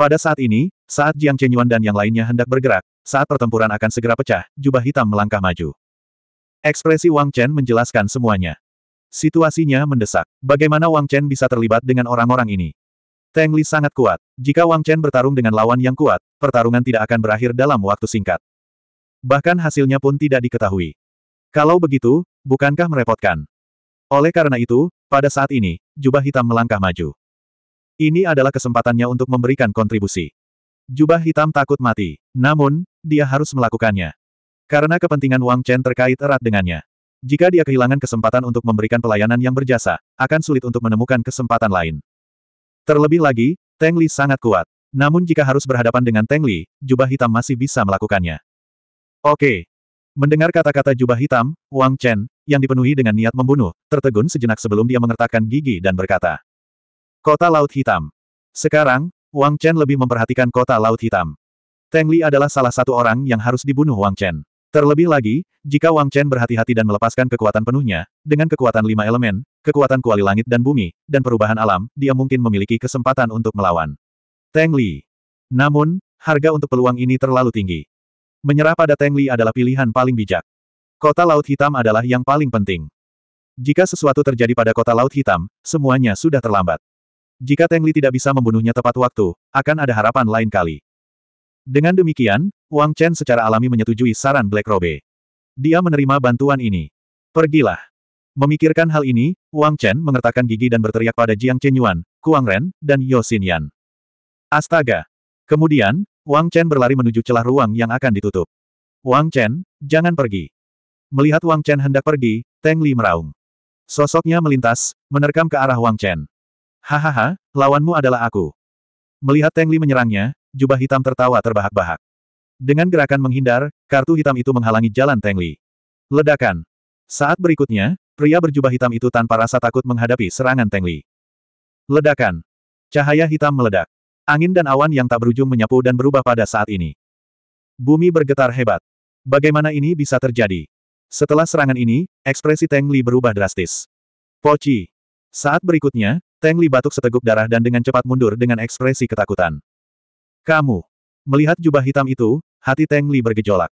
Pada saat ini, saat Jiang Chenyuan dan yang lainnya hendak bergerak, saat pertempuran akan segera pecah, jubah hitam melangkah maju. Ekspresi Wang Chen menjelaskan semuanya. Situasinya mendesak. Bagaimana Wang Chen bisa terlibat dengan orang-orang ini? Teng Li sangat kuat. Jika Wang Chen bertarung dengan lawan yang kuat, pertarungan tidak akan berakhir dalam waktu singkat. Bahkan hasilnya pun tidak diketahui. Kalau begitu, bukankah merepotkan? Oleh karena itu, pada saat ini, jubah hitam melangkah maju. Ini adalah kesempatannya untuk memberikan kontribusi. Jubah hitam takut mati. Namun, dia harus melakukannya. Karena kepentingan Wang Chen terkait erat dengannya. Jika dia kehilangan kesempatan untuk memberikan pelayanan yang berjasa, akan sulit untuk menemukan kesempatan lain. Terlebih lagi, Teng Li sangat kuat. Namun jika harus berhadapan dengan Teng Li, jubah hitam masih bisa melakukannya. Oke. Mendengar kata-kata jubah hitam, Wang Chen, yang dipenuhi dengan niat membunuh, tertegun sejenak sebelum dia mengertakkan gigi dan berkata. Kota Laut Hitam. Sekarang, Wang Chen lebih memperhatikan Kota Laut Hitam. Tang Li adalah salah satu orang yang harus dibunuh Wang Chen. Terlebih lagi, jika Wang Chen berhati-hati dan melepaskan kekuatan penuhnya, dengan kekuatan lima elemen, kekuatan kuali langit dan bumi, dan perubahan alam, dia mungkin memiliki kesempatan untuk melawan. Tang Li. Namun, harga untuk peluang ini terlalu tinggi. Menyerah pada Tang Li adalah pilihan paling bijak. Kota Laut Hitam adalah yang paling penting. Jika sesuatu terjadi pada Kota Laut Hitam, semuanya sudah terlambat. Jika Teng Li tidak bisa membunuhnya tepat waktu, akan ada harapan lain kali. Dengan demikian, Wang Chen secara alami menyetujui saran Black Robe. Dia menerima bantuan ini. Pergilah. Memikirkan hal ini, Wang Chen mengertakkan gigi dan berteriak pada Jiang Chenyuan, Kuang Ren, dan Yo Yan. Astaga! Kemudian, Wang Chen berlari menuju celah ruang yang akan ditutup. Wang Chen, jangan pergi. Melihat Wang Chen hendak pergi, Teng Li meraung. Sosoknya melintas, menerkam ke arah Wang Chen. Hahaha, lawanmu adalah aku. Melihat Teng Li menyerangnya, jubah hitam tertawa terbahak-bahak. Dengan gerakan menghindar, kartu hitam itu menghalangi jalan Teng Li. Ledakan. Saat berikutnya, pria berjubah hitam itu tanpa rasa takut menghadapi serangan Teng Li. Ledakan. Cahaya hitam meledak. Angin dan awan yang tak berujung menyapu dan berubah pada saat ini. Bumi bergetar hebat. Bagaimana ini bisa terjadi? Setelah serangan ini, ekspresi Teng Li berubah drastis. Poci. Saat berikutnya, Teng Li batuk seteguk darah dan dengan cepat mundur dengan ekspresi ketakutan. Kamu! Melihat jubah hitam itu, hati Teng Li bergejolak.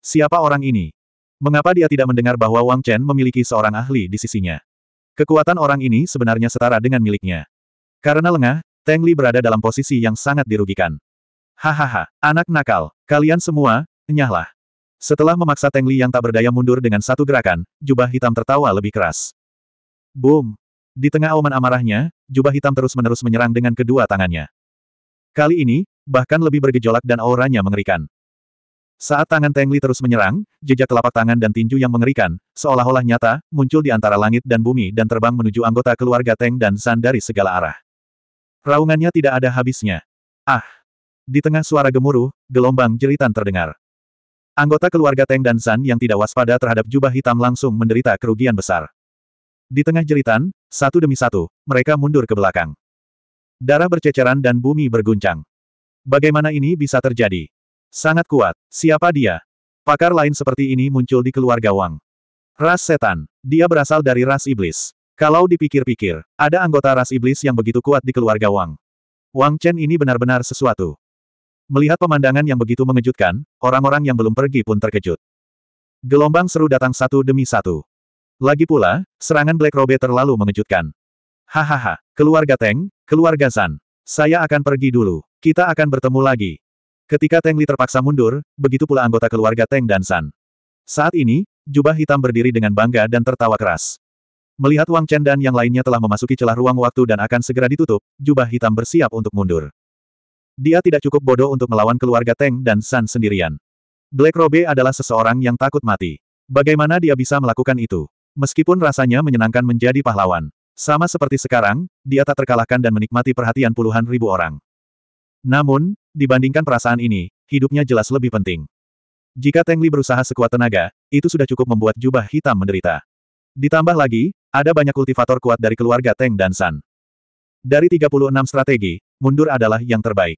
Siapa orang ini? Mengapa dia tidak mendengar bahwa Wang Chen memiliki seorang ahli di sisinya? Kekuatan orang ini sebenarnya setara dengan miliknya. Karena lengah, Teng Li berada dalam posisi yang sangat dirugikan. Hahaha, anak nakal, kalian semua, nyahlah. Setelah memaksa Teng Li yang tak berdaya mundur dengan satu gerakan, jubah hitam tertawa lebih keras. Boom! Di tengah auman amarahnya, jubah hitam terus-menerus menyerang dengan kedua tangannya. Kali ini, bahkan lebih bergejolak dan auranya mengerikan. Saat tangan Teng Li terus menyerang, jejak telapak tangan dan tinju yang mengerikan, seolah-olah nyata, muncul di antara langit dan bumi dan terbang menuju anggota keluarga Teng dan San dari segala arah. Raungannya tidak ada habisnya. Ah! Di tengah suara gemuruh, gelombang jeritan terdengar. Anggota keluarga Teng dan San yang tidak waspada terhadap jubah hitam langsung menderita kerugian besar. Di tengah jeritan, satu demi satu, mereka mundur ke belakang. Darah berceceran dan bumi berguncang. Bagaimana ini bisa terjadi? Sangat kuat. Siapa dia? Pakar lain seperti ini muncul di keluarga Wang. Ras setan. Dia berasal dari ras iblis. Kalau dipikir-pikir, ada anggota ras iblis yang begitu kuat di keluarga Wang. Wang Chen ini benar-benar sesuatu. Melihat pemandangan yang begitu mengejutkan, orang-orang yang belum pergi pun terkejut. Gelombang seru datang satu demi satu. Lagi pula, serangan Black Robe terlalu mengejutkan. Hahaha, keluarga Teng, keluarga San, Saya akan pergi dulu. Kita akan bertemu lagi. Ketika Teng Li terpaksa mundur, begitu pula anggota keluarga Teng dan San. Saat ini, jubah hitam berdiri dengan bangga dan tertawa keras. Melihat Wang Chen dan yang lainnya telah memasuki celah ruang waktu dan akan segera ditutup, jubah hitam bersiap untuk mundur. Dia tidak cukup bodoh untuk melawan keluarga Teng dan San sendirian. Black Robe adalah seseorang yang takut mati. Bagaimana dia bisa melakukan itu? Meskipun rasanya menyenangkan menjadi pahlawan. Sama seperti sekarang, dia tak terkalahkan dan menikmati perhatian puluhan ribu orang. Namun, dibandingkan perasaan ini, hidupnya jelas lebih penting. Jika Teng Li berusaha sekuat tenaga, itu sudah cukup membuat jubah hitam menderita. Ditambah lagi, ada banyak kultivator kuat dari keluarga Teng dan San. Dari 36 strategi, mundur adalah yang terbaik.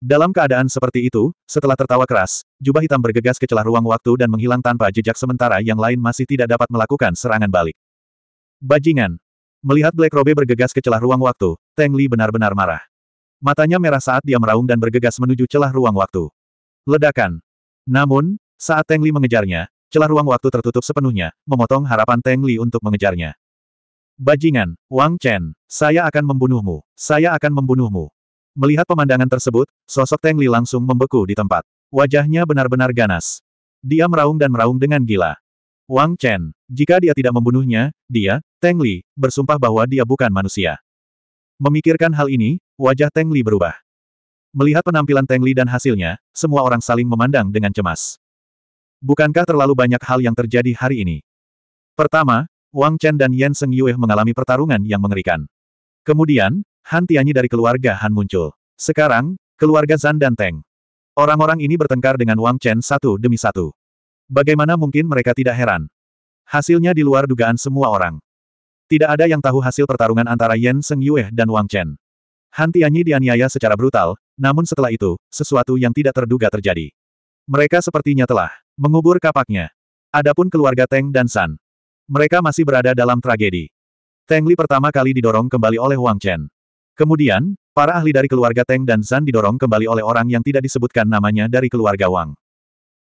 Dalam keadaan seperti itu, setelah tertawa keras, jubah hitam bergegas ke celah ruang waktu dan menghilang tanpa jejak sementara yang lain masih tidak dapat melakukan serangan balik. Bajingan! Melihat Black Robe bergegas ke celah ruang waktu, Tang Li benar-benar marah. Matanya merah saat dia meraung dan bergegas menuju celah ruang waktu. Ledakan! Namun, saat Tang Li mengejarnya, celah ruang waktu tertutup sepenuhnya, memotong harapan Tang Li untuk mengejarnya. Bajingan, Wang Chen, saya akan membunuhmu, saya akan membunuhmu. Melihat pemandangan tersebut, sosok Teng Li langsung membeku di tempat. Wajahnya benar-benar ganas. Dia meraung dan meraung dengan gila. Wang Chen, jika dia tidak membunuhnya, dia, Teng Li, bersumpah bahwa dia bukan manusia. Memikirkan hal ini, wajah Teng Li berubah. Melihat penampilan Teng Li dan hasilnya, semua orang saling memandang dengan cemas. Bukankah terlalu banyak hal yang terjadi hari ini? Pertama, Wang Chen dan Yan Seng Yue mengalami pertarungan yang mengerikan. Kemudian, Han Tianyi dari keluarga Han muncul. Sekarang, keluarga Zan dan Teng. Orang-orang ini bertengkar dengan Wang Chen satu demi satu. Bagaimana mungkin mereka tidak heran? Hasilnya di luar dugaan semua orang. Tidak ada yang tahu hasil pertarungan antara Yan Seng Yue dan Wang Chen. Han Tianyi dianiaya secara brutal, namun setelah itu, sesuatu yang tidak terduga terjadi. Mereka sepertinya telah mengubur kapaknya. Adapun keluarga Teng dan San. Mereka masih berada dalam tragedi. Teng Li pertama kali didorong kembali oleh Wang Chen. Kemudian, para ahli dari keluarga Teng dan Zan didorong kembali oleh orang yang tidak disebutkan namanya dari keluarga Wang.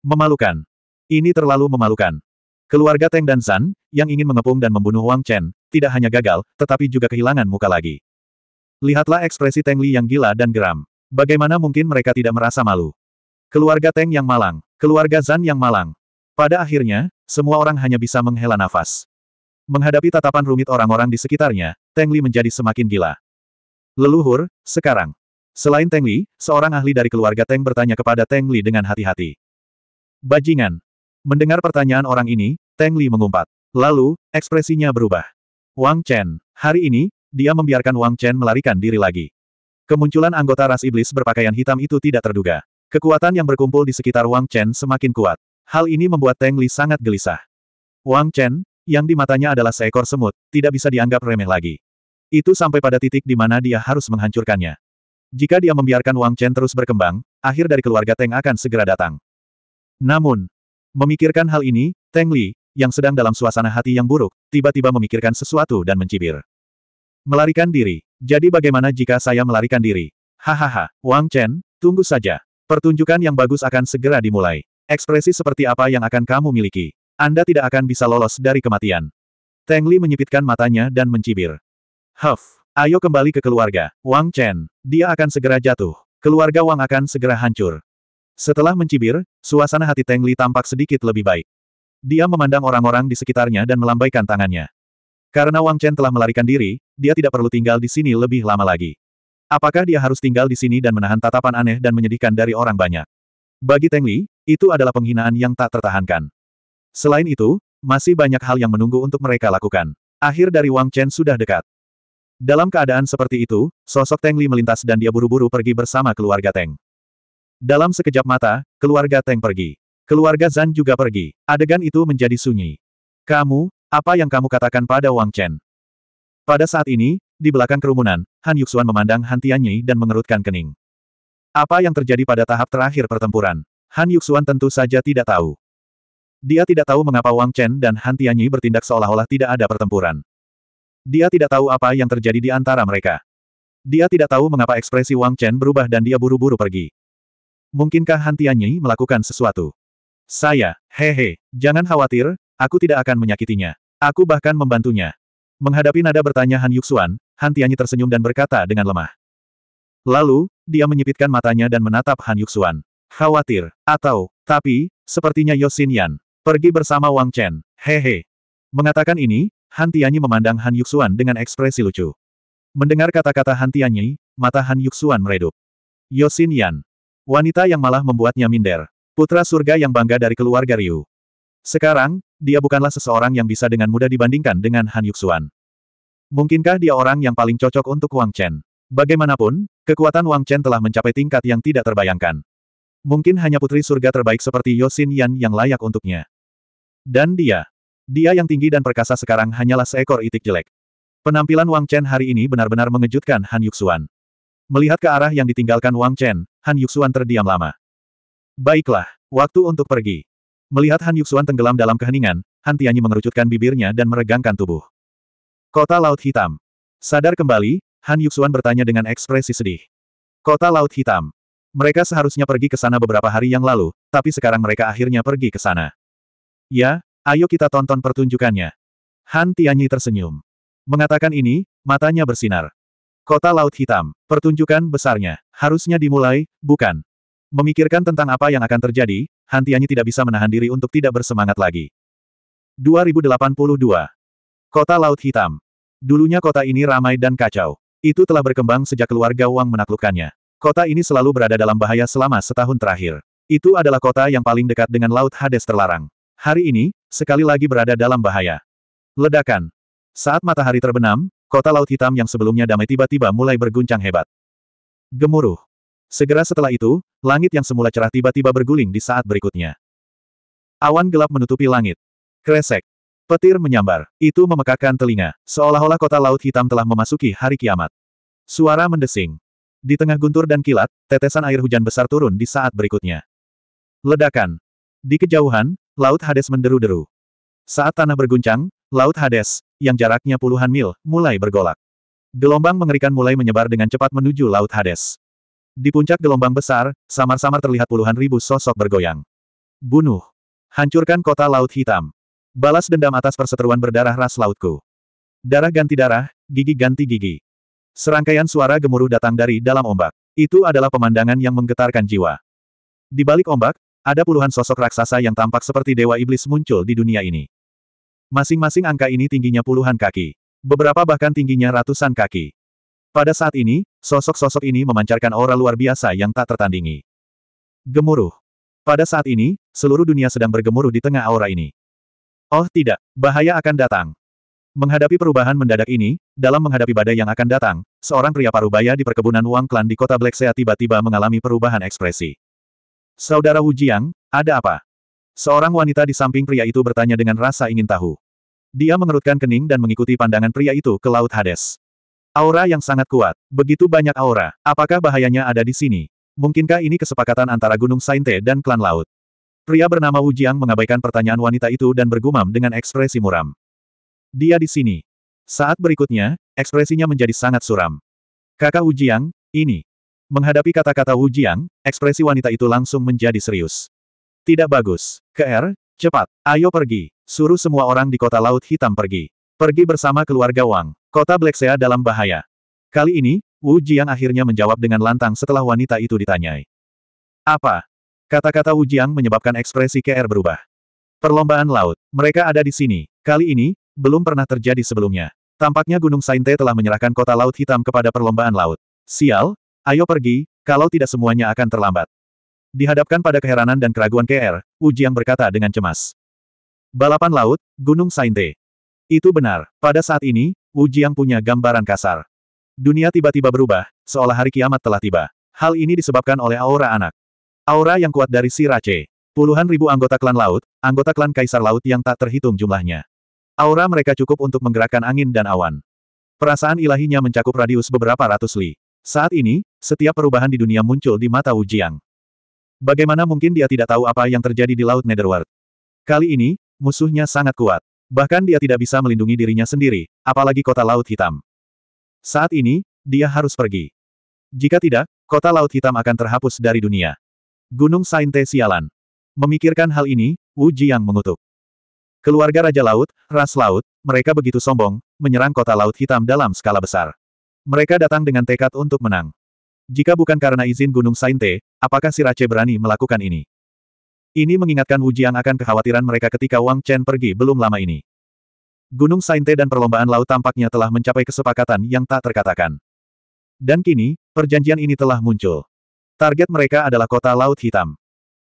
Memalukan. Ini terlalu memalukan. Keluarga Teng dan Zan, yang ingin mengepung dan membunuh Wang Chen, tidak hanya gagal, tetapi juga kehilangan muka lagi. Lihatlah ekspresi Teng Li yang gila dan geram. Bagaimana mungkin mereka tidak merasa malu? Keluarga Teng yang malang, keluarga Zan yang malang. Pada akhirnya, semua orang hanya bisa menghela nafas. Menghadapi tatapan rumit orang-orang di sekitarnya, Teng Li menjadi semakin gila. Leluhur, sekarang. Selain Teng Li, seorang ahli dari keluarga Teng bertanya kepada Teng Li dengan hati-hati. Bajingan. Mendengar pertanyaan orang ini, Teng Li mengumpat. Lalu, ekspresinya berubah. Wang Chen. Hari ini, dia membiarkan Wang Chen melarikan diri lagi. Kemunculan anggota ras iblis berpakaian hitam itu tidak terduga. Kekuatan yang berkumpul di sekitar Wang Chen semakin kuat. Hal ini membuat Teng Li sangat gelisah. Wang Chen, yang di matanya adalah seekor semut, tidak bisa dianggap remeh lagi. Itu sampai pada titik di mana dia harus menghancurkannya. Jika dia membiarkan Wang Chen terus berkembang, akhir dari keluarga Teng akan segera datang. Namun, memikirkan hal ini, Teng Li, yang sedang dalam suasana hati yang buruk, tiba-tiba memikirkan sesuatu dan mencibir. Melarikan diri. Jadi bagaimana jika saya melarikan diri? Hahaha, Wang Chen, tunggu saja. Pertunjukan yang bagus akan segera dimulai. Ekspresi seperti apa yang akan kamu miliki? Anda tidak akan bisa lolos dari kematian. Teng Li menyipitkan matanya dan mencibir. Huff, ayo kembali ke keluarga, Wang Chen. Dia akan segera jatuh. Keluarga Wang akan segera hancur. Setelah mencibir, suasana hati Teng Li tampak sedikit lebih baik. Dia memandang orang-orang di sekitarnya dan melambaikan tangannya. Karena Wang Chen telah melarikan diri, dia tidak perlu tinggal di sini lebih lama lagi. Apakah dia harus tinggal di sini dan menahan tatapan aneh dan menyedihkan dari orang banyak? Bagi Teng Li, itu adalah penghinaan yang tak tertahankan. Selain itu, masih banyak hal yang menunggu untuk mereka lakukan. Akhir dari Wang Chen sudah dekat. Dalam keadaan seperti itu, sosok Teng Li melintas dan dia buru-buru pergi bersama keluarga Teng. Dalam sekejap mata, keluarga Teng pergi. Keluarga Zan juga pergi. Adegan itu menjadi sunyi. Kamu, apa yang kamu katakan pada Wang Chen? Pada saat ini, di belakang kerumunan, Han Yuxuan memandang Han Tianyi dan mengerutkan kening. Apa yang terjadi pada tahap terakhir pertempuran? Han Yuxuan tentu saja tidak tahu. Dia tidak tahu mengapa Wang Chen dan Han Tianyi bertindak seolah-olah tidak ada pertempuran. Dia tidak tahu apa yang terjadi di antara mereka. Dia tidak tahu mengapa ekspresi Wang Chen berubah dan dia buru-buru pergi. Mungkinkah Han Tianyi melakukan sesuatu? Saya, hehe, jangan khawatir, aku tidak akan menyakitinya. Aku bahkan membantunya. Menghadapi nada bertanya Han Yuxuan, Han Tianyi tersenyum dan berkata dengan lemah. Lalu, dia menyipitkan matanya dan menatap Han Yuxuan. Khawatir, atau, tapi, sepertinya Yosin Yan. Pergi bersama Wang Chen, hehe. Mengatakan ini, Han Tianyi memandang Han Yuxuan dengan ekspresi lucu. Mendengar kata-kata Han Tianyi, mata Han Yuxuan meredup. Yosin Yan. Wanita yang malah membuatnya minder. Putra surga yang bangga dari keluarga Ryu. Sekarang, dia bukanlah seseorang yang bisa dengan mudah dibandingkan dengan Han Yuxuan. Mungkinkah dia orang yang paling cocok untuk Wang Chen? Bagaimanapun, kekuatan Wang Chen telah mencapai tingkat yang tidak terbayangkan. Mungkin hanya putri surga terbaik seperti Yosin Yan yang layak untuknya. Dan dia, dia yang tinggi dan perkasa sekarang hanyalah seekor itik jelek. Penampilan Wang Chen hari ini benar-benar mengejutkan Han Yuxuan. Melihat ke arah yang ditinggalkan Wang Chen, Han Yuxuan terdiam lama. Baiklah, waktu untuk pergi. Melihat Han Yuxuan tenggelam dalam keheningan, Han Tianyi mengerucutkan bibirnya dan meregangkan tubuh. Kota Laut Hitam. Sadar kembali, Han Yuxuan bertanya dengan ekspresi sedih. Kota Laut Hitam. Mereka seharusnya pergi ke sana beberapa hari yang lalu, tapi sekarang mereka akhirnya pergi ke sana. Ya, Ayo kita tonton pertunjukannya. Han Tianyi tersenyum. Mengatakan ini, matanya bersinar. Kota Laut Hitam, pertunjukan besarnya, harusnya dimulai, bukan. Memikirkan tentang apa yang akan terjadi, Han Tianyi tidak bisa menahan diri untuk tidak bersemangat lagi. 2082. Kota Laut Hitam. Dulunya kota ini ramai dan kacau. Itu telah berkembang sejak keluarga Wang menaklukkannya. Kota ini selalu berada dalam bahaya selama setahun terakhir. Itu adalah kota yang paling dekat dengan Laut Hades terlarang. Hari ini, sekali lagi berada dalam bahaya. Ledakan. Saat matahari terbenam, kota Laut Hitam yang sebelumnya damai tiba-tiba mulai berguncang hebat. Gemuruh. Segera setelah itu, langit yang semula cerah tiba-tiba berguling di saat berikutnya. Awan gelap menutupi langit. Kresek. Petir menyambar. Itu memekakan telinga, seolah-olah kota Laut Hitam telah memasuki hari kiamat. Suara mendesing. Di tengah guntur dan kilat, tetesan air hujan besar turun di saat berikutnya. Ledakan. Di kejauhan, Laut Hades menderu-deru. Saat tanah berguncang, Laut Hades, yang jaraknya puluhan mil, mulai bergolak. Gelombang mengerikan mulai menyebar dengan cepat menuju Laut Hades. Di puncak gelombang besar, samar-samar terlihat puluhan ribu sosok bergoyang. Bunuh. Hancurkan kota Laut Hitam. Balas dendam atas perseteruan berdarah ras lautku. Darah ganti darah, gigi ganti gigi. Serangkaian suara gemuruh datang dari dalam ombak. Itu adalah pemandangan yang menggetarkan jiwa. Di balik ombak, ada puluhan sosok raksasa yang tampak seperti dewa iblis muncul di dunia ini. Masing-masing angka ini tingginya puluhan kaki. Beberapa bahkan tingginya ratusan kaki. Pada saat ini, sosok-sosok ini memancarkan aura luar biasa yang tak tertandingi. Gemuruh. Pada saat ini, seluruh dunia sedang bergemuruh di tengah aura ini. Oh tidak, bahaya akan datang. Menghadapi perubahan mendadak ini, dalam menghadapi badai yang akan datang, seorang pria parubaya di perkebunan Wang Klan di kota Black Sea tiba-tiba mengalami perubahan ekspresi. Saudara Wu Jiang, ada apa? Seorang wanita di samping pria itu bertanya dengan rasa ingin tahu. Dia mengerutkan kening dan mengikuti pandangan pria itu ke Laut Hades. Aura yang sangat kuat. Begitu banyak aura. Apakah bahayanya ada di sini? Mungkinkah ini kesepakatan antara Gunung Sainte dan klan laut? Pria bernama Wu Jiang mengabaikan pertanyaan wanita itu dan bergumam dengan ekspresi muram. Dia di sini. Saat berikutnya, ekspresinya menjadi sangat suram. Kakak Wu Jiang, ini. Menghadapi kata-kata Wu Jiang, ekspresi wanita itu langsung menjadi serius. Tidak bagus. KR, cepat, ayo pergi. Suruh semua orang di kota Laut Hitam pergi. Pergi bersama keluarga Wang. Kota Black Sea dalam bahaya. Kali ini, Wu Jiang akhirnya menjawab dengan lantang setelah wanita itu ditanyai. Apa? Kata-kata Wu Jiang menyebabkan ekspresi KR berubah. Perlombaan laut. Mereka ada di sini. Kali ini, belum pernah terjadi sebelumnya. Tampaknya Gunung Sainte telah menyerahkan kota Laut Hitam kepada perlombaan laut. Sial, Ayo pergi, kalau tidak semuanya akan terlambat. Dihadapkan pada keheranan dan keraguan KR, Ujiang berkata dengan cemas. Balapan laut, Gunung Sainte. Itu benar, pada saat ini, Ujiang punya gambaran kasar. Dunia tiba-tiba berubah, seolah hari kiamat telah tiba. Hal ini disebabkan oleh aura anak. Aura yang kuat dari si Rache. Puluhan ribu anggota klan laut, anggota klan kaisar laut yang tak terhitung jumlahnya. Aura mereka cukup untuk menggerakkan angin dan awan. Perasaan ilahinya mencakup radius beberapa ratus li. Saat ini, setiap perubahan di dunia muncul di mata Wu Jiang. Bagaimana mungkin dia tidak tahu apa yang terjadi di Laut Netherworld? Kali ini, musuhnya sangat kuat. Bahkan dia tidak bisa melindungi dirinya sendiri, apalagi kota Laut Hitam. Saat ini, dia harus pergi. Jika tidak, kota Laut Hitam akan terhapus dari dunia. Gunung Sainte Sialan. Memikirkan hal ini, Wu Jiang mengutuk. Keluarga Raja Laut, Ras Laut, mereka begitu sombong, menyerang kota Laut Hitam dalam skala besar. Mereka datang dengan tekad untuk menang. Jika bukan karena izin Gunung Sainte, apakah si Rache berani melakukan ini? Ini mengingatkan Wu Jiang akan kekhawatiran mereka ketika Wang Chen pergi belum lama ini. Gunung Sainte dan perlombaan laut tampaknya telah mencapai kesepakatan yang tak terkatakan. Dan kini, perjanjian ini telah muncul. Target mereka adalah kota Laut Hitam.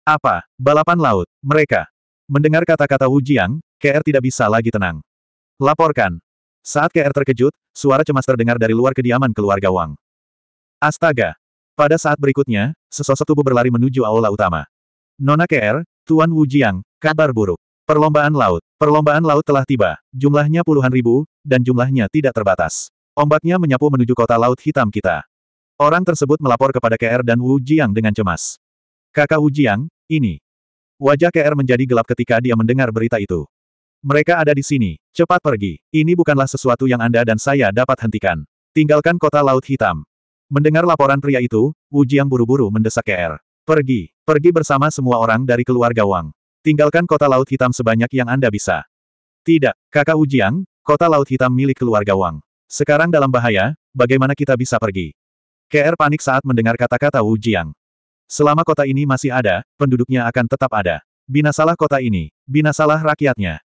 Apa? Balapan laut, mereka. Mendengar kata-kata Wu Jiang, KR tidak bisa lagi tenang. Laporkan, saat KR terkejut, suara cemas terdengar dari luar kediaman keluarga Wang. Astaga! Pada saat berikutnya, sesosok tubuh berlari menuju aula utama. Nona KR, Tuan Wu Jiang, kabar buruk. Perlombaan laut. Perlombaan laut telah tiba. Jumlahnya puluhan ribu, dan jumlahnya tidak terbatas. Ombaknya menyapu menuju kota laut hitam kita. Orang tersebut melapor kepada KR dan Wu Jiang dengan cemas. Kakak Wu Jiang, ini. Wajah KR menjadi gelap ketika dia mendengar berita itu. Mereka ada di sini, cepat pergi. Ini bukanlah sesuatu yang Anda dan saya dapat hentikan. Tinggalkan kota Laut Hitam. Mendengar laporan pria itu, Wu Jiang buru-buru mendesak KR. Er. Pergi, pergi bersama semua orang dari keluarga Wang. Tinggalkan kota Laut Hitam sebanyak yang Anda bisa. Tidak, kakak Wu Jiang, kota Laut Hitam milik keluarga Wang. Sekarang dalam bahaya, bagaimana kita bisa pergi? KR er panik saat mendengar kata-kata Wu Jiang. Selama kota ini masih ada, penduduknya akan tetap ada. Binasalah kota ini, binasalah rakyatnya.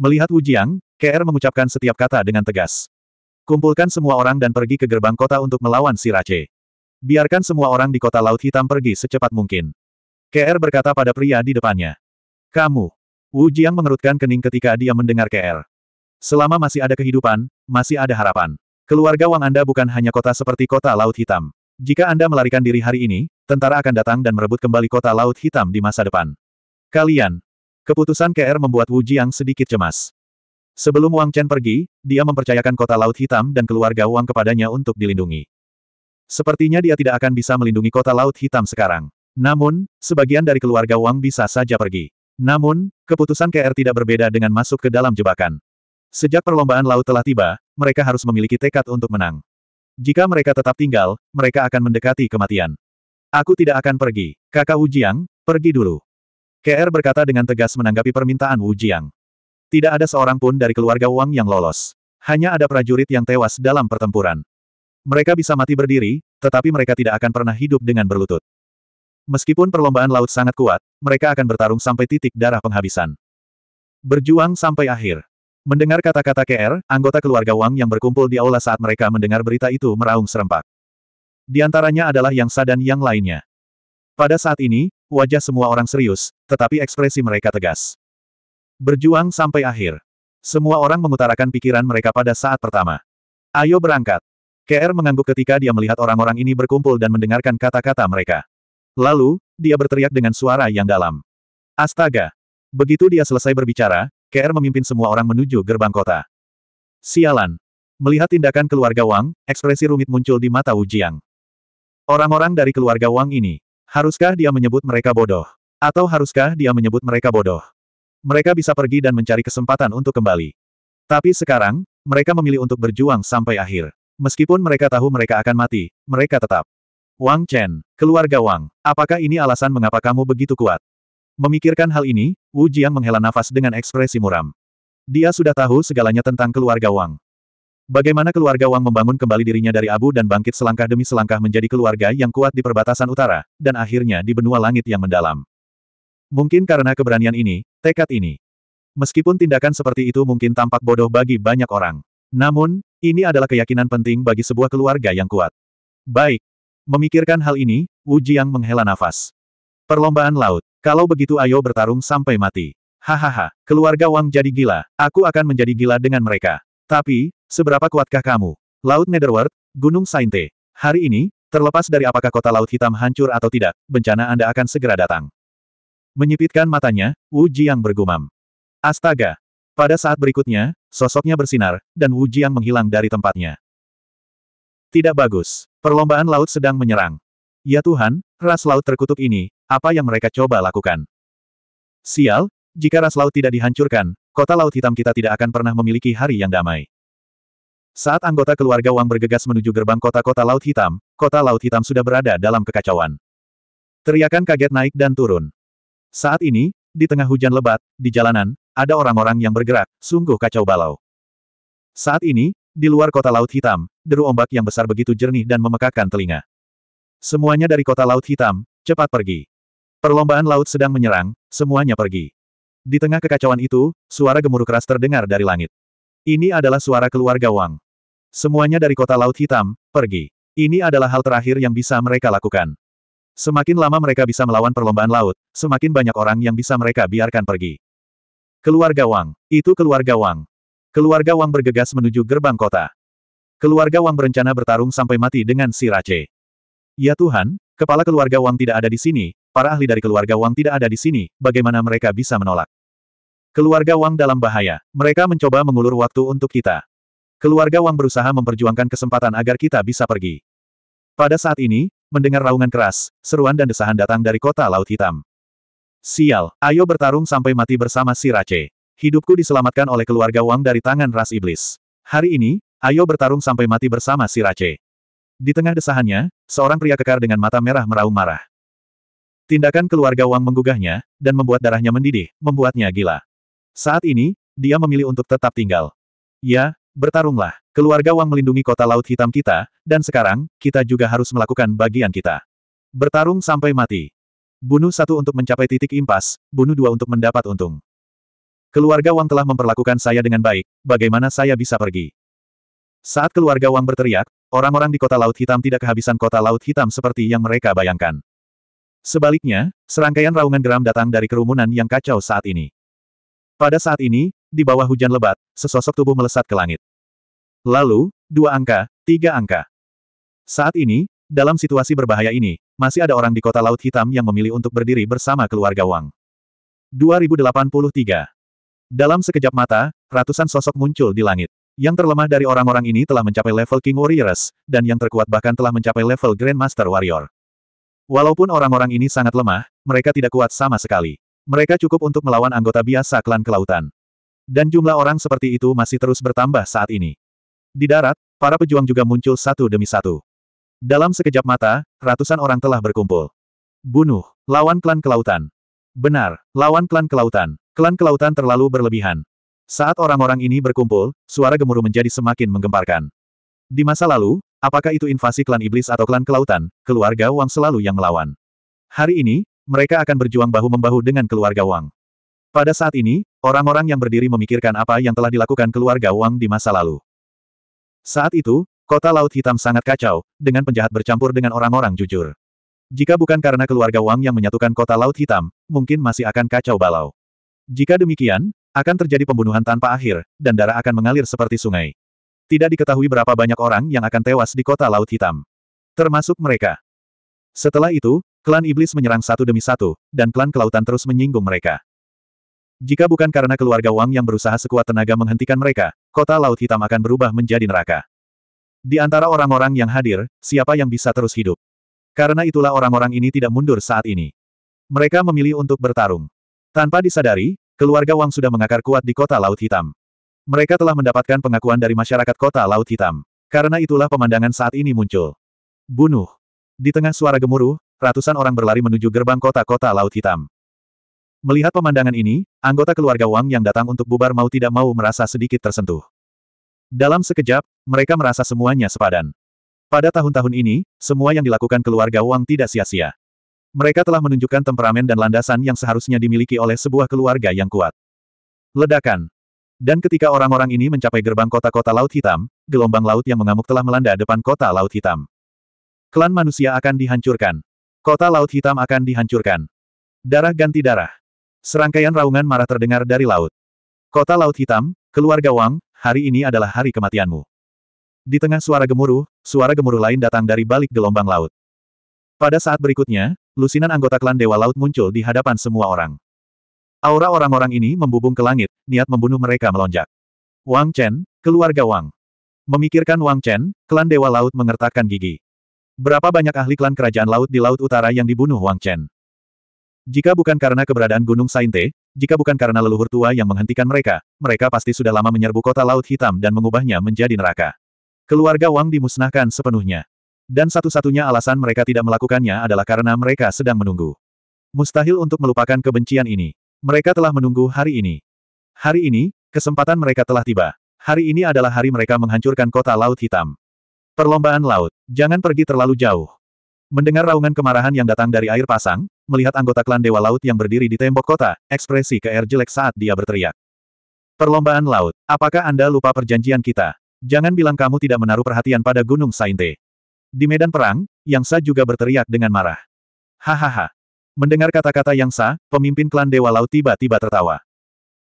Melihat Wujiang, KR mengucapkan setiap kata dengan tegas. Kumpulkan semua orang dan pergi ke gerbang kota untuk melawan si Rache. Biarkan semua orang di kota Laut Hitam pergi secepat mungkin. KR berkata pada pria di depannya. Kamu. Wu Jiang mengerutkan kening ketika dia mendengar KR. Selama masih ada kehidupan, masih ada harapan. Keluarga Wang Anda bukan hanya kota seperti kota Laut Hitam. Jika Anda melarikan diri hari ini, tentara akan datang dan merebut kembali kota Laut Hitam di masa depan. Kalian, Keputusan KR membuat Wu Jiang sedikit cemas. Sebelum Wang Chen pergi, dia mempercayakan kota Laut Hitam dan keluarga Wang kepadanya untuk dilindungi. Sepertinya dia tidak akan bisa melindungi kota Laut Hitam sekarang. Namun, sebagian dari keluarga Wang bisa saja pergi. Namun, keputusan KR tidak berbeda dengan masuk ke dalam jebakan. Sejak perlombaan laut telah tiba, mereka harus memiliki tekad untuk menang. Jika mereka tetap tinggal, mereka akan mendekati kematian. Aku tidak akan pergi. Kakak Wu Jiang, pergi dulu. KR berkata dengan tegas menanggapi permintaan Wu Jiang. Tidak ada seorang pun dari keluarga Wang yang lolos. Hanya ada prajurit yang tewas dalam pertempuran. Mereka bisa mati berdiri, tetapi mereka tidak akan pernah hidup dengan berlutut. Meskipun perlombaan laut sangat kuat, mereka akan bertarung sampai titik darah penghabisan. Berjuang sampai akhir. Mendengar kata-kata KR, anggota keluarga Wang yang berkumpul di aula saat mereka mendengar berita itu meraung serempak. Di antaranya adalah Yang Sa dan yang lainnya. Pada saat ini, wajah semua orang serius, tetapi ekspresi mereka tegas. Berjuang sampai akhir. Semua orang mengutarakan pikiran mereka pada saat pertama. Ayo berangkat. KR mengangguk ketika dia melihat orang-orang ini berkumpul dan mendengarkan kata-kata mereka. Lalu, dia berteriak dengan suara yang dalam. Astaga! Begitu dia selesai berbicara, KR memimpin semua orang menuju gerbang kota. Sialan! Melihat tindakan keluarga Wang, ekspresi rumit muncul di mata Wu Jiang. Orang-orang dari keluarga Wang ini, Haruskah dia menyebut mereka bodoh? Atau haruskah dia menyebut mereka bodoh? Mereka bisa pergi dan mencari kesempatan untuk kembali. Tapi sekarang, mereka memilih untuk berjuang sampai akhir. Meskipun mereka tahu mereka akan mati, mereka tetap. Wang Chen, keluarga Wang, apakah ini alasan mengapa kamu begitu kuat? Memikirkan hal ini, Wu Jiang menghela nafas dengan ekspresi muram. Dia sudah tahu segalanya tentang keluarga Wang. Bagaimana keluarga Wang membangun kembali dirinya dari abu dan bangkit selangkah demi selangkah menjadi keluarga yang kuat di perbatasan utara, dan akhirnya di benua langit yang mendalam. Mungkin karena keberanian ini, tekad ini. Meskipun tindakan seperti itu mungkin tampak bodoh bagi banyak orang. Namun, ini adalah keyakinan penting bagi sebuah keluarga yang kuat. Baik. Memikirkan hal ini, Wu Jiang menghela nafas. Perlombaan laut. Kalau begitu ayo bertarung sampai mati. Hahaha, keluarga Wang jadi gila, aku akan menjadi gila dengan mereka. Tapi, seberapa kuatkah kamu? Laut Netherworld, Gunung Sainte. Hari ini, terlepas dari apakah kota Laut Hitam hancur atau tidak, bencana Anda akan segera datang. Menyipitkan matanya, Wu Jiang bergumam. Astaga! Pada saat berikutnya, sosoknya bersinar, dan Wu Jiang menghilang dari tempatnya. Tidak bagus. Perlombaan laut sedang menyerang. Ya Tuhan, ras laut terkutuk ini, apa yang mereka coba lakukan? Sial, jika ras laut tidak dihancurkan, kota laut hitam kita tidak akan pernah memiliki hari yang damai. Saat anggota keluarga Wang bergegas menuju gerbang kota-kota laut hitam, kota laut hitam sudah berada dalam kekacauan. Teriakan kaget naik dan turun. Saat ini, di tengah hujan lebat, di jalanan, ada orang-orang yang bergerak, sungguh kacau balau. Saat ini, di luar kota laut hitam, deru ombak yang besar begitu jernih dan memekakkan telinga. Semuanya dari kota laut hitam, cepat pergi. Perlombaan laut sedang menyerang, semuanya pergi. Di tengah kekacauan itu, suara gemuruh keras terdengar dari langit. Ini adalah suara keluarga Wang. Semuanya dari kota Laut Hitam, pergi. Ini adalah hal terakhir yang bisa mereka lakukan. Semakin lama mereka bisa melawan perlombaan laut, semakin banyak orang yang bisa mereka biarkan pergi. Keluarga Wang. Itu keluarga Wang. Keluarga Wang bergegas menuju gerbang kota. Keluarga Wang berencana bertarung sampai mati dengan si Rache. Ya Tuhan, kepala keluarga Wang tidak ada di sini, Para ahli dari keluarga Wang tidak ada di sini, bagaimana mereka bisa menolak? Keluarga Wang dalam bahaya. Mereka mencoba mengulur waktu untuk kita. Keluarga Wang berusaha memperjuangkan kesempatan agar kita bisa pergi. Pada saat ini, mendengar raungan keras, seruan dan desahan datang dari kota Laut Hitam. Sial, ayo bertarung sampai mati bersama si Rache. Hidupku diselamatkan oleh keluarga Wang dari tangan ras iblis. Hari ini, ayo bertarung sampai mati bersama si Rache. Di tengah desahannya, seorang pria kekar dengan mata merah meraung marah. Tindakan keluarga Wang menggugahnya, dan membuat darahnya mendidih, membuatnya gila. Saat ini, dia memilih untuk tetap tinggal. Ya, bertarunglah. Keluarga Wang melindungi kota Laut Hitam kita, dan sekarang, kita juga harus melakukan bagian kita. Bertarung sampai mati. Bunuh satu untuk mencapai titik impas, bunuh dua untuk mendapat untung. Keluarga Wang telah memperlakukan saya dengan baik, bagaimana saya bisa pergi? Saat keluarga Wang berteriak, orang-orang di kota Laut Hitam tidak kehabisan kota Laut Hitam seperti yang mereka bayangkan. Sebaliknya, serangkaian raungan geram datang dari kerumunan yang kacau saat ini. Pada saat ini, di bawah hujan lebat, sesosok tubuh melesat ke langit. Lalu, dua angka, tiga angka. Saat ini, dalam situasi berbahaya ini, masih ada orang di kota Laut Hitam yang memilih untuk berdiri bersama keluarga Wang. 2083 Dalam sekejap mata, ratusan sosok muncul di langit. Yang terlemah dari orang-orang ini telah mencapai level King Warriors, dan yang terkuat bahkan telah mencapai level Grandmaster Warrior. Walaupun orang-orang ini sangat lemah, mereka tidak kuat sama sekali. Mereka cukup untuk melawan anggota biasa klan kelautan. Dan jumlah orang seperti itu masih terus bertambah saat ini. Di darat, para pejuang juga muncul satu demi satu. Dalam sekejap mata, ratusan orang telah berkumpul. Bunuh, lawan klan kelautan. Benar, lawan klan kelautan. Klan kelautan terlalu berlebihan. Saat orang-orang ini berkumpul, suara gemuruh menjadi semakin menggemparkan. Di masa lalu, Apakah itu invasi klan iblis atau klan kelautan, keluarga Wang selalu yang melawan. Hari ini, mereka akan berjuang bahu-membahu dengan keluarga Wang. Pada saat ini, orang-orang yang berdiri memikirkan apa yang telah dilakukan keluarga Wang di masa lalu. Saat itu, kota Laut Hitam sangat kacau, dengan penjahat bercampur dengan orang-orang jujur. Jika bukan karena keluarga Wang yang menyatukan kota Laut Hitam, mungkin masih akan kacau balau. Jika demikian, akan terjadi pembunuhan tanpa akhir, dan darah akan mengalir seperti sungai. Tidak diketahui berapa banyak orang yang akan tewas di kota Laut Hitam. Termasuk mereka. Setelah itu, klan iblis menyerang satu demi satu, dan klan kelautan terus menyinggung mereka. Jika bukan karena keluarga Wang yang berusaha sekuat tenaga menghentikan mereka, kota Laut Hitam akan berubah menjadi neraka. Di antara orang-orang yang hadir, siapa yang bisa terus hidup? Karena itulah orang-orang ini tidak mundur saat ini. Mereka memilih untuk bertarung. Tanpa disadari, keluarga Wang sudah mengakar kuat di kota Laut Hitam. Mereka telah mendapatkan pengakuan dari masyarakat kota Laut Hitam. Karena itulah pemandangan saat ini muncul. Bunuh. Di tengah suara gemuruh, ratusan orang berlari menuju gerbang kota-kota Laut Hitam. Melihat pemandangan ini, anggota keluarga Wang yang datang untuk bubar mau tidak mau merasa sedikit tersentuh. Dalam sekejap, mereka merasa semuanya sepadan. Pada tahun-tahun ini, semua yang dilakukan keluarga Wang tidak sia-sia. Mereka telah menunjukkan temperamen dan landasan yang seharusnya dimiliki oleh sebuah keluarga yang kuat. Ledakan. Dan ketika orang-orang ini mencapai gerbang kota-kota Laut Hitam, gelombang laut yang mengamuk telah melanda depan kota Laut Hitam. Klan manusia akan dihancurkan. Kota Laut Hitam akan dihancurkan. Darah ganti darah. Serangkaian raungan marah terdengar dari laut. Kota Laut Hitam, keluarga Wang, hari ini adalah hari kematianmu. Di tengah suara gemuruh, suara gemuruh lain datang dari balik gelombang laut. Pada saat berikutnya, lusinan anggota klan Dewa Laut muncul di hadapan semua orang. Aura orang-orang ini membubung ke langit, niat membunuh mereka melonjak. Wang Chen, keluarga Wang. Memikirkan Wang Chen, klan Dewa Laut mengertakkan gigi. Berapa banyak ahli klan kerajaan laut di Laut Utara yang dibunuh Wang Chen? Jika bukan karena keberadaan Gunung Sainte, jika bukan karena leluhur tua yang menghentikan mereka, mereka pasti sudah lama menyerbu kota Laut Hitam dan mengubahnya menjadi neraka. Keluarga Wang dimusnahkan sepenuhnya. Dan satu-satunya alasan mereka tidak melakukannya adalah karena mereka sedang menunggu. Mustahil untuk melupakan kebencian ini. Mereka telah menunggu hari ini. Hari ini, kesempatan mereka telah tiba. Hari ini adalah hari mereka menghancurkan kota Laut Hitam. Perlombaan laut, jangan pergi terlalu jauh. Mendengar raungan kemarahan yang datang dari air pasang, melihat anggota klan Dewa Laut yang berdiri di tembok kota, ekspresi ke air jelek saat dia berteriak. Perlombaan laut, apakah Anda lupa perjanjian kita? Jangan bilang kamu tidak menaruh perhatian pada Gunung Sainte. Di medan perang, Yang Sa juga berteriak dengan marah. Hahaha, Mendengar kata-kata yang sah, pemimpin klan Dewa Laut tiba-tiba tertawa.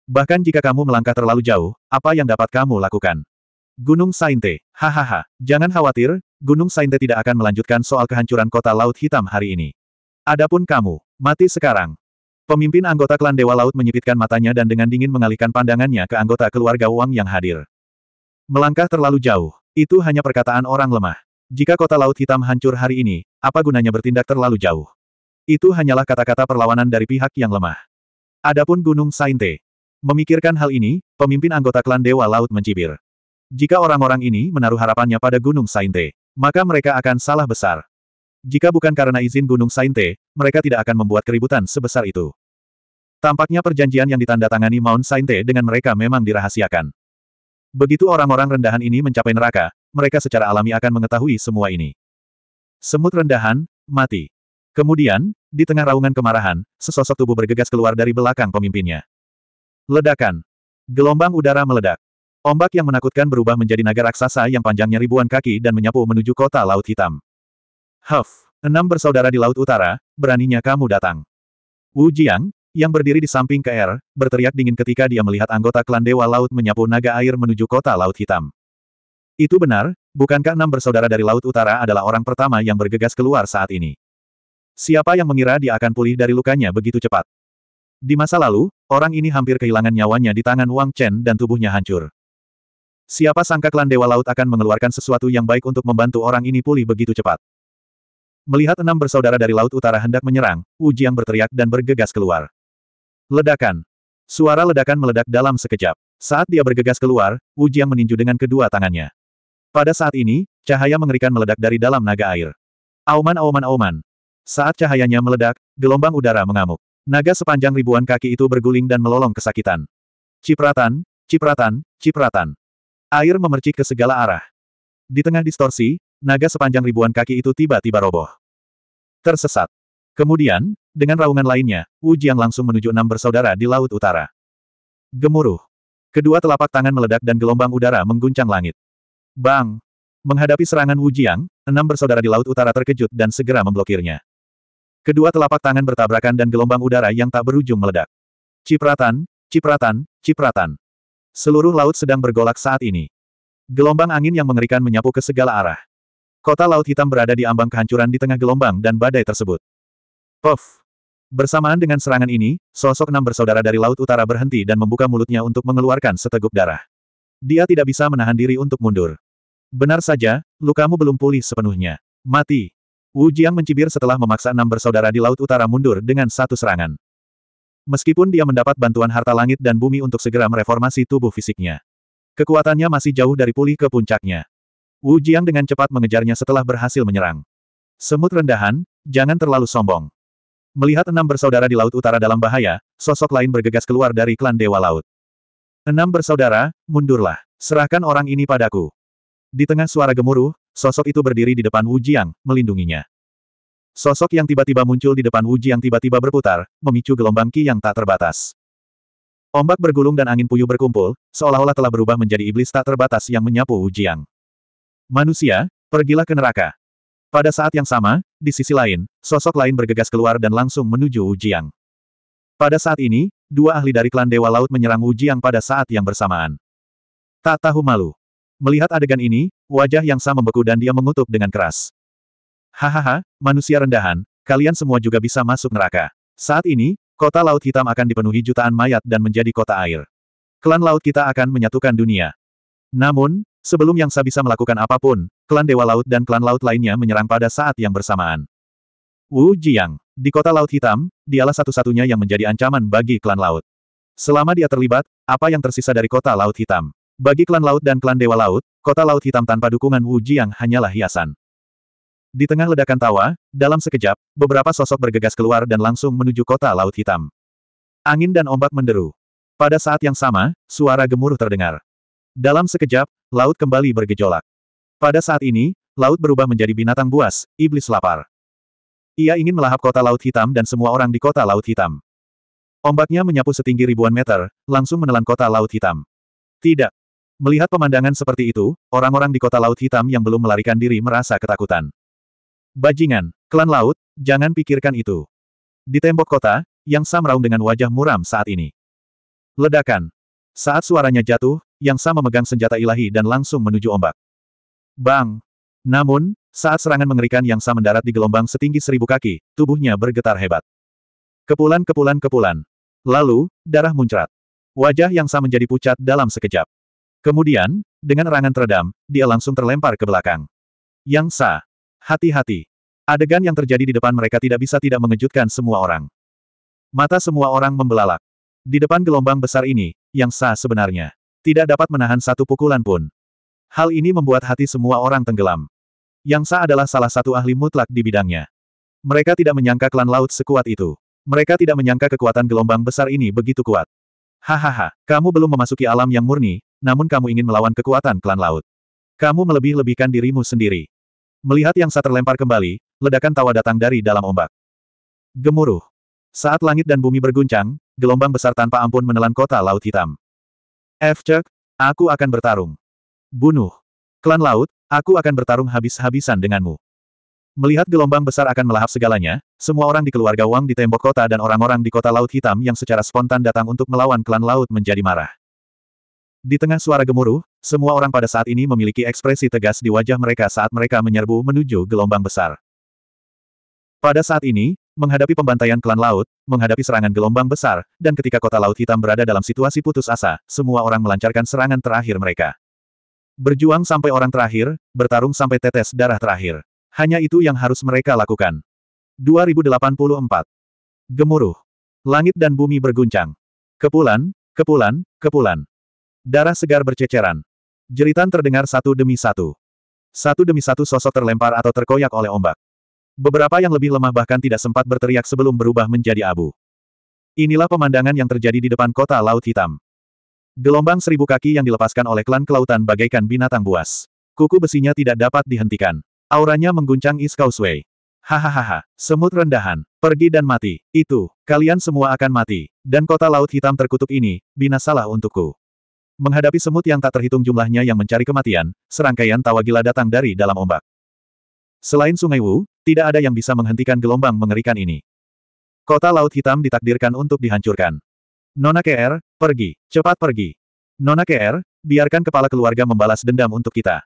Bahkan jika kamu melangkah terlalu jauh, apa yang dapat kamu lakukan? Gunung Sainte, hahaha, jangan khawatir, Gunung Sainte tidak akan melanjutkan soal kehancuran kota Laut Hitam hari ini. Adapun kamu, mati sekarang. Pemimpin anggota klan Dewa Laut menyipitkan matanya dan dengan dingin mengalihkan pandangannya ke anggota keluarga Wang yang hadir. Melangkah terlalu jauh, itu hanya perkataan orang lemah. Jika kota Laut Hitam hancur hari ini, apa gunanya bertindak terlalu jauh? Itu hanyalah kata-kata perlawanan dari pihak yang lemah. Adapun Gunung Sainte. Memikirkan hal ini, pemimpin anggota klan Dewa Laut mencibir. Jika orang-orang ini menaruh harapannya pada Gunung Sainte, maka mereka akan salah besar. Jika bukan karena izin Gunung Sainte, mereka tidak akan membuat keributan sebesar itu. Tampaknya perjanjian yang ditandatangani Mount Sainte dengan mereka memang dirahasiakan. Begitu orang-orang rendahan ini mencapai neraka, mereka secara alami akan mengetahui semua ini. Semut rendahan, mati. Kemudian, di tengah raungan kemarahan, sesosok tubuh bergegas keluar dari belakang pemimpinnya. Ledakan. Gelombang udara meledak. Ombak yang menakutkan berubah menjadi naga raksasa yang panjangnya ribuan kaki dan menyapu menuju kota Laut Hitam. Huff, enam bersaudara di Laut Utara, beraninya kamu datang. Wu Jiang, yang berdiri di samping KR, berteriak dingin ketika dia melihat anggota klan Dewa Laut menyapu naga air menuju kota Laut Hitam. Itu benar, bukankah enam bersaudara dari Laut Utara adalah orang pertama yang bergegas keluar saat ini? Siapa yang mengira dia akan pulih dari lukanya begitu cepat? Di masa lalu, orang ini hampir kehilangan nyawanya di tangan Wang Chen dan tubuhnya hancur. Siapa sangka klan Dewa Laut akan mengeluarkan sesuatu yang baik untuk membantu orang ini pulih begitu cepat. Melihat enam bersaudara dari Laut Utara hendak menyerang, Wu Jiang berteriak dan bergegas keluar. Ledakan. Suara ledakan meledak dalam sekejap. Saat dia bergegas keluar, Wu Jiang meninju dengan kedua tangannya. Pada saat ini, cahaya mengerikan meledak dari dalam naga air. Auman auman auman, saat cahayanya meledak, gelombang udara mengamuk. Naga sepanjang ribuan kaki itu berguling dan melolong kesakitan. Cipratan, cipratan, cipratan. Air memercik ke segala arah. Di tengah distorsi, naga sepanjang ribuan kaki itu tiba-tiba roboh. Tersesat. Kemudian, dengan raungan lainnya, Wu Jiang langsung menuju enam bersaudara di Laut Utara. Gemuruh. Kedua telapak tangan meledak dan gelombang udara mengguncang langit. Bang! Menghadapi serangan Wu Jiang, enam bersaudara di Laut Utara terkejut dan segera memblokirnya. Kedua telapak tangan bertabrakan dan gelombang udara yang tak berujung meledak. Cipratan, cipratan, cipratan. Seluruh laut sedang bergolak saat ini. Gelombang angin yang mengerikan menyapu ke segala arah. Kota Laut Hitam berada di ambang kehancuran di tengah gelombang dan badai tersebut. Puff! Bersamaan dengan serangan ini, sosok enam bersaudara dari Laut Utara berhenti dan membuka mulutnya untuk mengeluarkan seteguk darah. Dia tidak bisa menahan diri untuk mundur. Benar saja, lukamu belum pulih sepenuhnya. Mati! Wu Jiang mencibir setelah memaksa enam bersaudara di Laut Utara mundur dengan satu serangan. Meskipun dia mendapat bantuan harta langit dan bumi untuk segera mereformasi tubuh fisiknya. Kekuatannya masih jauh dari pulih ke puncaknya. Wu Jiang dengan cepat mengejarnya setelah berhasil menyerang. Semut rendahan, jangan terlalu sombong. Melihat enam bersaudara di Laut Utara dalam bahaya, sosok lain bergegas keluar dari klan Dewa Laut. Enam bersaudara, mundurlah. Serahkan orang ini padaku. Di tengah suara gemuruh, sosok itu berdiri di depan Wu Jiang, melindunginya. Sosok yang tiba-tiba muncul di depan Wu Jiang tiba-tiba berputar, memicu gelombang ki yang tak terbatas. Ombak bergulung dan angin puyuh berkumpul, seolah-olah telah berubah menjadi iblis tak terbatas yang menyapu Wu Jiang. Manusia, pergilah ke neraka. Pada saat yang sama, di sisi lain, sosok lain bergegas keluar dan langsung menuju Wu Jiang. Pada saat ini, dua ahli dari klan Dewa Laut menyerang Wu Jiang pada saat yang bersamaan. Tak tahu malu. Melihat adegan ini, wajah yang sama membeku dan dia mengutuk dengan keras. Hahaha, manusia rendahan, kalian semua juga bisa masuk neraka. Saat ini, kota Laut Hitam akan dipenuhi jutaan mayat dan menjadi kota air. Klan Laut kita akan menyatukan dunia. Namun, sebelum Yang Sa bisa melakukan apapun, klan Dewa Laut dan klan Laut lainnya menyerang pada saat yang bersamaan. Wu Jiang, di kota Laut Hitam, dialah satu-satunya yang menjadi ancaman bagi klan Laut. Selama dia terlibat, apa yang tersisa dari kota Laut Hitam? Bagi klan laut dan klan dewa laut, kota laut hitam tanpa dukungan Wu Jiang hanyalah hiasan. Di tengah ledakan tawa, dalam sekejap, beberapa sosok bergegas keluar dan langsung menuju kota laut hitam. Angin dan ombak menderu. Pada saat yang sama, suara gemuruh terdengar. Dalam sekejap, laut kembali bergejolak. Pada saat ini, laut berubah menjadi binatang buas, iblis lapar. Ia ingin melahap kota laut hitam dan semua orang di kota laut hitam. Ombaknya menyapu setinggi ribuan meter, langsung menelan kota laut hitam. Tidak, Melihat pemandangan seperti itu, orang-orang di kota Laut Hitam yang belum melarikan diri merasa ketakutan. Bajingan, klan laut, jangan pikirkan itu. Di tembok kota, yang Sam raung dengan wajah muram saat ini. Ledakan. Saat suaranya jatuh, yang Sam memegang senjata ilahi dan langsung menuju ombak. Bang! Namun, saat serangan mengerikan yang Sam mendarat di gelombang setinggi seribu kaki, tubuhnya bergetar hebat. Kepulan-kepulan-kepulan. Lalu, darah muncrat. Wajah yang Sam menjadi pucat dalam sekejap. Kemudian, dengan erangan teredam, dia langsung terlempar ke belakang. Yang Sa. Hati-hati. Adegan yang terjadi di depan mereka tidak bisa tidak mengejutkan semua orang. Mata semua orang membelalak. Di depan gelombang besar ini, Yang Sa sebenarnya tidak dapat menahan satu pukulan pun. Hal ini membuat hati semua orang tenggelam. Yang Sa adalah salah satu ahli mutlak di bidangnya. Mereka tidak menyangka klan laut sekuat itu. Mereka tidak menyangka kekuatan gelombang besar ini begitu kuat. Hahaha, kamu belum memasuki alam yang murni, namun kamu ingin melawan kekuatan klan laut. Kamu melebih-lebihkan dirimu sendiri. Melihat Yang Sa terlempar kembali, ledakan tawa datang dari dalam ombak. Gemuruh. Saat langit dan bumi berguncang, gelombang besar tanpa ampun menelan kota Laut Hitam. F. Cek, aku akan bertarung. Bunuh. Klan Laut, aku akan bertarung habis-habisan denganmu. Melihat gelombang besar akan melahap segalanya, semua orang di keluarga Wang di tembok kota dan orang-orang di kota Laut Hitam yang secara spontan datang untuk melawan klan Laut menjadi marah. Di tengah suara gemuruh, semua orang pada saat ini memiliki ekspresi tegas di wajah mereka saat mereka menyerbu menuju gelombang besar. Pada saat ini, menghadapi pembantaian klan laut, menghadapi serangan gelombang besar, dan ketika kota laut hitam berada dalam situasi putus asa, semua orang melancarkan serangan terakhir mereka. Berjuang sampai orang terakhir, bertarung sampai tetes darah terakhir. Hanya itu yang harus mereka lakukan. 2084. Gemuruh. Langit dan bumi berguncang. Kepulan, kepulan, kepulan. Darah segar berceceran. Jeritan terdengar satu demi satu. Satu demi satu sosok terlempar atau terkoyak oleh ombak. Beberapa yang lebih lemah bahkan tidak sempat berteriak sebelum berubah menjadi abu. Inilah pemandangan yang terjadi di depan kota Laut Hitam. Gelombang seribu kaki yang dilepaskan oleh klan kelautan bagaikan binatang buas. Kuku besinya tidak dapat dihentikan. Auranya mengguncang East Causeway. Hahaha, semut rendahan, pergi dan mati. Itu, kalian semua akan mati. Dan kota Laut Hitam terkutuk ini, binasalah untukku. Menghadapi semut yang tak terhitung jumlahnya yang mencari kematian, serangkaian tawa gila datang dari dalam ombak. Selain Sungai Wu, tidak ada yang bisa menghentikan gelombang mengerikan ini. Kota Laut Hitam ditakdirkan untuk dihancurkan. Nona KR, er, pergi, cepat pergi. Nona KR, er, biarkan kepala keluarga membalas dendam untuk kita.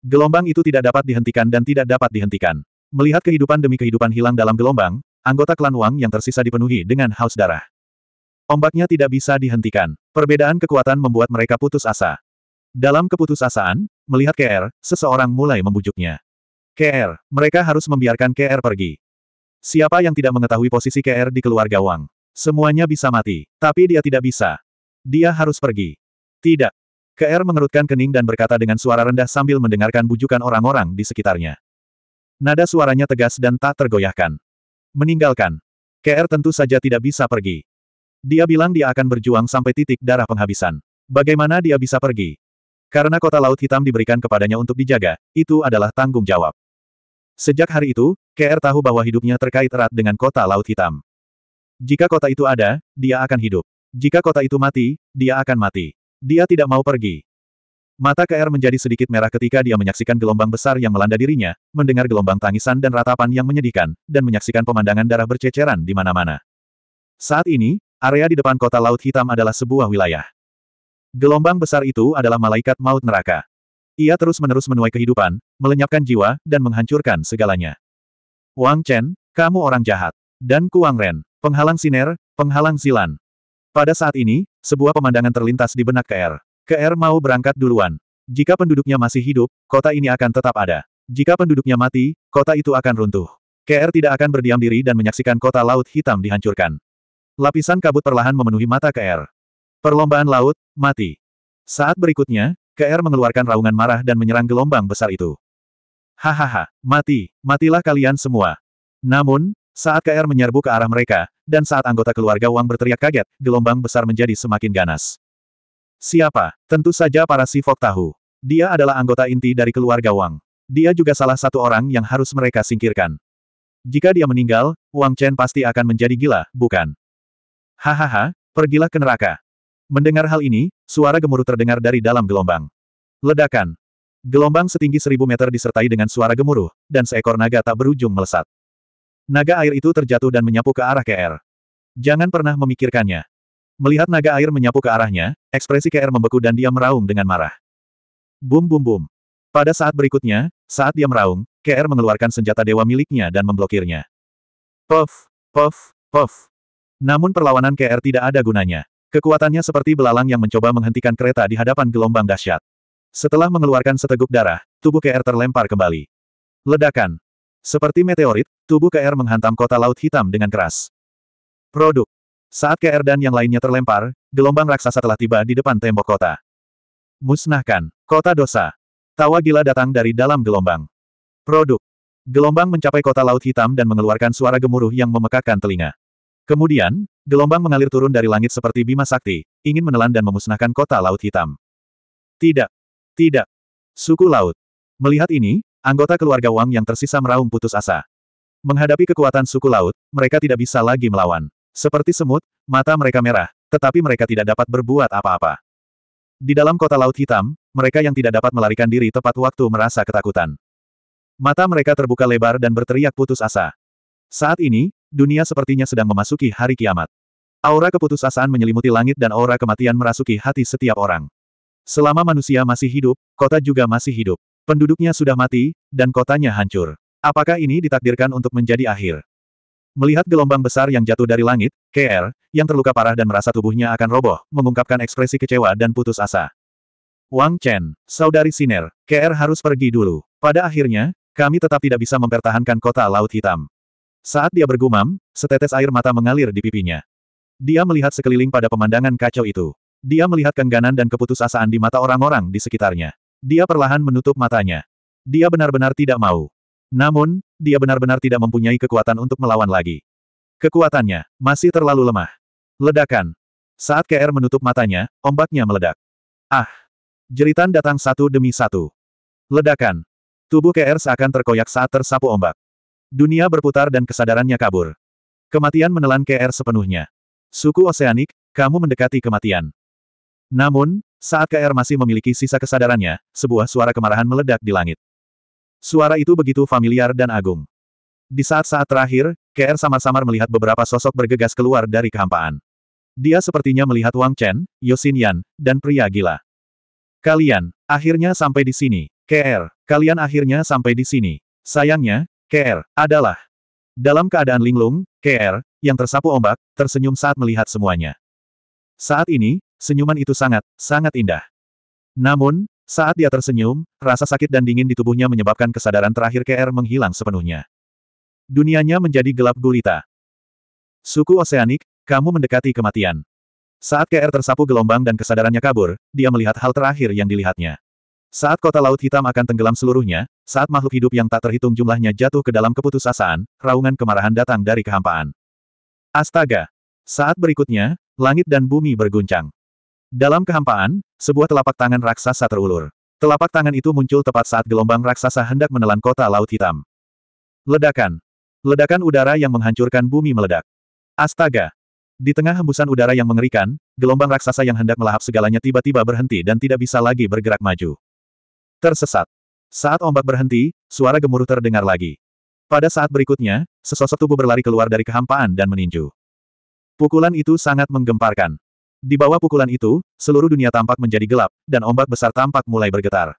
Gelombang itu tidak dapat dihentikan dan tidak dapat dihentikan. Melihat kehidupan demi kehidupan hilang dalam gelombang, anggota klan Wang yang tersisa dipenuhi dengan haus darah. Ombaknya tidak bisa dihentikan. Perbedaan kekuatan membuat mereka putus asa. Dalam keputusasaan, melihat KR, seseorang mulai membujuknya. KR, mereka harus membiarkan KR pergi. Siapa yang tidak mengetahui posisi KR di keluarga Wang? Semuanya bisa mati, tapi dia tidak bisa. Dia harus pergi. Tidak. KR mengerutkan kening dan berkata dengan suara rendah sambil mendengarkan bujukan orang-orang di sekitarnya. Nada suaranya tegas dan tak tergoyahkan. Meninggalkan. KR tentu saja tidak bisa pergi. Dia bilang dia akan berjuang sampai titik darah penghabisan. Bagaimana dia bisa pergi? Karena kota Laut Hitam diberikan kepadanya untuk dijaga, itu adalah tanggung jawab. Sejak hari itu, KR tahu bahwa hidupnya terkait erat dengan kota Laut Hitam. Jika kota itu ada, dia akan hidup. Jika kota itu mati, dia akan mati. Dia tidak mau pergi. Mata KR menjadi sedikit merah ketika dia menyaksikan gelombang besar yang melanda dirinya, mendengar gelombang tangisan dan ratapan yang menyedihkan, dan menyaksikan pemandangan darah berceceran di mana-mana. Saat ini, Area di depan kota Laut Hitam adalah sebuah wilayah. Gelombang besar itu adalah malaikat maut neraka. Ia terus-menerus menuai kehidupan, melenyapkan jiwa, dan menghancurkan segalanya. Wang Chen, kamu orang jahat. Dan Kuang Ren, penghalang siner, penghalang Silan. Pada saat ini, sebuah pemandangan terlintas di benak KR. KR mau berangkat duluan. Jika penduduknya masih hidup, kota ini akan tetap ada. Jika penduduknya mati, kota itu akan runtuh. KR tidak akan berdiam diri dan menyaksikan kota Laut Hitam dihancurkan. Lapisan kabut perlahan memenuhi mata KR. Er. Perlombaan laut, mati. Saat berikutnya, KR er mengeluarkan raungan marah dan menyerang gelombang besar itu. Hahaha, mati, matilah kalian semua. Namun, saat KR er menyerbu ke arah mereka, dan saat anggota keluarga Wang berteriak kaget, gelombang besar menjadi semakin ganas. Siapa? Tentu saja para Sivok tahu. Dia adalah anggota inti dari keluarga Wang. Dia juga salah satu orang yang harus mereka singkirkan. Jika dia meninggal, Wang Chen pasti akan menjadi gila, bukan? Hahaha, pergilah ke neraka. Mendengar hal ini, suara gemuruh terdengar dari dalam gelombang. Ledakan. Gelombang setinggi seribu meter disertai dengan suara gemuruh, dan seekor naga tak berujung melesat. Naga air itu terjatuh dan menyapu ke arah KR. Jangan pernah memikirkannya. Melihat naga air menyapu ke arahnya, ekspresi KR membeku dan dia meraung dengan marah. Bum bum bum. Pada saat berikutnya, saat dia meraung, KR mengeluarkan senjata dewa miliknya dan memblokirnya. Puff, puff, puff. Namun perlawanan KR tidak ada gunanya. Kekuatannya seperti belalang yang mencoba menghentikan kereta di hadapan gelombang dahsyat. Setelah mengeluarkan seteguk darah, tubuh KR terlempar kembali. Ledakan. Seperti meteorit, tubuh KR menghantam kota laut hitam dengan keras. Produk. Saat KR dan yang lainnya terlempar, gelombang raksasa telah tiba di depan tembok kota. Musnahkan. Kota dosa. Tawa gila datang dari dalam gelombang. Produk. Gelombang mencapai kota laut hitam dan mengeluarkan suara gemuruh yang memekakkan telinga. Kemudian, gelombang mengalir turun dari langit seperti bima sakti, ingin menelan dan memusnahkan kota Laut Hitam. Tidak. Tidak. Suku Laut. Melihat ini, anggota keluarga Wang yang tersisa meraung putus asa. Menghadapi kekuatan suku Laut, mereka tidak bisa lagi melawan. Seperti semut, mata mereka merah, tetapi mereka tidak dapat berbuat apa-apa. Di dalam kota Laut Hitam, mereka yang tidak dapat melarikan diri tepat waktu merasa ketakutan. Mata mereka terbuka lebar dan berteriak putus asa. Saat ini, Dunia sepertinya sedang memasuki hari kiamat. Aura keputusasaan menyelimuti langit dan aura kematian merasuki hati setiap orang. Selama manusia masih hidup, kota juga masih hidup. Penduduknya sudah mati, dan kotanya hancur. Apakah ini ditakdirkan untuk menjadi akhir? Melihat gelombang besar yang jatuh dari langit, KR, yang terluka parah dan merasa tubuhnya akan roboh, mengungkapkan ekspresi kecewa dan putus asa. Wang Chen, saudari Siner, KR harus pergi dulu. Pada akhirnya, kami tetap tidak bisa mempertahankan kota Laut Hitam. Saat dia bergumam, setetes air mata mengalir di pipinya. Dia melihat sekeliling pada pemandangan kacau itu. Dia melihat kengganan dan keputusasaan di mata orang-orang di sekitarnya. Dia perlahan menutup matanya. Dia benar-benar tidak mau. Namun, dia benar-benar tidak mempunyai kekuatan untuk melawan lagi. Kekuatannya masih terlalu lemah. Ledakan. Saat KR menutup matanya, ombaknya meledak. Ah! Jeritan datang satu demi satu. Ledakan. Tubuh KR seakan terkoyak saat tersapu ombak. Dunia berputar dan kesadarannya kabur. Kematian menelan KR sepenuhnya. Suku Oseanik, kamu mendekati kematian. Namun, saat KR masih memiliki sisa kesadarannya, sebuah suara kemarahan meledak di langit. Suara itu begitu familiar dan agung. Di saat-saat terakhir, KR samar-samar melihat beberapa sosok bergegas keluar dari kehampaan. Dia sepertinya melihat Wang Chen, Yosin Yan, dan pria gila. Kalian, akhirnya sampai di sini. KR, kalian akhirnya sampai di sini. Sayangnya, KR, adalah. Dalam keadaan linglung, KR, yang tersapu ombak, tersenyum saat melihat semuanya. Saat ini, senyuman itu sangat, sangat indah. Namun, saat dia tersenyum, rasa sakit dan dingin di tubuhnya menyebabkan kesadaran terakhir KR menghilang sepenuhnya. Dunianya menjadi gelap gulita. Suku Oseanik, kamu mendekati kematian. Saat KR tersapu gelombang dan kesadarannya kabur, dia melihat hal terakhir yang dilihatnya. Saat kota laut hitam akan tenggelam seluruhnya, saat makhluk hidup yang tak terhitung jumlahnya jatuh ke dalam keputusasaan, raungan kemarahan datang dari kehampaan. Astaga! Saat berikutnya, langit dan bumi berguncang. Dalam kehampaan, sebuah telapak tangan raksasa terulur. Telapak tangan itu muncul tepat saat gelombang raksasa hendak menelan kota laut hitam. Ledakan! Ledakan udara yang menghancurkan bumi meledak. Astaga! Di tengah hembusan udara yang mengerikan, gelombang raksasa yang hendak melahap segalanya tiba-tiba berhenti dan tidak bisa lagi bergerak maju. Tersesat. Saat ombak berhenti, suara gemuruh terdengar lagi. Pada saat berikutnya, sesosok tubuh berlari keluar dari kehampaan dan meninju. Pukulan itu sangat menggemparkan. Di bawah pukulan itu, seluruh dunia tampak menjadi gelap, dan ombak besar tampak mulai bergetar.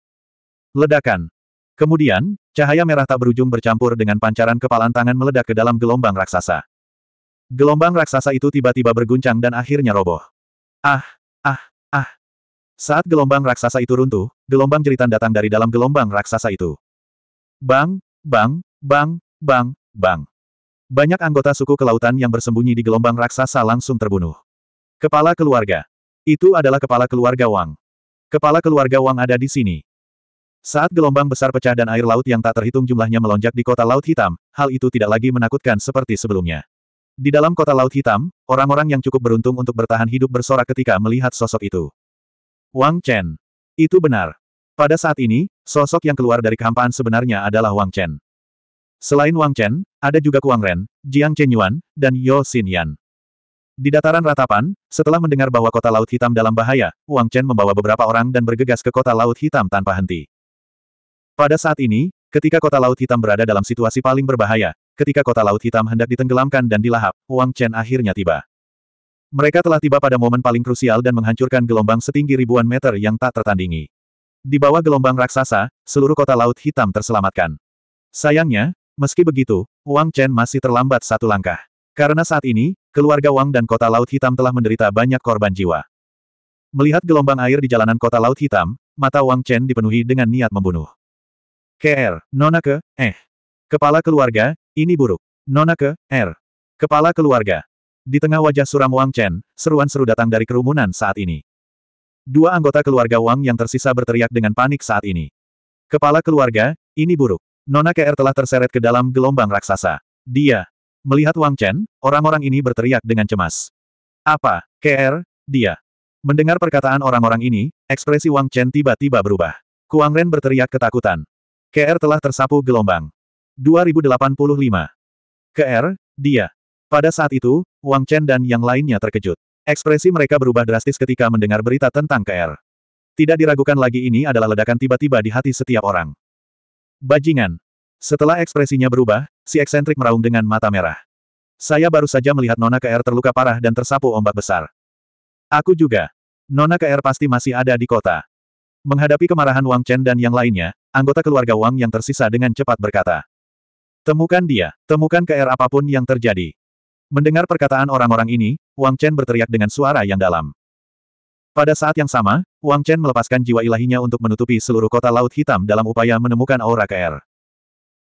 Ledakan. Kemudian, cahaya merah tak berujung bercampur dengan pancaran kepalan tangan meledak ke dalam gelombang raksasa. Gelombang raksasa itu tiba-tiba berguncang dan akhirnya roboh. Ah, ah, saat gelombang raksasa itu runtuh, gelombang jeritan datang dari dalam gelombang raksasa itu. Bang, bang, bang, bang, bang. Banyak anggota suku kelautan yang bersembunyi di gelombang raksasa langsung terbunuh. Kepala keluarga. Itu adalah kepala keluarga Wang. Kepala keluarga Wang ada di sini. Saat gelombang besar pecah dan air laut yang tak terhitung jumlahnya melonjak di kota Laut Hitam, hal itu tidak lagi menakutkan seperti sebelumnya. Di dalam kota Laut Hitam, orang-orang yang cukup beruntung untuk bertahan hidup bersorak ketika melihat sosok itu. Wang Chen. Itu benar. Pada saat ini, sosok yang keluar dari kehampaan sebenarnya adalah Wang Chen. Selain Wang Chen, ada juga Kuang Ren, Jiang Chen Yuan, dan Yo Yan. Di dataran ratapan, setelah mendengar bahwa kota Laut Hitam dalam bahaya, Wang Chen membawa beberapa orang dan bergegas ke kota Laut Hitam tanpa henti. Pada saat ini, ketika kota Laut Hitam berada dalam situasi paling berbahaya, ketika kota Laut Hitam hendak ditenggelamkan dan dilahap, Wang Chen akhirnya tiba. Mereka telah tiba pada momen paling krusial dan menghancurkan gelombang setinggi ribuan meter yang tak tertandingi. Di bawah gelombang raksasa, seluruh kota Laut Hitam terselamatkan. Sayangnya, meski begitu, Wang Chen masih terlambat satu langkah. Karena saat ini, keluarga Wang dan kota Laut Hitam telah menderita banyak korban jiwa. Melihat gelombang air di jalanan kota Laut Hitam, mata Wang Chen dipenuhi dengan niat membunuh. KR, Nona ke, eh. Kepala keluarga, ini buruk. Nona ke, er, Kepala keluarga, di tengah wajah suram Wang Chen, seruan seru datang dari kerumunan saat ini. Dua anggota keluarga Wang yang tersisa berteriak dengan panik saat ini. Kepala keluarga, ini buruk. Nona KR telah terseret ke dalam gelombang raksasa. Dia. Melihat Wang Chen, orang-orang ini berteriak dengan cemas. Apa, KR, dia. Mendengar perkataan orang-orang ini, ekspresi Wang Chen tiba-tiba berubah. Kuang Ren berteriak ketakutan. KR telah tersapu gelombang. 2085. KR, dia. Pada saat itu, Wang Chen dan yang lainnya terkejut. Ekspresi mereka berubah drastis ketika mendengar berita tentang KR. Tidak diragukan lagi ini adalah ledakan tiba-tiba di hati setiap orang. Bajingan. Setelah ekspresinya berubah, si eksentrik meraung dengan mata merah. Saya baru saja melihat Nona KR terluka parah dan tersapu ombak besar. Aku juga. Nona KR pasti masih ada di kota. Menghadapi kemarahan Wang Chen dan yang lainnya, anggota keluarga Wang yang tersisa dengan cepat berkata. Temukan dia, temukan KR apapun yang terjadi. Mendengar perkataan orang-orang ini, Wang Chen berteriak dengan suara yang dalam. Pada saat yang sama, Wang Chen melepaskan jiwa ilahinya untuk menutupi seluruh kota Laut Hitam dalam upaya menemukan aura KR.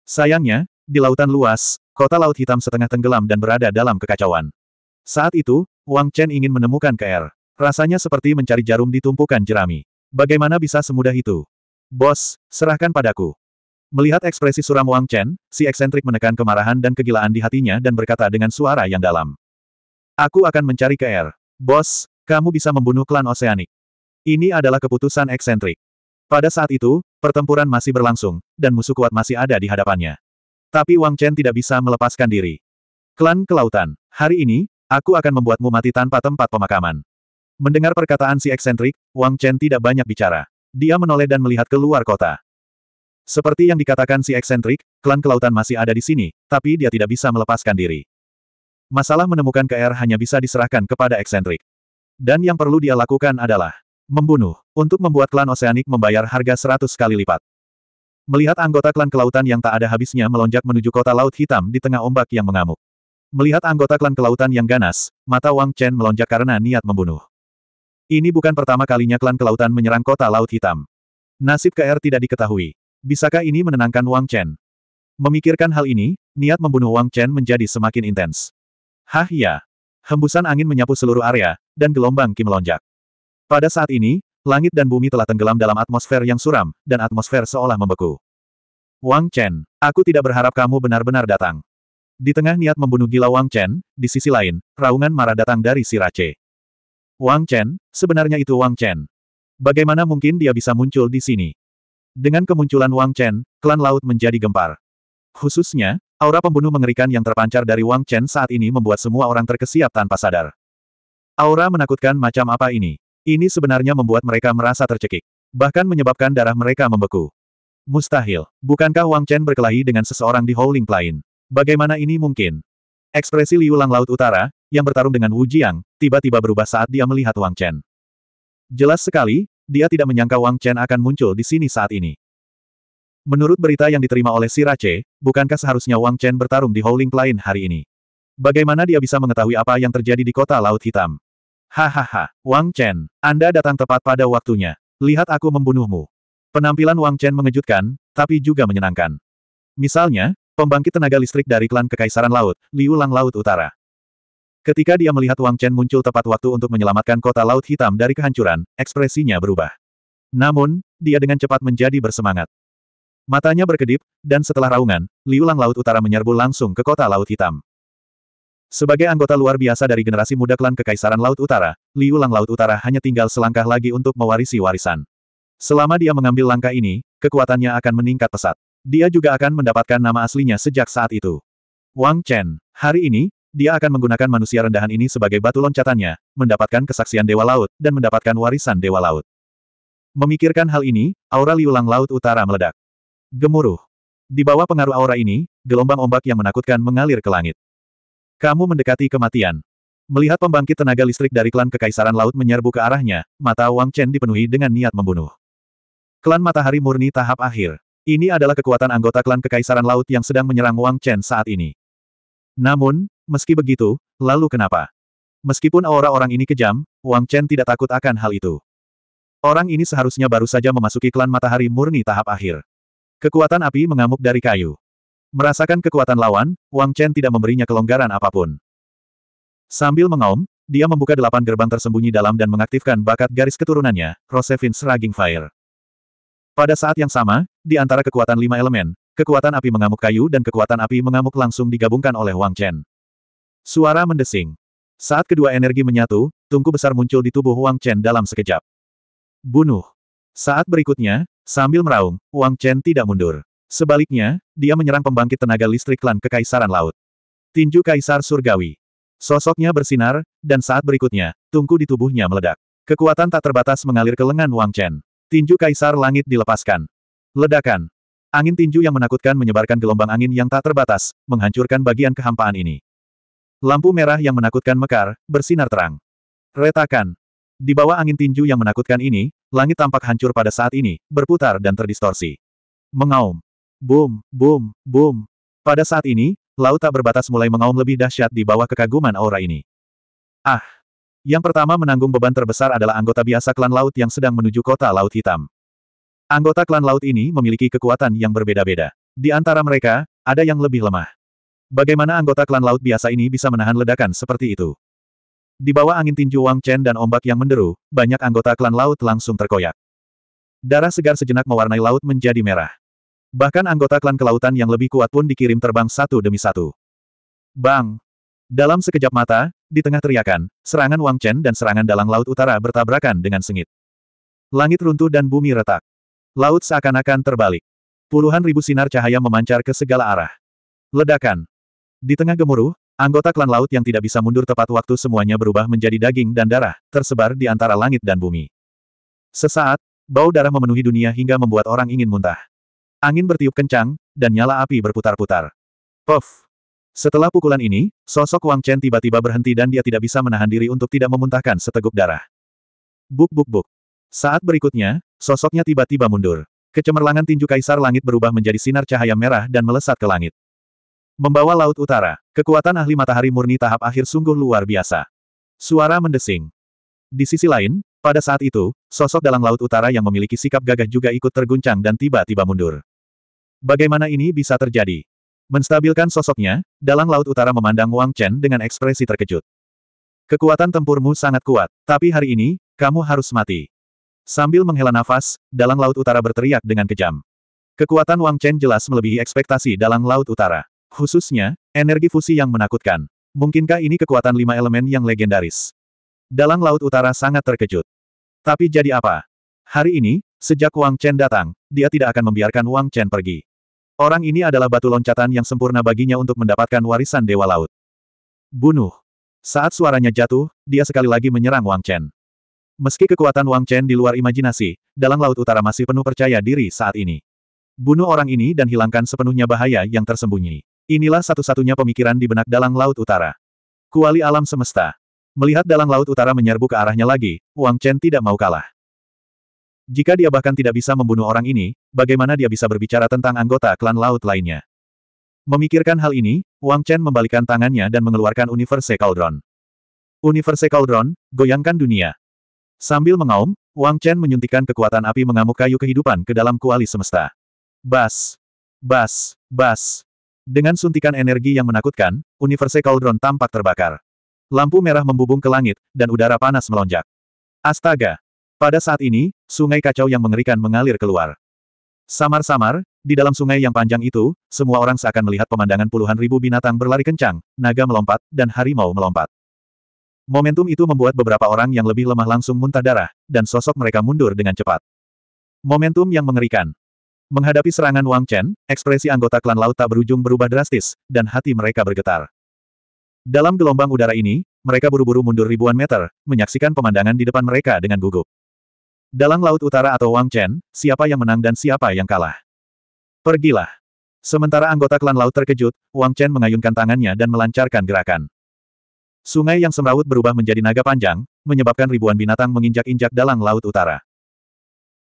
Sayangnya, di lautan luas, kota Laut Hitam setengah tenggelam dan berada dalam kekacauan. Saat itu, Wang Chen ingin menemukan KR. Rasanya seperti mencari jarum di tumpukan jerami. Bagaimana bisa semudah itu? Bos, serahkan padaku. Melihat ekspresi suram Wang Chen, si eksentrik menekan kemarahan dan kegilaan di hatinya dan berkata dengan suara yang dalam. Aku akan mencari KR. Bos, kamu bisa membunuh klan Oseanik. Ini adalah keputusan eksentrik. Pada saat itu, pertempuran masih berlangsung, dan musuh kuat masih ada di hadapannya. Tapi Wang Chen tidak bisa melepaskan diri. Klan Kelautan, hari ini, aku akan membuatmu mati tanpa tempat pemakaman. Mendengar perkataan si eksentrik, Wang Chen tidak banyak bicara. Dia menoleh dan melihat keluar kota. Seperti yang dikatakan si eksentrik, klan kelautan masih ada di sini, tapi dia tidak bisa melepaskan diri. Masalah menemukan KR hanya bisa diserahkan kepada eksentrik. Dan yang perlu dia lakukan adalah membunuh, untuk membuat klan oseanik membayar harga seratus kali lipat. Melihat anggota klan kelautan yang tak ada habisnya melonjak menuju kota Laut Hitam di tengah ombak yang mengamuk. Melihat anggota klan kelautan yang ganas, mata Wang Chen melonjak karena niat membunuh. Ini bukan pertama kalinya klan kelautan menyerang kota Laut Hitam. Nasib KR tidak diketahui. Bisakah ini menenangkan Wang Chen? Memikirkan hal ini, niat membunuh Wang Chen menjadi semakin intens. Hah ya! Hembusan angin menyapu seluruh area, dan gelombang Ki melonjak. Pada saat ini, langit dan bumi telah tenggelam dalam atmosfer yang suram, dan atmosfer seolah membeku. Wang Chen, aku tidak berharap kamu benar-benar datang. Di tengah niat membunuh gila Wang Chen, di sisi lain, raungan marah datang dari si Rache. Wang Chen, sebenarnya itu Wang Chen. Bagaimana mungkin dia bisa muncul di sini? Dengan kemunculan Wang Chen, klan laut menjadi gempar. Khususnya, aura pembunuh mengerikan yang terpancar dari Wang Chen saat ini membuat semua orang terkesiap tanpa sadar. Aura menakutkan macam apa ini? Ini sebenarnya membuat mereka merasa tercekik. Bahkan menyebabkan darah mereka membeku. Mustahil. Bukankah Wang Chen berkelahi dengan seseorang di Howling Plain? Bagaimana ini mungkin? Ekspresi Liu Lang Laut Utara, yang bertarung dengan Wu Jiang, tiba-tiba berubah saat dia melihat Wang Chen. Jelas sekali, dia tidak menyangka Wang Chen akan muncul di sini saat ini. Menurut berita yang diterima oleh si Rache, bukankah seharusnya Wang Chen bertarung di Howling Plain hari ini? Bagaimana dia bisa mengetahui apa yang terjadi di kota Laut Hitam? Hahaha, Wang Chen, Anda datang tepat pada waktunya. Lihat aku membunuhmu. Penampilan Wang Chen mengejutkan, tapi juga menyenangkan. Misalnya, pembangkit tenaga listrik dari klan Kekaisaran Laut, Liu Lang Laut Utara. Ketika dia melihat Wang Chen muncul tepat waktu untuk menyelamatkan kota Laut Hitam dari kehancuran, ekspresinya berubah. Namun, dia dengan cepat menjadi bersemangat. Matanya berkedip, dan setelah raungan, liulang laut utara menyerbu langsung ke kota Laut Hitam. Sebagai anggota luar biasa dari generasi muda klan Kekaisaran Laut Utara, liulang laut utara hanya tinggal selangkah lagi untuk mewarisi warisan. Selama dia mengambil langkah ini, kekuatannya akan meningkat pesat. Dia juga akan mendapatkan nama aslinya sejak saat itu. Wang Chen, hari ini, dia akan menggunakan manusia rendahan ini sebagai batu loncatannya, mendapatkan kesaksian Dewa Laut, dan mendapatkan warisan Dewa Laut. Memikirkan hal ini, aura liulang Laut Utara meledak. Gemuruh. Di bawah pengaruh aura ini, gelombang ombak yang menakutkan mengalir ke langit. Kamu mendekati kematian. Melihat pembangkit tenaga listrik dari klan Kekaisaran Laut menyerbu ke arahnya, mata Wang Chen dipenuhi dengan niat membunuh. Klan Matahari Murni tahap akhir. Ini adalah kekuatan anggota klan Kekaisaran Laut yang sedang menyerang Wang Chen saat ini. Namun, meski begitu, lalu kenapa? Meskipun aura orang ini kejam, Wang Chen tidak takut akan hal itu. Orang ini seharusnya baru saja memasuki klan matahari murni tahap akhir. Kekuatan api mengamuk dari kayu. Merasakan kekuatan lawan, Wang Chen tidak memberinya kelonggaran apapun. Sambil mengaum, dia membuka delapan gerbang tersembunyi dalam dan mengaktifkan bakat garis keturunannya, Rosevin's Raging Fire. Pada saat yang sama, di antara kekuatan lima elemen, Kekuatan api mengamuk kayu dan kekuatan api mengamuk langsung digabungkan oleh Wang Chen. Suara mendesing. Saat kedua energi menyatu, tungku besar muncul di tubuh Wang Chen dalam sekejap. Bunuh. Saat berikutnya, sambil meraung, Wang Chen tidak mundur. Sebaliknya, dia menyerang pembangkit tenaga listrik klan Kekaisaran Laut. Tinju Kaisar Surgawi. Sosoknya bersinar, dan saat berikutnya, tungku di tubuhnya meledak. Kekuatan tak terbatas mengalir ke lengan Wang Chen. Tinju Kaisar Langit dilepaskan. Ledakan. Angin tinju yang menakutkan menyebarkan gelombang angin yang tak terbatas, menghancurkan bagian kehampaan ini. Lampu merah yang menakutkan mekar, bersinar terang. Retakan. Di bawah angin tinju yang menakutkan ini, langit tampak hancur pada saat ini, berputar dan terdistorsi. Mengaum. Boom, boom, boom. Pada saat ini, laut tak berbatas mulai mengaum lebih dahsyat di bawah kekaguman aura ini. Ah! Yang pertama menanggung beban terbesar adalah anggota biasa klan laut yang sedang menuju kota Laut Hitam. Anggota klan laut ini memiliki kekuatan yang berbeda-beda. Di antara mereka, ada yang lebih lemah. Bagaimana anggota klan laut biasa ini bisa menahan ledakan seperti itu? Di bawah angin tinju Wang Chen dan ombak yang menderu, banyak anggota klan laut langsung terkoyak. Darah segar sejenak mewarnai laut menjadi merah. Bahkan anggota klan kelautan yang lebih kuat pun dikirim terbang satu demi satu. Bang! Dalam sekejap mata, di tengah teriakan, serangan Wang Chen dan serangan dalang laut utara bertabrakan dengan sengit. Langit runtuh dan bumi retak. Laut seakan-akan terbalik. Puluhan ribu sinar cahaya memancar ke segala arah. Ledakan. Di tengah gemuruh, anggota klan laut yang tidak bisa mundur tepat waktu semuanya berubah menjadi daging dan darah, tersebar di antara langit dan bumi. Sesaat, bau darah memenuhi dunia hingga membuat orang ingin muntah. Angin bertiup kencang, dan nyala api berputar-putar. Puff! Setelah pukulan ini, sosok Wang Chen tiba-tiba berhenti dan dia tidak bisa menahan diri untuk tidak memuntahkan seteguk darah. Buk buk buk. Saat berikutnya, Sosoknya tiba-tiba mundur. Kecemerlangan tinju kaisar langit berubah menjadi sinar cahaya merah dan melesat ke langit. Membawa laut utara, kekuatan ahli matahari murni tahap akhir sungguh luar biasa. Suara mendesing. Di sisi lain, pada saat itu, sosok dalam laut utara yang memiliki sikap gagah juga ikut terguncang dan tiba-tiba mundur. Bagaimana ini bisa terjadi? Menstabilkan sosoknya, dalam laut utara memandang Wang Chen dengan ekspresi terkejut. Kekuatan tempurmu sangat kuat, tapi hari ini, kamu harus mati. Sambil menghela nafas, dalang laut utara berteriak dengan kejam. Kekuatan Wang Chen jelas melebihi ekspektasi dalang laut utara. Khususnya, energi fusi yang menakutkan. Mungkinkah ini kekuatan lima elemen yang legendaris? Dalang laut utara sangat terkejut. Tapi jadi apa? Hari ini, sejak Wang Chen datang, dia tidak akan membiarkan Wang Chen pergi. Orang ini adalah batu loncatan yang sempurna baginya untuk mendapatkan warisan Dewa Laut. Bunuh. Saat suaranya jatuh, dia sekali lagi menyerang Wang Chen. Meski kekuatan Wang Chen di luar imajinasi, dalang Laut Utara masih penuh percaya diri saat ini. Bunuh orang ini dan hilangkan sepenuhnya bahaya yang tersembunyi. Inilah satu-satunya pemikiran di benak dalang Laut Utara. Kuali alam semesta. Melihat dalang Laut Utara menyerbu ke arahnya lagi, Wang Chen tidak mau kalah. Jika dia bahkan tidak bisa membunuh orang ini, bagaimana dia bisa berbicara tentang anggota klan laut lainnya? Memikirkan hal ini, Wang Chen membalikkan tangannya dan mengeluarkan Universe Cauldron. Universe Cauldron, goyangkan dunia. Sambil mengaum, Wang Chen menyuntikkan kekuatan api mengamuk kayu kehidupan ke dalam kuali semesta. Bas! Bas! Bas! Dengan suntikan energi yang menakutkan, Universe Cauldron tampak terbakar. Lampu merah membubung ke langit, dan udara panas melonjak. Astaga! Pada saat ini, sungai kacau yang mengerikan mengalir keluar. Samar-samar, di dalam sungai yang panjang itu, semua orang seakan melihat pemandangan puluhan ribu binatang berlari kencang, naga melompat, dan harimau melompat. Momentum itu membuat beberapa orang yang lebih lemah langsung muntah darah, dan sosok mereka mundur dengan cepat. Momentum yang mengerikan. Menghadapi serangan Wang Chen, ekspresi anggota klan laut tak berujung berubah drastis, dan hati mereka bergetar. Dalam gelombang udara ini, mereka buru-buru mundur ribuan meter, menyaksikan pemandangan di depan mereka dengan gugup. Dalam Laut Utara atau Wang Chen, siapa yang menang dan siapa yang kalah? Pergilah. Sementara anggota klan laut terkejut, Wang Chen mengayunkan tangannya dan melancarkan gerakan. Sungai yang semrawut berubah menjadi naga panjang, menyebabkan ribuan binatang menginjak-injak dalang laut utara.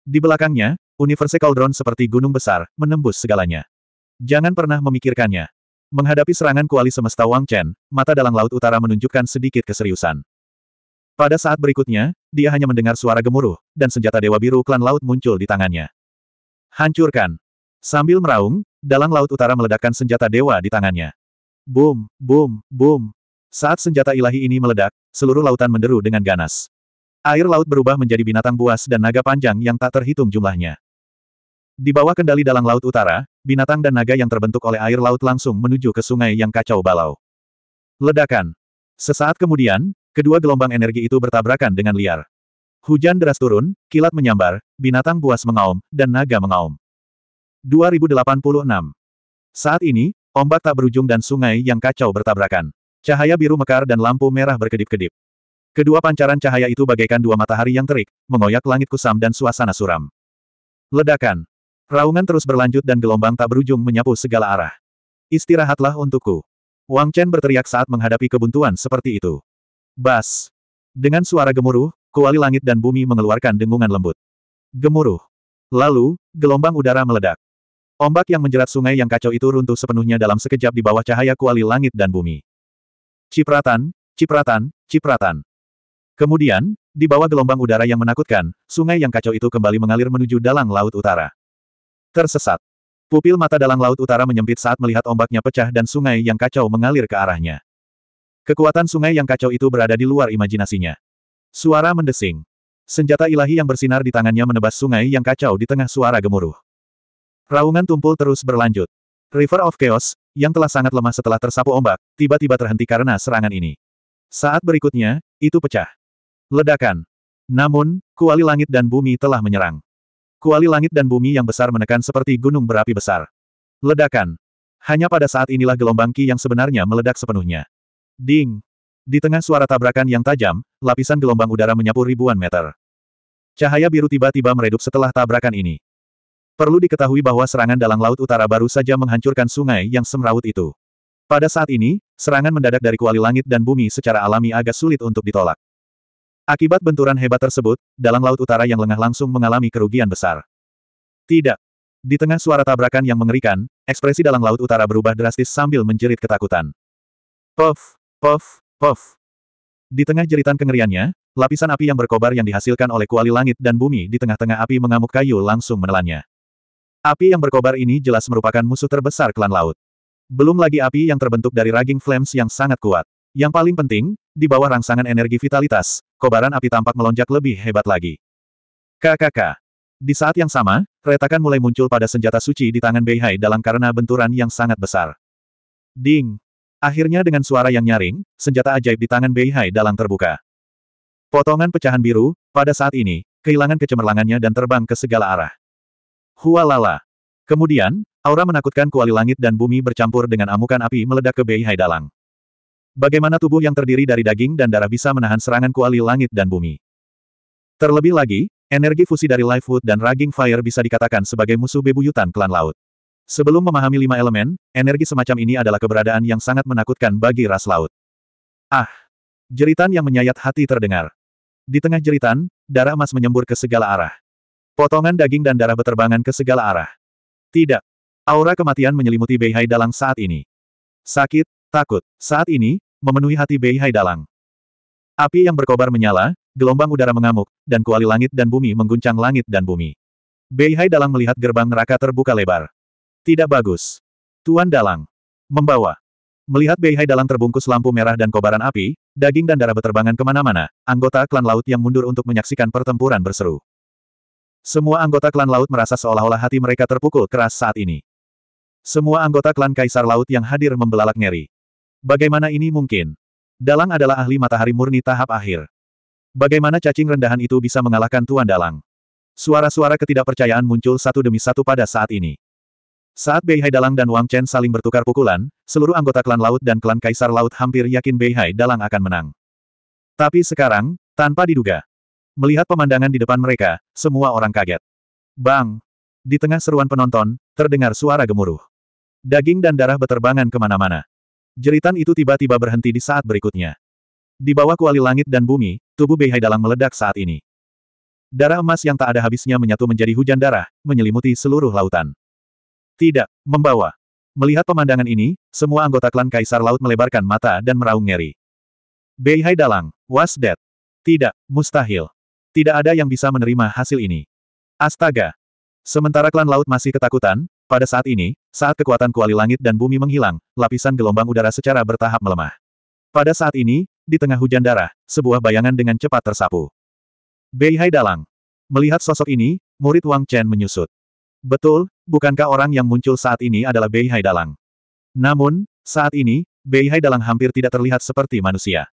Di belakangnya, universe Cauldron seperti gunung besar, menembus segalanya. Jangan pernah memikirkannya. Menghadapi serangan kuali semesta Wang Chen, mata dalang laut utara menunjukkan sedikit keseriusan. Pada saat berikutnya, dia hanya mendengar suara gemuruh, dan senjata Dewa Biru klan laut muncul di tangannya. Hancurkan! Sambil meraung, dalang laut utara meledakkan senjata dewa di tangannya. Boom, boom, boom, saat senjata ilahi ini meledak, seluruh lautan menderu dengan ganas. Air laut berubah menjadi binatang buas dan naga panjang yang tak terhitung jumlahnya. Di bawah kendali dalang laut utara, binatang dan naga yang terbentuk oleh air laut langsung menuju ke sungai yang kacau balau. Ledakan. Sesaat kemudian, kedua gelombang energi itu bertabrakan dengan liar. Hujan deras turun, kilat menyambar, binatang buas mengaum, dan naga mengaum. 2086. Saat ini, ombak tak berujung dan sungai yang kacau bertabrakan. Cahaya biru mekar dan lampu merah berkedip-kedip. Kedua pancaran cahaya itu bagaikan dua matahari yang terik, mengoyak langit kusam dan suasana suram. Ledakan. Raungan terus berlanjut dan gelombang tak berujung menyapu segala arah. Istirahatlah untukku. Wang Chen berteriak saat menghadapi kebuntuan seperti itu. Bas. Dengan suara gemuruh, kuali langit dan bumi mengeluarkan dengungan lembut. Gemuruh. Lalu, gelombang udara meledak. Ombak yang menjerat sungai yang kacau itu runtuh sepenuhnya dalam sekejap di bawah cahaya kuali langit dan bumi. Cipratan, cipratan, cipratan. Kemudian, di bawah gelombang udara yang menakutkan, sungai yang kacau itu kembali mengalir menuju dalang laut utara. Tersesat. Pupil mata dalang laut utara menyempit saat melihat ombaknya pecah dan sungai yang kacau mengalir ke arahnya. Kekuatan sungai yang kacau itu berada di luar imajinasinya. Suara mendesing. Senjata ilahi yang bersinar di tangannya menebas sungai yang kacau di tengah suara gemuruh. Raungan tumpul terus berlanjut. River of Chaos, yang telah sangat lemah setelah tersapu ombak, tiba-tiba terhenti karena serangan ini. Saat berikutnya, itu pecah. Ledakan. Namun, kuali langit dan bumi telah menyerang. Kuali langit dan bumi yang besar menekan seperti gunung berapi besar. Ledakan. Hanya pada saat inilah gelombang ki yang sebenarnya meledak sepenuhnya. Ding. Di tengah suara tabrakan yang tajam, lapisan gelombang udara menyapu ribuan meter. Cahaya biru tiba-tiba meredup setelah tabrakan ini. Perlu diketahui bahwa serangan dalang laut utara baru saja menghancurkan sungai yang semrawut itu. Pada saat ini, serangan mendadak dari kuali langit dan bumi secara alami agak sulit untuk ditolak. Akibat benturan hebat tersebut, dalang laut utara yang lengah langsung mengalami kerugian besar. Tidak. Di tengah suara tabrakan yang mengerikan, ekspresi dalang laut utara berubah drastis sambil menjerit ketakutan. Puff, puff, puff. Di tengah jeritan kengeriannya, lapisan api yang berkobar yang dihasilkan oleh kuali langit dan bumi di tengah-tengah api mengamuk kayu langsung menelannya. Api yang berkobar ini jelas merupakan musuh terbesar klan laut. Belum lagi api yang terbentuk dari raging flames yang sangat kuat. Yang paling penting, di bawah rangsangan energi vitalitas, kobaran api tampak melonjak lebih hebat lagi. KKK. Di saat yang sama, retakan mulai muncul pada senjata suci di tangan Beihai dalam karena benturan yang sangat besar. Ding! Akhirnya dengan suara yang nyaring, senjata ajaib di tangan Beihai dalam terbuka. Potongan pecahan biru, pada saat ini, kehilangan kecemerlangannya dan terbang ke segala arah. Hualala. Kemudian, aura menakutkan kuali langit dan bumi bercampur dengan amukan api meledak ke Bei Dalang. Bagaimana tubuh yang terdiri dari daging dan darah bisa menahan serangan kuali langit dan bumi? Terlebih lagi, energi fusi dari Lifewood dan Raging Fire bisa dikatakan sebagai musuh bebuyutan klan laut. Sebelum memahami lima elemen, energi semacam ini adalah keberadaan yang sangat menakutkan bagi ras laut. Ah! Jeritan yang menyayat hati terdengar. Di tengah jeritan, darah emas menyembur ke segala arah. Potongan daging dan darah beterbangan ke segala arah. Tidak. Aura kematian menyelimuti Bei Hai Dalang saat ini. Sakit, takut, saat ini, memenuhi hati Bei Hai Dalang. Api yang berkobar menyala, gelombang udara mengamuk, dan kuali langit dan bumi mengguncang langit dan bumi. Bei Hai Dalang melihat gerbang neraka terbuka lebar. Tidak bagus. Tuan Dalang. Membawa. Melihat Bei Hai Dalang terbungkus lampu merah dan kobaran api, daging dan darah beterbangan kemana-mana, anggota klan laut yang mundur untuk menyaksikan pertempuran berseru. Semua anggota klan laut merasa seolah-olah hati mereka terpukul keras saat ini. Semua anggota klan Kaisar Laut yang hadir membelalak ngeri. Bagaimana ini mungkin? Dalang adalah ahli matahari murni tahap akhir. Bagaimana cacing rendahan itu bisa mengalahkan Tuan Dalang? Suara-suara ketidakpercayaan muncul satu demi satu pada saat ini. Saat Bei Hai Dalang dan Wang Chen saling bertukar pukulan, seluruh anggota klan laut dan klan Kaisar Laut hampir yakin Bei Hai Dalang akan menang. Tapi sekarang, tanpa diduga, Melihat pemandangan di depan mereka, semua orang kaget. Bang! Di tengah seruan penonton, terdengar suara gemuruh. Daging dan darah beterbangan kemana-mana. Jeritan itu tiba-tiba berhenti di saat berikutnya. Di bawah kuali langit dan bumi, tubuh Beihai Dalang meledak saat ini. Darah emas yang tak ada habisnya menyatu menjadi hujan darah, menyelimuti seluruh lautan. Tidak, membawa. Melihat pemandangan ini, semua anggota klan Kaisar Laut melebarkan mata dan meraung ngeri. Beihai Dalang, was dead. Tidak, mustahil. Tidak ada yang bisa menerima hasil ini. Astaga! Sementara klan laut masih ketakutan, pada saat ini, saat kekuatan kuali langit dan bumi menghilang, lapisan gelombang udara secara bertahap melemah. Pada saat ini, di tengah hujan darah, sebuah bayangan dengan cepat tersapu. Bei Hai Dalang. Melihat sosok ini, murid Wang Chen menyusut. Betul, bukankah orang yang muncul saat ini adalah Bei Hai Dalang? Namun, saat ini, Bei Hai Dalang hampir tidak terlihat seperti manusia.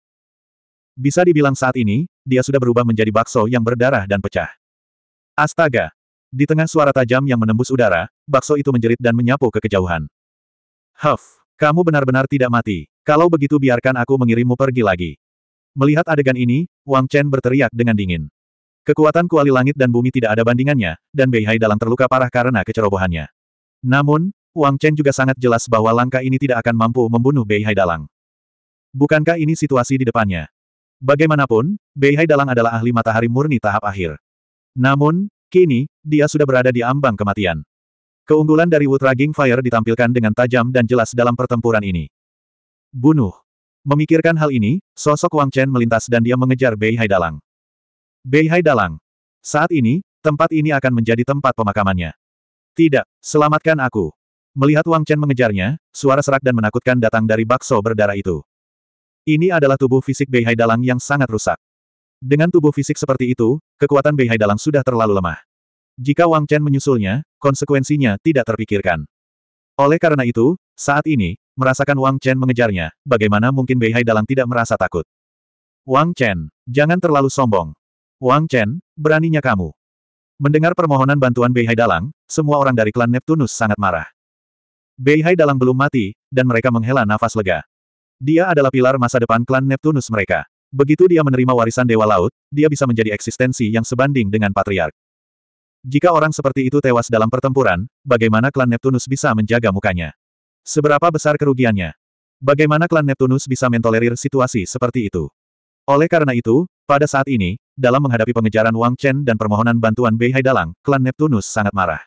Bisa dibilang saat ini, dia sudah berubah menjadi bakso yang berdarah dan pecah. Astaga! Di tengah suara tajam yang menembus udara, bakso itu menjerit dan menyapu ke kejauhan. Huff! Kamu benar-benar tidak mati. Kalau begitu biarkan aku mengirimmu pergi lagi. Melihat adegan ini, Wang Chen berteriak dengan dingin. Kekuatan kuali langit dan bumi tidak ada bandingannya, dan Bei Hai dalam terluka parah karena kecerobohannya. Namun, Wang Chen juga sangat jelas bahwa langkah ini tidak akan mampu membunuh Bei Hai Dalang. Bukankah ini situasi di depannya? Bagaimanapun, Bei Hai Dalang adalah ahli matahari murni tahap akhir. Namun, kini, dia sudah berada di ambang kematian. Keunggulan dari Wood Raging Fire ditampilkan dengan tajam dan jelas dalam pertempuran ini. Bunuh. Memikirkan hal ini, sosok Wang Chen melintas dan dia mengejar Bei Hai Dalang. Bei Hai Dalang. Saat ini, tempat ini akan menjadi tempat pemakamannya. Tidak, selamatkan aku. Melihat Wang Chen mengejarnya, suara serak dan menakutkan datang dari bakso berdarah itu. Ini adalah tubuh fisik Bei Hai Dalang yang sangat rusak. Dengan tubuh fisik seperti itu, kekuatan Bei Hai Dalang sudah terlalu lemah. Jika Wang Chen menyusulnya, konsekuensinya tidak terpikirkan. Oleh karena itu, saat ini, merasakan Wang Chen mengejarnya, bagaimana mungkin Bei Hai Dalang tidak merasa takut. Wang Chen, jangan terlalu sombong. Wang Chen, beraninya kamu. Mendengar permohonan bantuan Bei Hai Dalang, semua orang dari klan Neptunus sangat marah. Bei Hai Dalang belum mati, dan mereka menghela nafas lega. Dia adalah pilar masa depan klan Neptunus mereka. Begitu dia menerima warisan Dewa Laut, dia bisa menjadi eksistensi yang sebanding dengan Patriark. Jika orang seperti itu tewas dalam pertempuran, bagaimana klan Neptunus bisa menjaga mukanya? Seberapa besar kerugiannya? Bagaimana klan Neptunus bisa mentolerir situasi seperti itu? Oleh karena itu, pada saat ini, dalam menghadapi pengejaran Wang Chen dan permohonan bantuan Bei Hai Dalang, klan Neptunus sangat marah.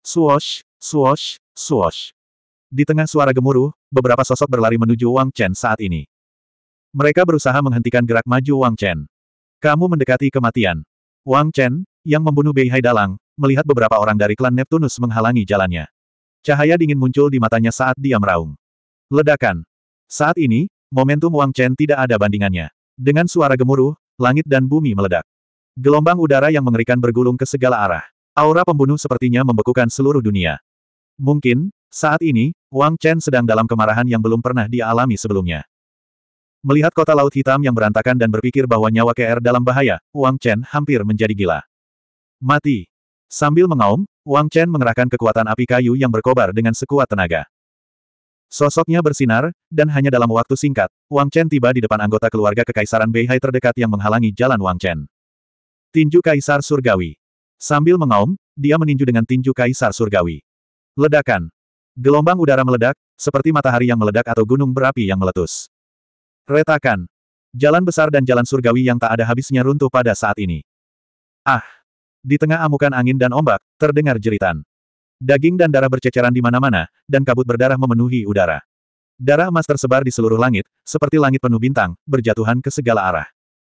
Swoosh, swoosh, swoosh. Di tengah suara gemuruh, beberapa sosok berlari menuju Wang Chen saat ini. Mereka berusaha menghentikan gerak maju Wang Chen. Kamu mendekati kematian. Wang Chen, yang membunuh Bei Hai Dalang, melihat beberapa orang dari klan Neptunus menghalangi jalannya. Cahaya dingin muncul di matanya saat dia meraung. Ledakan. Saat ini, momentum Wang Chen tidak ada bandingannya. Dengan suara gemuruh, langit dan bumi meledak. Gelombang udara yang mengerikan bergulung ke segala arah. Aura pembunuh sepertinya membekukan seluruh dunia. Mungkin, saat ini, Wang Chen sedang dalam kemarahan yang belum pernah dia alami sebelumnya. Melihat kota laut hitam yang berantakan dan berpikir bahwa nyawa KR dalam bahaya, Wang Chen hampir menjadi gila. Mati. Sambil mengaum, Wang Chen mengerahkan kekuatan api kayu yang berkobar dengan sekuat tenaga. Sosoknya bersinar, dan hanya dalam waktu singkat, Wang Chen tiba di depan anggota keluarga Kekaisaran Beihai terdekat yang menghalangi jalan Wang Chen. Tinju Kaisar Surgawi. Sambil mengaum, dia meninju dengan tinju Kaisar Surgawi. Ledakan. Gelombang udara meledak, seperti matahari yang meledak atau gunung berapi yang meletus. Retakan. Jalan besar dan jalan surgawi yang tak ada habisnya runtuh pada saat ini. Ah! Di tengah amukan angin dan ombak, terdengar jeritan. Daging dan darah berceceran di mana-mana, dan kabut berdarah memenuhi udara. Darah emas tersebar di seluruh langit, seperti langit penuh bintang, berjatuhan ke segala arah.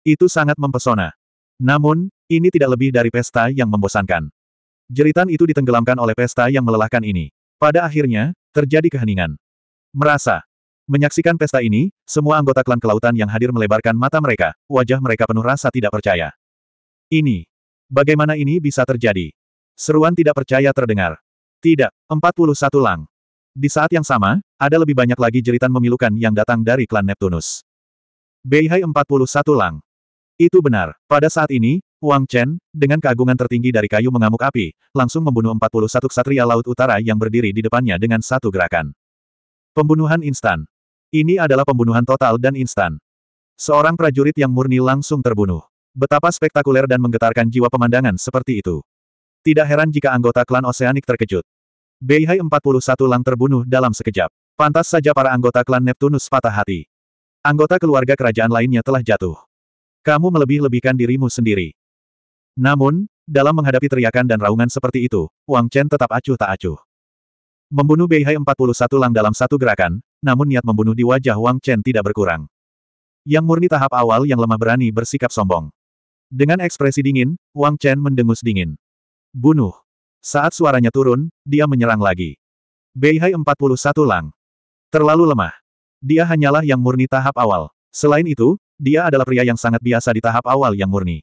Itu sangat mempesona. Namun, ini tidak lebih dari pesta yang membosankan. Jeritan itu ditenggelamkan oleh pesta yang melelahkan ini. Pada akhirnya, terjadi keheningan. Merasa. Menyaksikan pesta ini, semua anggota klan kelautan yang hadir melebarkan mata mereka, wajah mereka penuh rasa tidak percaya. Ini. Bagaimana ini bisa terjadi? Seruan tidak percaya terdengar. Tidak, 41 lang. Di saat yang sama, ada lebih banyak lagi jeritan memilukan yang datang dari klan Neptunus. Beihai 41 lang. Itu benar, pada saat ini, Wang Chen, dengan keagungan tertinggi dari kayu mengamuk api, langsung membunuh 41 ksatria Laut Utara yang berdiri di depannya dengan satu gerakan. Pembunuhan instan. Ini adalah pembunuhan total dan instan. Seorang prajurit yang murni langsung terbunuh. Betapa spektakuler dan menggetarkan jiwa pemandangan seperti itu. Tidak heran jika anggota klan Oseanik terkejut. Beihai 41 lang terbunuh dalam sekejap. Pantas saja para anggota klan Neptunus patah hati. Anggota keluarga kerajaan lainnya telah jatuh. Kamu melebih-lebihkan dirimu sendiri. Namun, dalam menghadapi teriakan dan raungan seperti itu, Wang Chen tetap acuh tak acuh. Membunuh Beihai 41 lang dalam satu gerakan, namun niat membunuh di wajah Wang Chen tidak berkurang. Yang murni tahap awal yang lemah berani bersikap sombong. Dengan ekspresi dingin, Wang Chen mendengus dingin. Bunuh. Saat suaranya turun, dia menyerang lagi. Beihai 41 lang. Terlalu lemah. Dia hanyalah yang murni tahap awal. Selain itu, dia adalah pria yang sangat biasa di tahap awal yang murni.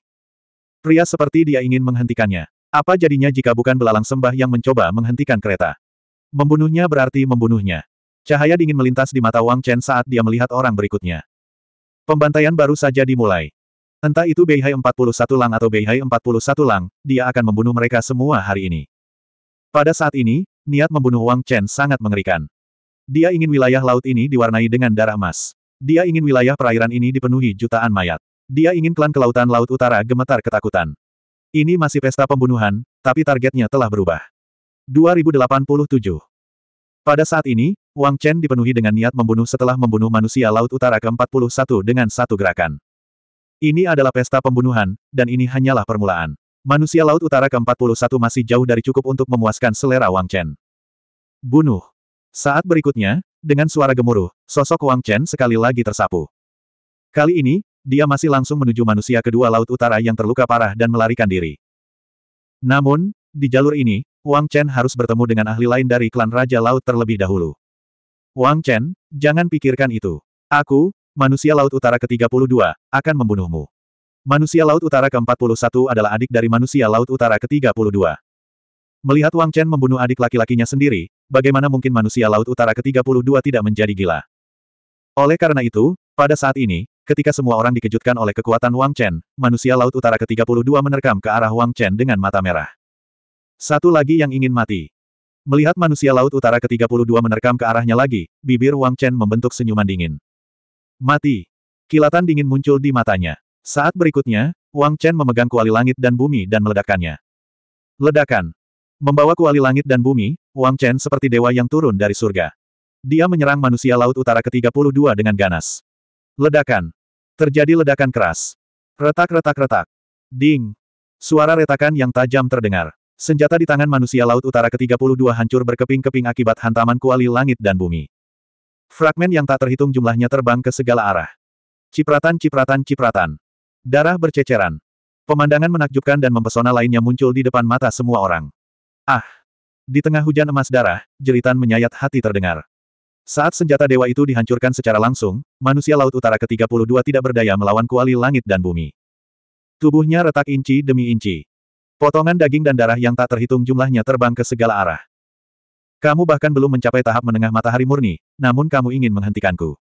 Pria seperti dia ingin menghentikannya. Apa jadinya jika bukan belalang sembah yang mencoba menghentikan kereta? Membunuhnya berarti membunuhnya. Cahaya dingin melintas di mata Wang Chen saat dia melihat orang berikutnya. Pembantaian baru saja dimulai. Entah itu Beihai 41 Lang atau Beihai 41 Lang, dia akan membunuh mereka semua hari ini. Pada saat ini, niat membunuh Wang Chen sangat mengerikan. Dia ingin wilayah laut ini diwarnai dengan darah emas. Dia ingin wilayah perairan ini dipenuhi jutaan mayat. Dia ingin klan Kelautan Laut Utara gemetar ketakutan. Ini masih pesta pembunuhan, tapi targetnya telah berubah. 2087 Pada saat ini, Wang Chen dipenuhi dengan niat membunuh setelah membunuh manusia Laut Utara ke-41 dengan satu gerakan. Ini adalah pesta pembunuhan, dan ini hanyalah permulaan. Manusia Laut Utara ke-41 masih jauh dari cukup untuk memuaskan selera Wang Chen. Bunuh. Saat berikutnya, dengan suara gemuruh, sosok Wang Chen sekali lagi tersapu. Kali ini, dia masih langsung menuju manusia kedua Laut Utara yang terluka parah dan melarikan diri. Namun, di jalur ini, Wang Chen harus bertemu dengan ahli lain dari klan Raja Laut terlebih dahulu. Wang Chen, jangan pikirkan itu. Aku, manusia Laut Utara ke-32, akan membunuhmu. Manusia Laut Utara ke-41 adalah adik dari manusia Laut Utara ke-32. Melihat Wang Chen membunuh adik laki-lakinya sendiri, bagaimana mungkin manusia Laut Utara ke-32 tidak menjadi gila? Oleh karena itu, pada saat ini, Ketika semua orang dikejutkan oleh kekuatan Wang Chen, manusia Laut Utara ke-32 menerkam ke arah Wang Chen dengan mata merah. Satu lagi yang ingin mati. Melihat manusia Laut Utara ke-32 menerkam ke arahnya lagi, bibir Wang Chen membentuk senyuman dingin. Mati. Kilatan dingin muncul di matanya. Saat berikutnya, Wang Chen memegang kuali langit dan bumi dan meledakkannya. Ledakan. Membawa kuali langit dan bumi, Wang Chen seperti dewa yang turun dari surga. Dia menyerang manusia Laut Utara ke-32 dengan ganas. Ledakan. Terjadi ledakan keras. Retak-retak-retak. Ding. Suara retakan yang tajam terdengar. Senjata di tangan manusia Laut Utara ke-32 hancur berkeping-keping akibat hantaman kuali langit dan bumi. Fragmen yang tak terhitung jumlahnya terbang ke segala arah. Cipratan-cipratan-cipratan. Darah berceceran. Pemandangan menakjubkan dan mempesona lainnya muncul di depan mata semua orang. Ah! Di tengah hujan emas darah, jeritan menyayat hati terdengar. Saat senjata dewa itu dihancurkan secara langsung, manusia Laut Utara ke-32 tidak berdaya melawan kuali langit dan bumi. Tubuhnya retak inci demi inci. Potongan daging dan darah yang tak terhitung jumlahnya terbang ke segala arah. Kamu bahkan belum mencapai tahap menengah matahari murni, namun kamu ingin menghentikanku.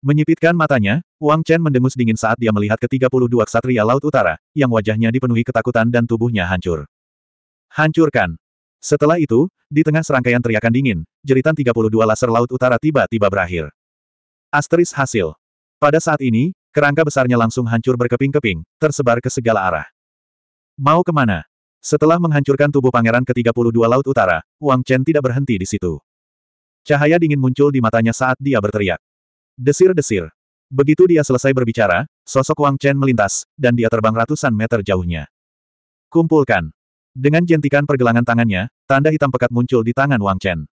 Menyipitkan matanya, Wang Chen mendengus dingin saat dia melihat ke-32 ksatria Laut Utara, yang wajahnya dipenuhi ketakutan dan tubuhnya hancur. Hancurkan! Setelah itu, di tengah serangkaian teriakan dingin, jeritan 32 laser laut utara tiba-tiba berakhir. Asteris hasil. Pada saat ini, kerangka besarnya langsung hancur berkeping-keping, tersebar ke segala arah. Mau kemana? Setelah menghancurkan tubuh pangeran ke-32 Laut Utara, Wang Chen tidak berhenti di situ. Cahaya dingin muncul di matanya saat dia berteriak. Desir-desir. Begitu dia selesai berbicara, sosok Wang Chen melintas, dan dia terbang ratusan meter jauhnya. Kumpulkan. Dengan jentikan pergelangan tangannya, tanda hitam pekat muncul di tangan Wang Chen.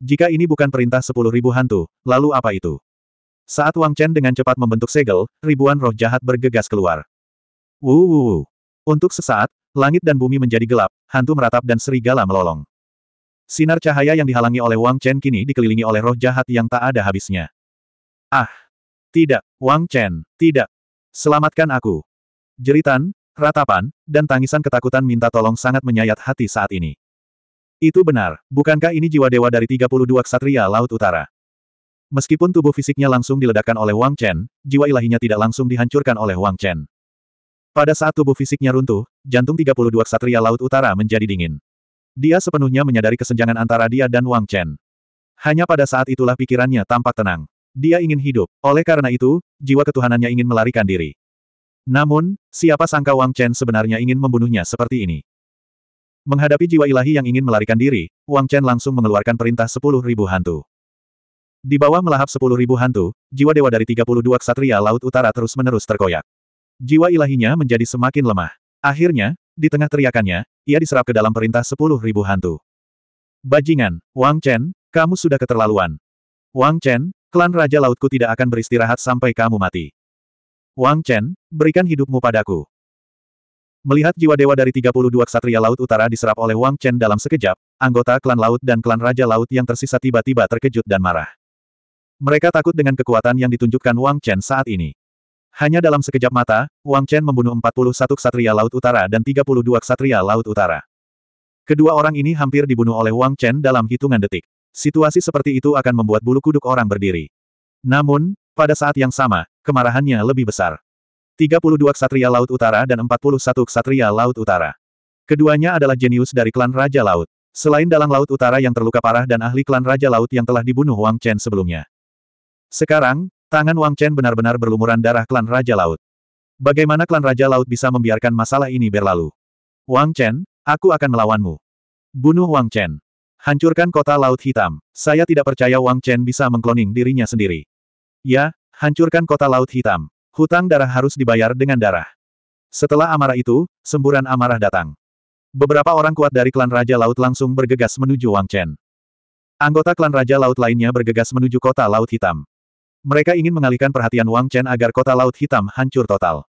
Jika ini bukan perintah sepuluh ribu hantu, lalu apa itu? Saat Wang Chen dengan cepat membentuk segel, ribuan roh jahat bergegas keluar. Wuu Untuk sesaat, langit dan bumi menjadi gelap, hantu meratap dan serigala melolong. Sinar cahaya yang dihalangi oleh Wang Chen kini dikelilingi oleh roh jahat yang tak ada habisnya. Ah! Tidak, Wang Chen, tidak. Selamatkan aku. Jeritan, Ratapan, dan tangisan ketakutan minta tolong sangat menyayat hati saat ini. Itu benar, bukankah ini jiwa dewa dari 32 ksatria Laut Utara? Meskipun tubuh fisiknya langsung diledakkan oleh Wang Chen, jiwa ilahinya tidak langsung dihancurkan oleh Wang Chen. Pada saat tubuh fisiknya runtuh, jantung 32 ksatria Laut Utara menjadi dingin. Dia sepenuhnya menyadari kesenjangan antara dia dan Wang Chen. Hanya pada saat itulah pikirannya tampak tenang. Dia ingin hidup, oleh karena itu, jiwa ketuhanannya ingin melarikan diri. Namun, siapa sangka Wang Chen sebenarnya ingin membunuhnya seperti ini. Menghadapi jiwa ilahi yang ingin melarikan diri, Wang Chen langsung mengeluarkan perintah sepuluh ribu hantu. Di bawah melahap sepuluh ribu hantu, jiwa dewa dari 32 ksatria Laut Utara terus-menerus terkoyak. Jiwa ilahinya menjadi semakin lemah. Akhirnya, di tengah teriakannya, ia diserap ke dalam perintah sepuluh ribu hantu. Bajingan, Wang Chen, kamu sudah keterlaluan. Wang Chen, klan Raja Lautku tidak akan beristirahat sampai kamu mati. Wang Chen, berikan hidupmu padaku. Melihat jiwa dewa dari 32 ksatria Laut Utara diserap oleh Wang Chen dalam sekejap, anggota klan Laut dan klan Raja Laut yang tersisa tiba-tiba terkejut dan marah. Mereka takut dengan kekuatan yang ditunjukkan Wang Chen saat ini. Hanya dalam sekejap mata, Wang Chen membunuh 41 ksatria Laut Utara dan 32 ksatria Laut Utara. Kedua orang ini hampir dibunuh oleh Wang Chen dalam hitungan detik. Situasi seperti itu akan membuat bulu kuduk orang berdiri. Namun, pada saat yang sama, kemarahannya lebih besar. 32 ksatria Laut Utara dan 41 ksatria Laut Utara. Keduanya adalah jenius dari klan Raja Laut. Selain dalang Laut Utara yang terluka parah dan ahli klan Raja Laut yang telah dibunuh Wang Chen sebelumnya. Sekarang, tangan Wang Chen benar-benar berlumuran darah klan Raja Laut. Bagaimana klan Raja Laut bisa membiarkan masalah ini berlalu? Wang Chen, aku akan melawanmu. Bunuh Wang Chen. Hancurkan kota Laut Hitam. Saya tidak percaya Wang Chen bisa mengkloning dirinya sendiri. Ya, Hancurkan kota Laut Hitam. Hutang darah harus dibayar dengan darah. Setelah amarah itu, semburan amarah datang. Beberapa orang kuat dari klan Raja Laut langsung bergegas menuju Wang Chen. Anggota klan Raja Laut lainnya bergegas menuju kota Laut Hitam. Mereka ingin mengalihkan perhatian Wang Chen agar kota Laut Hitam hancur total.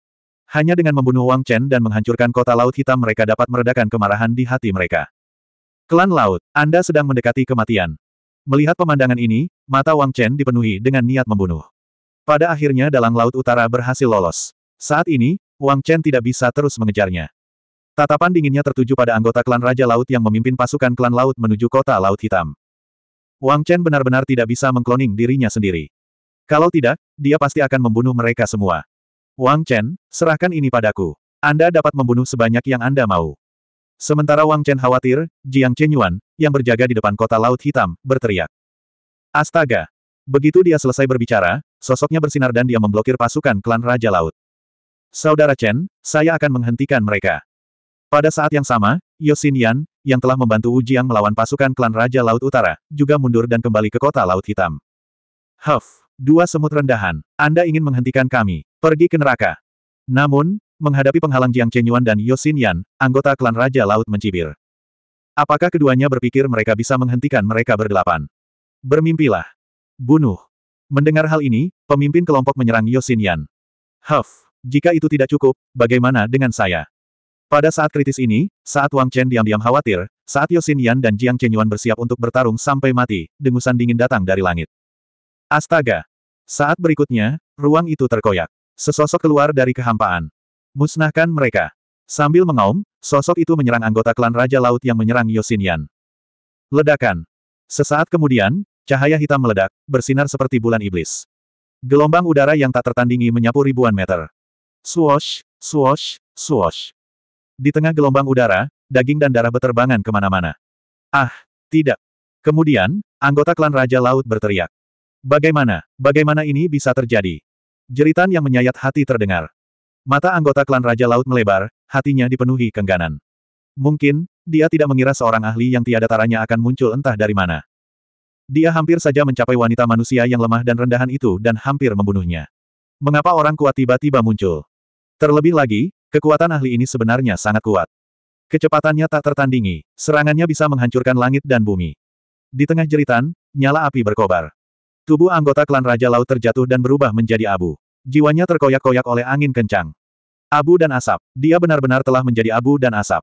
Hanya dengan membunuh Wang Chen dan menghancurkan kota Laut Hitam mereka dapat meredakan kemarahan di hati mereka. Klan Laut, Anda sedang mendekati kematian. Melihat pemandangan ini, mata Wang Chen dipenuhi dengan niat membunuh. Pada akhirnya dalang laut utara berhasil lolos. Saat ini, Wang Chen tidak bisa terus mengejarnya. Tatapan dinginnya tertuju pada anggota klan Raja Laut yang memimpin pasukan klan laut menuju kota Laut Hitam. Wang Chen benar-benar tidak bisa mengkloning dirinya sendiri. Kalau tidak, dia pasti akan membunuh mereka semua. Wang Chen, serahkan ini padaku. Anda dapat membunuh sebanyak yang Anda mau. Sementara Wang Chen khawatir, Jiang Chenyuan, yang berjaga di depan kota Laut Hitam, berteriak. Astaga! Begitu dia selesai berbicara, Sosoknya bersinar dan dia memblokir pasukan klan Raja Laut. Saudara Chen, saya akan menghentikan mereka. Pada saat yang sama, Yosin Yan, yang telah membantu Wu Jiang melawan pasukan klan Raja Laut Utara, juga mundur dan kembali ke kota Laut Hitam. Huff, dua semut rendahan, Anda ingin menghentikan kami, pergi ke neraka. Namun, menghadapi penghalang Jiang Chen Yuan dan Yosin Yan, anggota klan Raja Laut mencibir. Apakah keduanya berpikir mereka bisa menghentikan mereka berdelapan? Bermimpilah. Bunuh. Mendengar hal ini, pemimpin kelompok menyerang Yosin Yan. Huff, jika itu tidak cukup, bagaimana dengan saya? Pada saat kritis ini, saat Wang Chen diam-diam khawatir, saat Yosin Yan dan Jiang Chenyuan bersiap untuk bertarung sampai mati, dengusan dingin datang dari langit. Astaga! Saat berikutnya, ruang itu terkoyak. Sesosok keluar dari kehampaan. Musnahkan mereka. Sambil mengaum, sosok itu menyerang anggota klan Raja Laut yang menyerang Yosin Yan. Ledakan. Sesaat kemudian, Cahaya hitam meledak, bersinar seperti bulan iblis. Gelombang udara yang tak tertandingi menyapu ribuan meter. Swosh, swosh, swosh. Di tengah gelombang udara, daging dan darah beterbangan kemana-mana. Ah, tidak. Kemudian, anggota klan Raja Laut berteriak. Bagaimana, bagaimana ini bisa terjadi? Jeritan yang menyayat hati terdengar. Mata anggota klan Raja Laut melebar, hatinya dipenuhi kengganan. Mungkin, dia tidak mengira seorang ahli yang tiada taranya akan muncul entah dari mana. Dia hampir saja mencapai wanita manusia yang lemah dan rendahan itu dan hampir membunuhnya. Mengapa orang kuat tiba-tiba muncul? Terlebih lagi, kekuatan ahli ini sebenarnya sangat kuat. Kecepatannya tak tertandingi, serangannya bisa menghancurkan langit dan bumi. Di tengah jeritan, nyala api berkobar. Tubuh anggota klan Raja Laut terjatuh dan berubah menjadi abu. Jiwanya terkoyak-koyak oleh angin kencang. Abu dan asap. Dia benar-benar telah menjadi abu dan asap.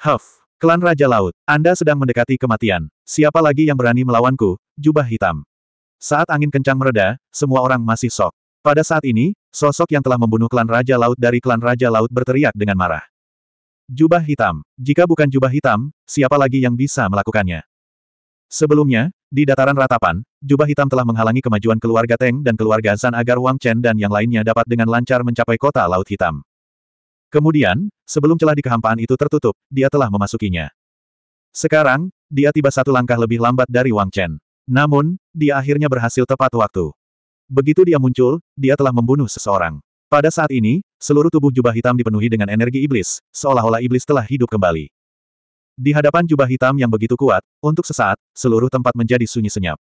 Huff. Klan Raja Laut, Anda sedang mendekati kematian. Siapa lagi yang berani melawanku? Jubah hitam. Saat angin kencang mereda, semua orang masih sok. Pada saat ini, sosok yang telah membunuh klan Raja Laut dari klan Raja Laut berteriak dengan marah. Jubah hitam. Jika bukan jubah hitam, siapa lagi yang bisa melakukannya? Sebelumnya, di dataran ratapan, jubah hitam telah menghalangi kemajuan keluarga Teng dan keluarga San agar Wang Chen dan yang lainnya dapat dengan lancar mencapai kota Laut Hitam. Kemudian, sebelum celah di kehampaan itu tertutup, dia telah memasukinya. Sekarang, dia tiba satu langkah lebih lambat dari Wang Chen. Namun, dia akhirnya berhasil tepat waktu. Begitu dia muncul, dia telah membunuh seseorang. Pada saat ini, seluruh tubuh jubah hitam dipenuhi dengan energi iblis, seolah-olah iblis telah hidup kembali. Di hadapan jubah hitam yang begitu kuat, untuk sesaat, seluruh tempat menjadi sunyi senyap.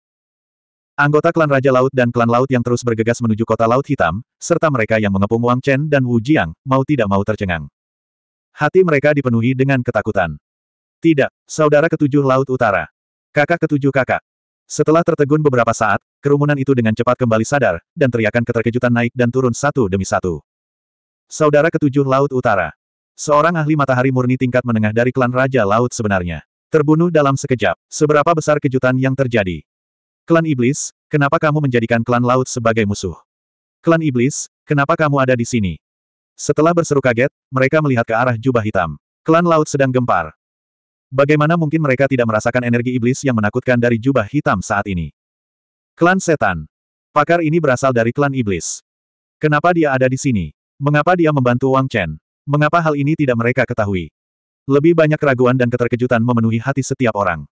Anggota klan Raja Laut dan klan Laut yang terus bergegas menuju kota Laut Hitam, serta mereka yang mengepung Wang Chen dan Wu Jiang, mau tidak mau tercengang. Hati mereka dipenuhi dengan ketakutan. Tidak, saudara ketujuh Laut Utara. Kakak ketujuh kakak. Setelah tertegun beberapa saat, kerumunan itu dengan cepat kembali sadar, dan teriakan keterkejutan naik dan turun satu demi satu. Saudara ketujuh Laut Utara. Seorang ahli matahari murni tingkat menengah dari klan Raja Laut sebenarnya. Terbunuh dalam sekejap, seberapa besar kejutan yang terjadi. Klan Iblis, kenapa kamu menjadikan klan laut sebagai musuh? Klan Iblis, kenapa kamu ada di sini? Setelah berseru kaget, mereka melihat ke arah jubah hitam. Klan laut sedang gempar. Bagaimana mungkin mereka tidak merasakan energi iblis yang menakutkan dari jubah hitam saat ini? Klan setan. Pakar ini berasal dari klan iblis. Kenapa dia ada di sini? Mengapa dia membantu Wang Chen? Mengapa hal ini tidak mereka ketahui? Lebih banyak keraguan dan keterkejutan memenuhi hati setiap orang.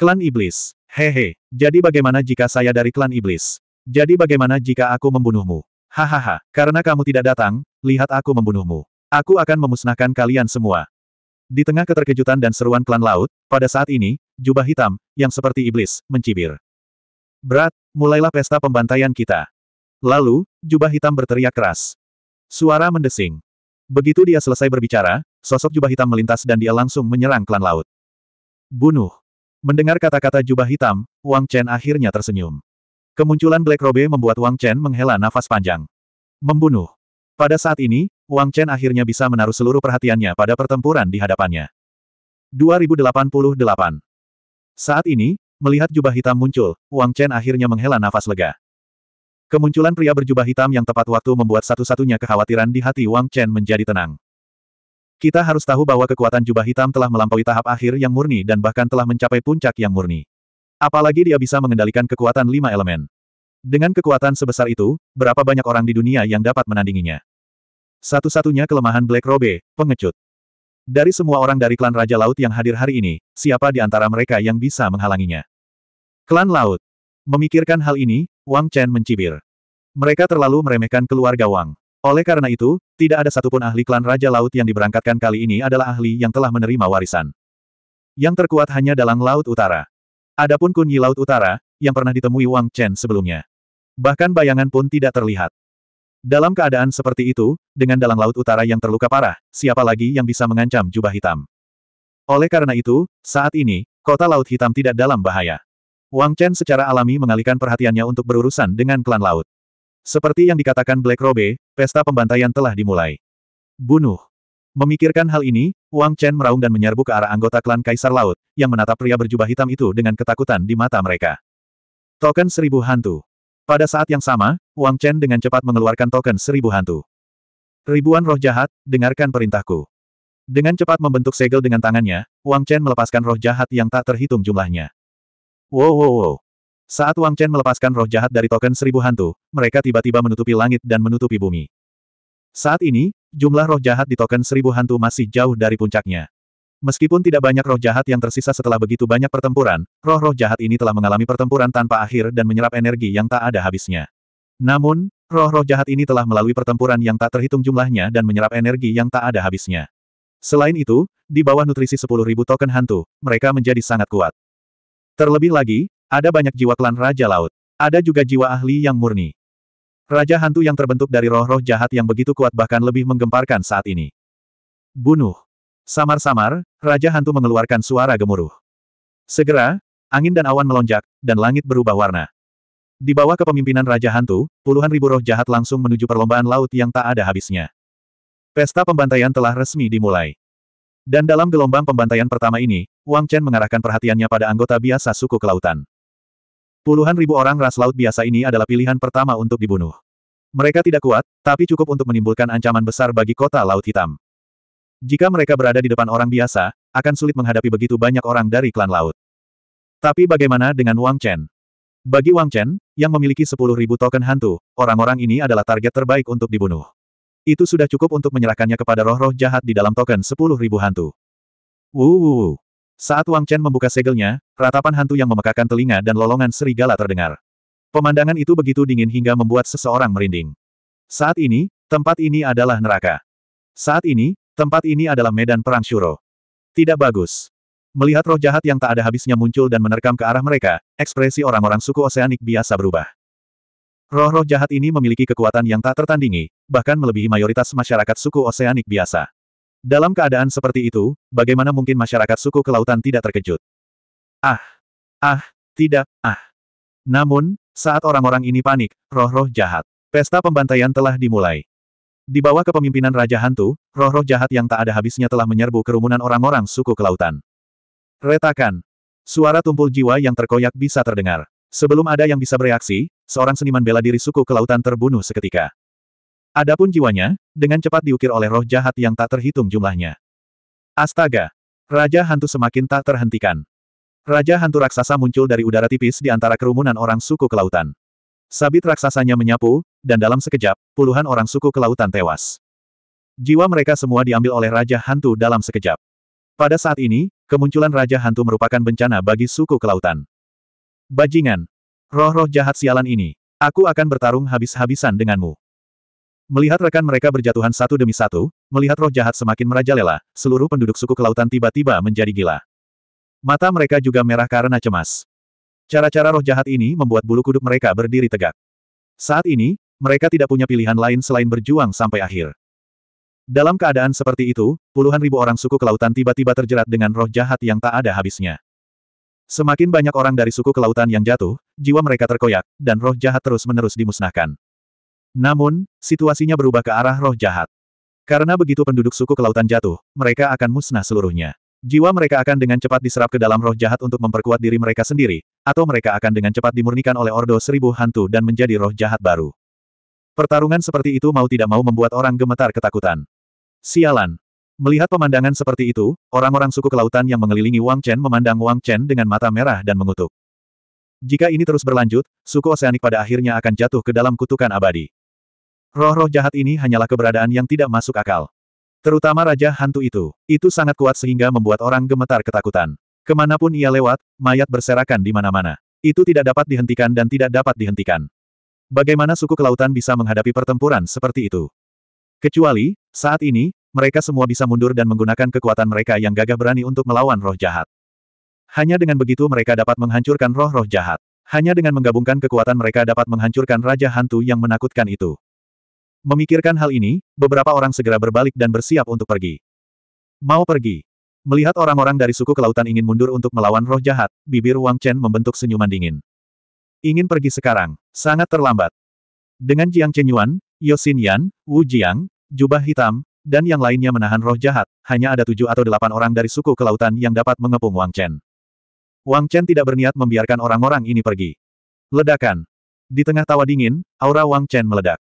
Klan Iblis. Hehe, jadi bagaimana jika saya dari klan Iblis? Jadi bagaimana jika aku membunuhmu? Hahaha, karena kamu tidak datang, lihat aku membunuhmu. Aku akan memusnahkan kalian semua. Di tengah keterkejutan dan seruan klan laut, pada saat ini, jubah hitam, yang seperti iblis, mencibir. Berat, mulailah pesta pembantaian kita. Lalu, jubah hitam berteriak keras. Suara mendesing. Begitu dia selesai berbicara, sosok jubah hitam melintas dan dia langsung menyerang klan laut. Bunuh. Mendengar kata-kata jubah hitam, Wang Chen akhirnya tersenyum. Kemunculan Black Robe membuat Wang Chen menghela nafas panjang. Membunuh. Pada saat ini, Wang Chen akhirnya bisa menaruh seluruh perhatiannya pada pertempuran di hadapannya. 2088 Saat ini, melihat jubah hitam muncul, Wang Chen akhirnya menghela nafas lega. Kemunculan pria berjubah hitam yang tepat waktu membuat satu-satunya kekhawatiran di hati Wang Chen menjadi tenang. Kita harus tahu bahwa kekuatan jubah hitam telah melampaui tahap akhir yang murni dan bahkan telah mencapai puncak yang murni. Apalagi dia bisa mengendalikan kekuatan lima elemen. Dengan kekuatan sebesar itu, berapa banyak orang di dunia yang dapat menandinginya? Satu-satunya kelemahan Black Robe, pengecut. Dari semua orang dari klan Raja Laut yang hadir hari ini, siapa di antara mereka yang bisa menghalanginya? Klan Laut. Memikirkan hal ini, Wang Chen mencibir. Mereka terlalu meremehkan keluarga Wang. Oleh karena itu, tidak ada satupun ahli klan Raja Laut yang diberangkatkan kali ini adalah ahli yang telah menerima warisan. Yang terkuat hanya dalang Laut Utara. Adapun kunyi Laut Utara, yang pernah ditemui Wang Chen sebelumnya. Bahkan bayangan pun tidak terlihat. Dalam keadaan seperti itu, dengan dalang Laut Utara yang terluka parah, siapa lagi yang bisa mengancam jubah hitam? Oleh karena itu, saat ini, kota Laut Hitam tidak dalam bahaya. Wang Chen secara alami mengalihkan perhatiannya untuk berurusan dengan klan Laut. Seperti yang dikatakan Black Robe, pesta pembantaian telah dimulai. Bunuh. Memikirkan hal ini, Wang Chen meraung dan menyerbu ke arah anggota klan Kaisar Laut, yang menatap pria berjubah hitam itu dengan ketakutan di mata mereka. Token Seribu Hantu. Pada saat yang sama, Wang Chen dengan cepat mengeluarkan token Seribu Hantu. Ribuan roh jahat, dengarkan perintahku. Dengan cepat membentuk segel dengan tangannya, Wang Chen melepaskan roh jahat yang tak terhitung jumlahnya. Wow wow wow. Saat Wang Chen melepaskan roh jahat dari token seribu hantu, mereka tiba-tiba menutupi langit dan menutupi bumi. Saat ini, jumlah roh jahat di token seribu hantu masih jauh dari puncaknya. Meskipun tidak banyak roh jahat yang tersisa setelah begitu banyak pertempuran, roh-roh jahat ini telah mengalami pertempuran tanpa akhir dan menyerap energi yang tak ada habisnya. Namun, roh-roh jahat ini telah melalui pertempuran yang tak terhitung jumlahnya dan menyerap energi yang tak ada habisnya. Selain itu, di bawah nutrisi 10.000 token hantu, mereka menjadi sangat kuat. Terlebih lagi, ada banyak jiwa klan Raja Laut. Ada juga jiwa ahli yang murni. Raja hantu yang terbentuk dari roh-roh jahat yang begitu kuat bahkan lebih menggemparkan saat ini. Bunuh. Samar-samar, Raja Hantu mengeluarkan suara gemuruh. Segera, angin dan awan melonjak, dan langit berubah warna. Di bawah kepemimpinan Raja Hantu, puluhan ribu roh jahat langsung menuju perlombaan laut yang tak ada habisnya. Pesta pembantaian telah resmi dimulai. Dan dalam gelombang pembantaian pertama ini, Wang Chen mengarahkan perhatiannya pada anggota biasa suku kelautan. Puluhan ribu orang ras laut biasa ini adalah pilihan pertama untuk dibunuh. Mereka tidak kuat, tapi cukup untuk menimbulkan ancaman besar bagi kota Laut Hitam. Jika mereka berada di depan orang biasa, akan sulit menghadapi begitu banyak orang dari klan laut. Tapi bagaimana dengan Wang Chen? Bagi Wang Chen, yang memiliki 10.000 token hantu, orang-orang ini adalah target terbaik untuk dibunuh. Itu sudah cukup untuk menyerahkannya kepada roh-roh jahat di dalam token 10.000 hantu. Wu saat Wang Chen membuka segelnya, ratapan hantu yang memekakan telinga dan lolongan serigala terdengar. Pemandangan itu begitu dingin hingga membuat seseorang merinding. Saat ini, tempat ini adalah neraka. Saat ini, tempat ini adalah medan perang Shuro. Tidak bagus. Melihat roh jahat yang tak ada habisnya muncul dan menerkam ke arah mereka, ekspresi orang-orang suku oseanik biasa berubah. Roh-roh jahat ini memiliki kekuatan yang tak tertandingi, bahkan melebihi mayoritas masyarakat suku oseanik biasa. Dalam keadaan seperti itu, bagaimana mungkin masyarakat suku kelautan tidak terkejut? Ah! Ah! Tidak! Ah! Namun, saat orang-orang ini panik, roh-roh jahat. Pesta pembantaian telah dimulai. Di bawah kepemimpinan Raja Hantu, roh-roh jahat yang tak ada habisnya telah menyerbu kerumunan orang-orang suku kelautan. Retakan. Suara tumpul jiwa yang terkoyak bisa terdengar. Sebelum ada yang bisa bereaksi, seorang seniman bela diri suku kelautan terbunuh seketika. Adapun jiwanya, dengan cepat diukir oleh roh jahat yang tak terhitung jumlahnya. Astaga! Raja hantu semakin tak terhentikan. Raja hantu raksasa muncul dari udara tipis di antara kerumunan orang suku kelautan. Sabit raksasanya menyapu, dan dalam sekejap, puluhan orang suku kelautan tewas. Jiwa mereka semua diambil oleh Raja Hantu dalam sekejap. Pada saat ini, kemunculan Raja Hantu merupakan bencana bagi suku kelautan. Bajingan! Roh-roh jahat sialan ini, aku akan bertarung habis-habisan denganmu. Melihat rekan mereka berjatuhan satu demi satu, melihat roh jahat semakin merajalela, seluruh penduduk suku kelautan tiba-tiba menjadi gila. Mata mereka juga merah karena cemas. Cara-cara roh jahat ini membuat bulu kuduk mereka berdiri tegak. Saat ini, mereka tidak punya pilihan lain selain berjuang sampai akhir. Dalam keadaan seperti itu, puluhan ribu orang suku kelautan tiba-tiba terjerat dengan roh jahat yang tak ada habisnya. Semakin banyak orang dari suku kelautan yang jatuh, jiwa mereka terkoyak, dan roh jahat terus-menerus dimusnahkan. Namun, situasinya berubah ke arah roh jahat. Karena begitu penduduk suku kelautan jatuh, mereka akan musnah seluruhnya. Jiwa mereka akan dengan cepat diserap ke dalam roh jahat untuk memperkuat diri mereka sendiri, atau mereka akan dengan cepat dimurnikan oleh Ordo Seribu Hantu dan menjadi roh jahat baru. Pertarungan seperti itu mau tidak mau membuat orang gemetar ketakutan. Sialan. Melihat pemandangan seperti itu, orang-orang suku kelautan yang mengelilingi Wang Chen memandang Wang Chen dengan mata merah dan mengutuk. Jika ini terus berlanjut, suku oseanik pada akhirnya akan jatuh ke dalam kutukan abadi. Roh-roh jahat ini hanyalah keberadaan yang tidak masuk akal. Terutama Raja Hantu itu. Itu sangat kuat sehingga membuat orang gemetar ketakutan. Kemanapun ia lewat, mayat berserakan di mana-mana. Itu tidak dapat dihentikan dan tidak dapat dihentikan. Bagaimana suku kelautan bisa menghadapi pertempuran seperti itu? Kecuali, saat ini, mereka semua bisa mundur dan menggunakan kekuatan mereka yang gagah berani untuk melawan roh jahat. Hanya dengan begitu mereka dapat menghancurkan roh-roh jahat. Hanya dengan menggabungkan kekuatan mereka dapat menghancurkan Raja Hantu yang menakutkan itu. Memikirkan hal ini, beberapa orang segera berbalik dan bersiap untuk pergi. Mau pergi. Melihat orang-orang dari suku kelautan ingin mundur untuk melawan roh jahat, bibir Wang Chen membentuk senyuman dingin. Ingin pergi sekarang, sangat terlambat. Dengan Jiang Chen Chenyuan, Yosin Yan, Wu Jiang, Jubah Hitam, dan yang lainnya menahan roh jahat, hanya ada tujuh atau delapan orang dari suku kelautan yang dapat mengepung Wang Chen. Wang Chen tidak berniat membiarkan orang-orang ini pergi. Ledakan. Di tengah tawa dingin, aura Wang Chen meledak.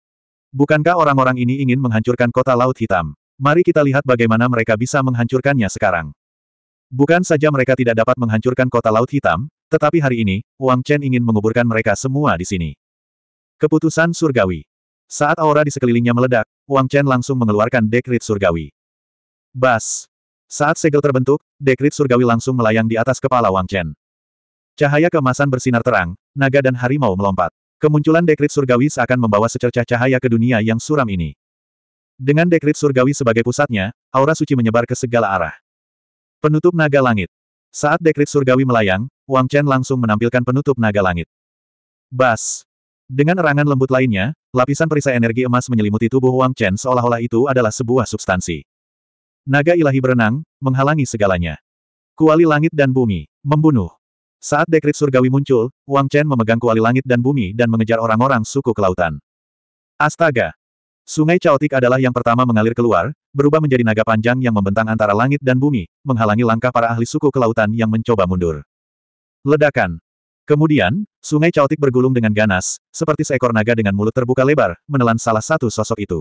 Bukankah orang-orang ini ingin menghancurkan kota Laut Hitam? Mari kita lihat bagaimana mereka bisa menghancurkannya sekarang. Bukan saja mereka tidak dapat menghancurkan kota Laut Hitam, tetapi hari ini, Wang Chen ingin menguburkan mereka semua di sini. Keputusan Surgawi Saat aura di sekelilingnya meledak, Wang Chen langsung mengeluarkan dekrit Surgawi. Bas! Saat segel terbentuk, dekrit Surgawi langsung melayang di atas kepala Wang Chen. Cahaya kemasan bersinar terang, naga dan harimau melompat. Kemunculan dekrit surgawi seakan membawa secercah cahaya ke dunia yang suram ini. Dengan dekrit surgawi sebagai pusatnya, aura suci menyebar ke segala arah. Penutup naga langit. Saat dekrit surgawi melayang, Wang Chen langsung menampilkan penutup naga langit. Bas. Dengan erangan lembut lainnya, lapisan perisai energi emas menyelimuti tubuh Wang Chen seolah-olah itu adalah sebuah substansi. Naga ilahi berenang, menghalangi segalanya. Kuali langit dan bumi, membunuh. Saat dekrit surgawi muncul, Wang Chen memegang kuali langit dan bumi dan mengejar orang-orang suku kelautan. Astaga! Sungai Chaotik adalah yang pertama mengalir keluar, berubah menjadi naga panjang yang membentang antara langit dan bumi, menghalangi langkah para ahli suku kelautan yang mencoba mundur. Ledakan. Kemudian, sungai Chaotik bergulung dengan ganas, seperti seekor naga dengan mulut terbuka lebar, menelan salah satu sosok itu.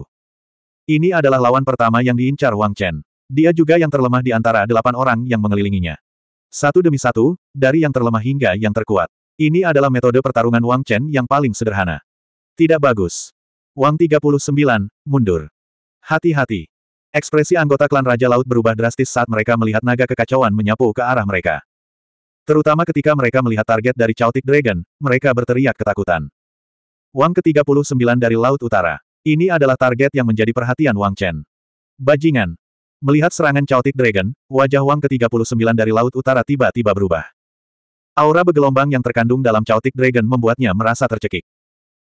Ini adalah lawan pertama yang diincar Wang Chen. Dia juga yang terlemah di antara delapan orang yang mengelilinginya. Satu demi satu, dari yang terlemah hingga yang terkuat. Ini adalah metode pertarungan Wang Chen yang paling sederhana. Tidak bagus. Wang 39, mundur. Hati-hati. Ekspresi anggota klan Raja Laut berubah drastis saat mereka melihat naga kekacauan menyapu ke arah mereka. Terutama ketika mereka melihat target dari Chaotic Dragon, mereka berteriak ketakutan. Wang ke-39 dari Laut Utara. Ini adalah target yang menjadi perhatian Wang Chen. Bajingan, Melihat serangan Chaotic Dragon, wajah Wang ke-39 dari Laut Utara tiba-tiba berubah. Aura bergelombang yang terkandung dalam Chaotic Dragon membuatnya merasa tercekik.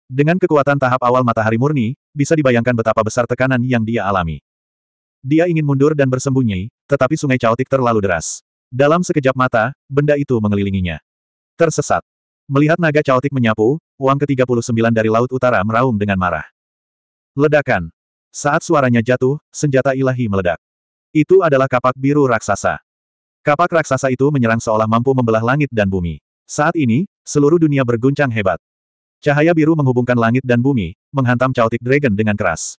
Dengan kekuatan tahap awal matahari murni, bisa dibayangkan betapa besar tekanan yang dia alami. Dia ingin mundur dan bersembunyi, tetapi sungai Chaotic terlalu deras. Dalam sekejap mata, benda itu mengelilinginya. Tersesat. Melihat naga Chaotic menyapu, Wang ke-39 dari Laut Utara meraung dengan marah. Ledakan. Saat suaranya jatuh, senjata ilahi meledak. Itu adalah kapak biru raksasa. Kapak raksasa itu menyerang seolah mampu membelah langit dan bumi. Saat ini, seluruh dunia berguncang hebat. Cahaya biru menghubungkan langit dan bumi, menghantam Chaotic Dragon dengan keras.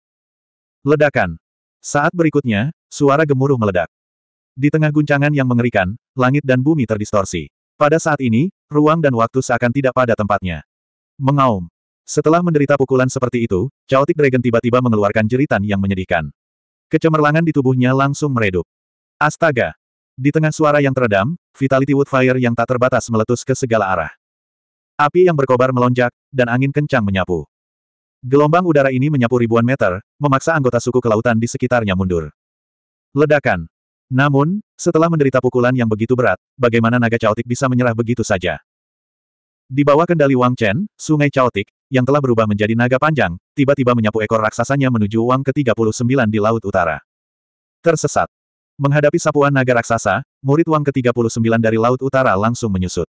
Ledakan. Saat berikutnya, suara gemuruh meledak. Di tengah guncangan yang mengerikan, langit dan bumi terdistorsi. Pada saat ini, ruang dan waktu seakan tidak pada tempatnya. Mengaum. Setelah menderita pukulan seperti itu, Chaotic Dragon tiba-tiba mengeluarkan jeritan yang menyedihkan. Kecemerlangan di tubuhnya langsung meredup. Astaga! Di tengah suara yang teredam, Vitality Woodfire yang tak terbatas meletus ke segala arah. Api yang berkobar melonjak, dan angin kencang menyapu. Gelombang udara ini menyapu ribuan meter, memaksa anggota suku kelautan di sekitarnya mundur. Ledakan. Namun, setelah menderita pukulan yang begitu berat, bagaimana naga caotik bisa menyerah begitu saja? Di bawah kendali Wang Chen, sungai Chaotic, yang telah berubah menjadi naga panjang, tiba-tiba menyapu ekor raksasanya menuju Wang ke-39 di Laut Utara. Tersesat. Menghadapi sapuan naga raksasa, murid Wang ke-39 dari Laut Utara langsung menyusut.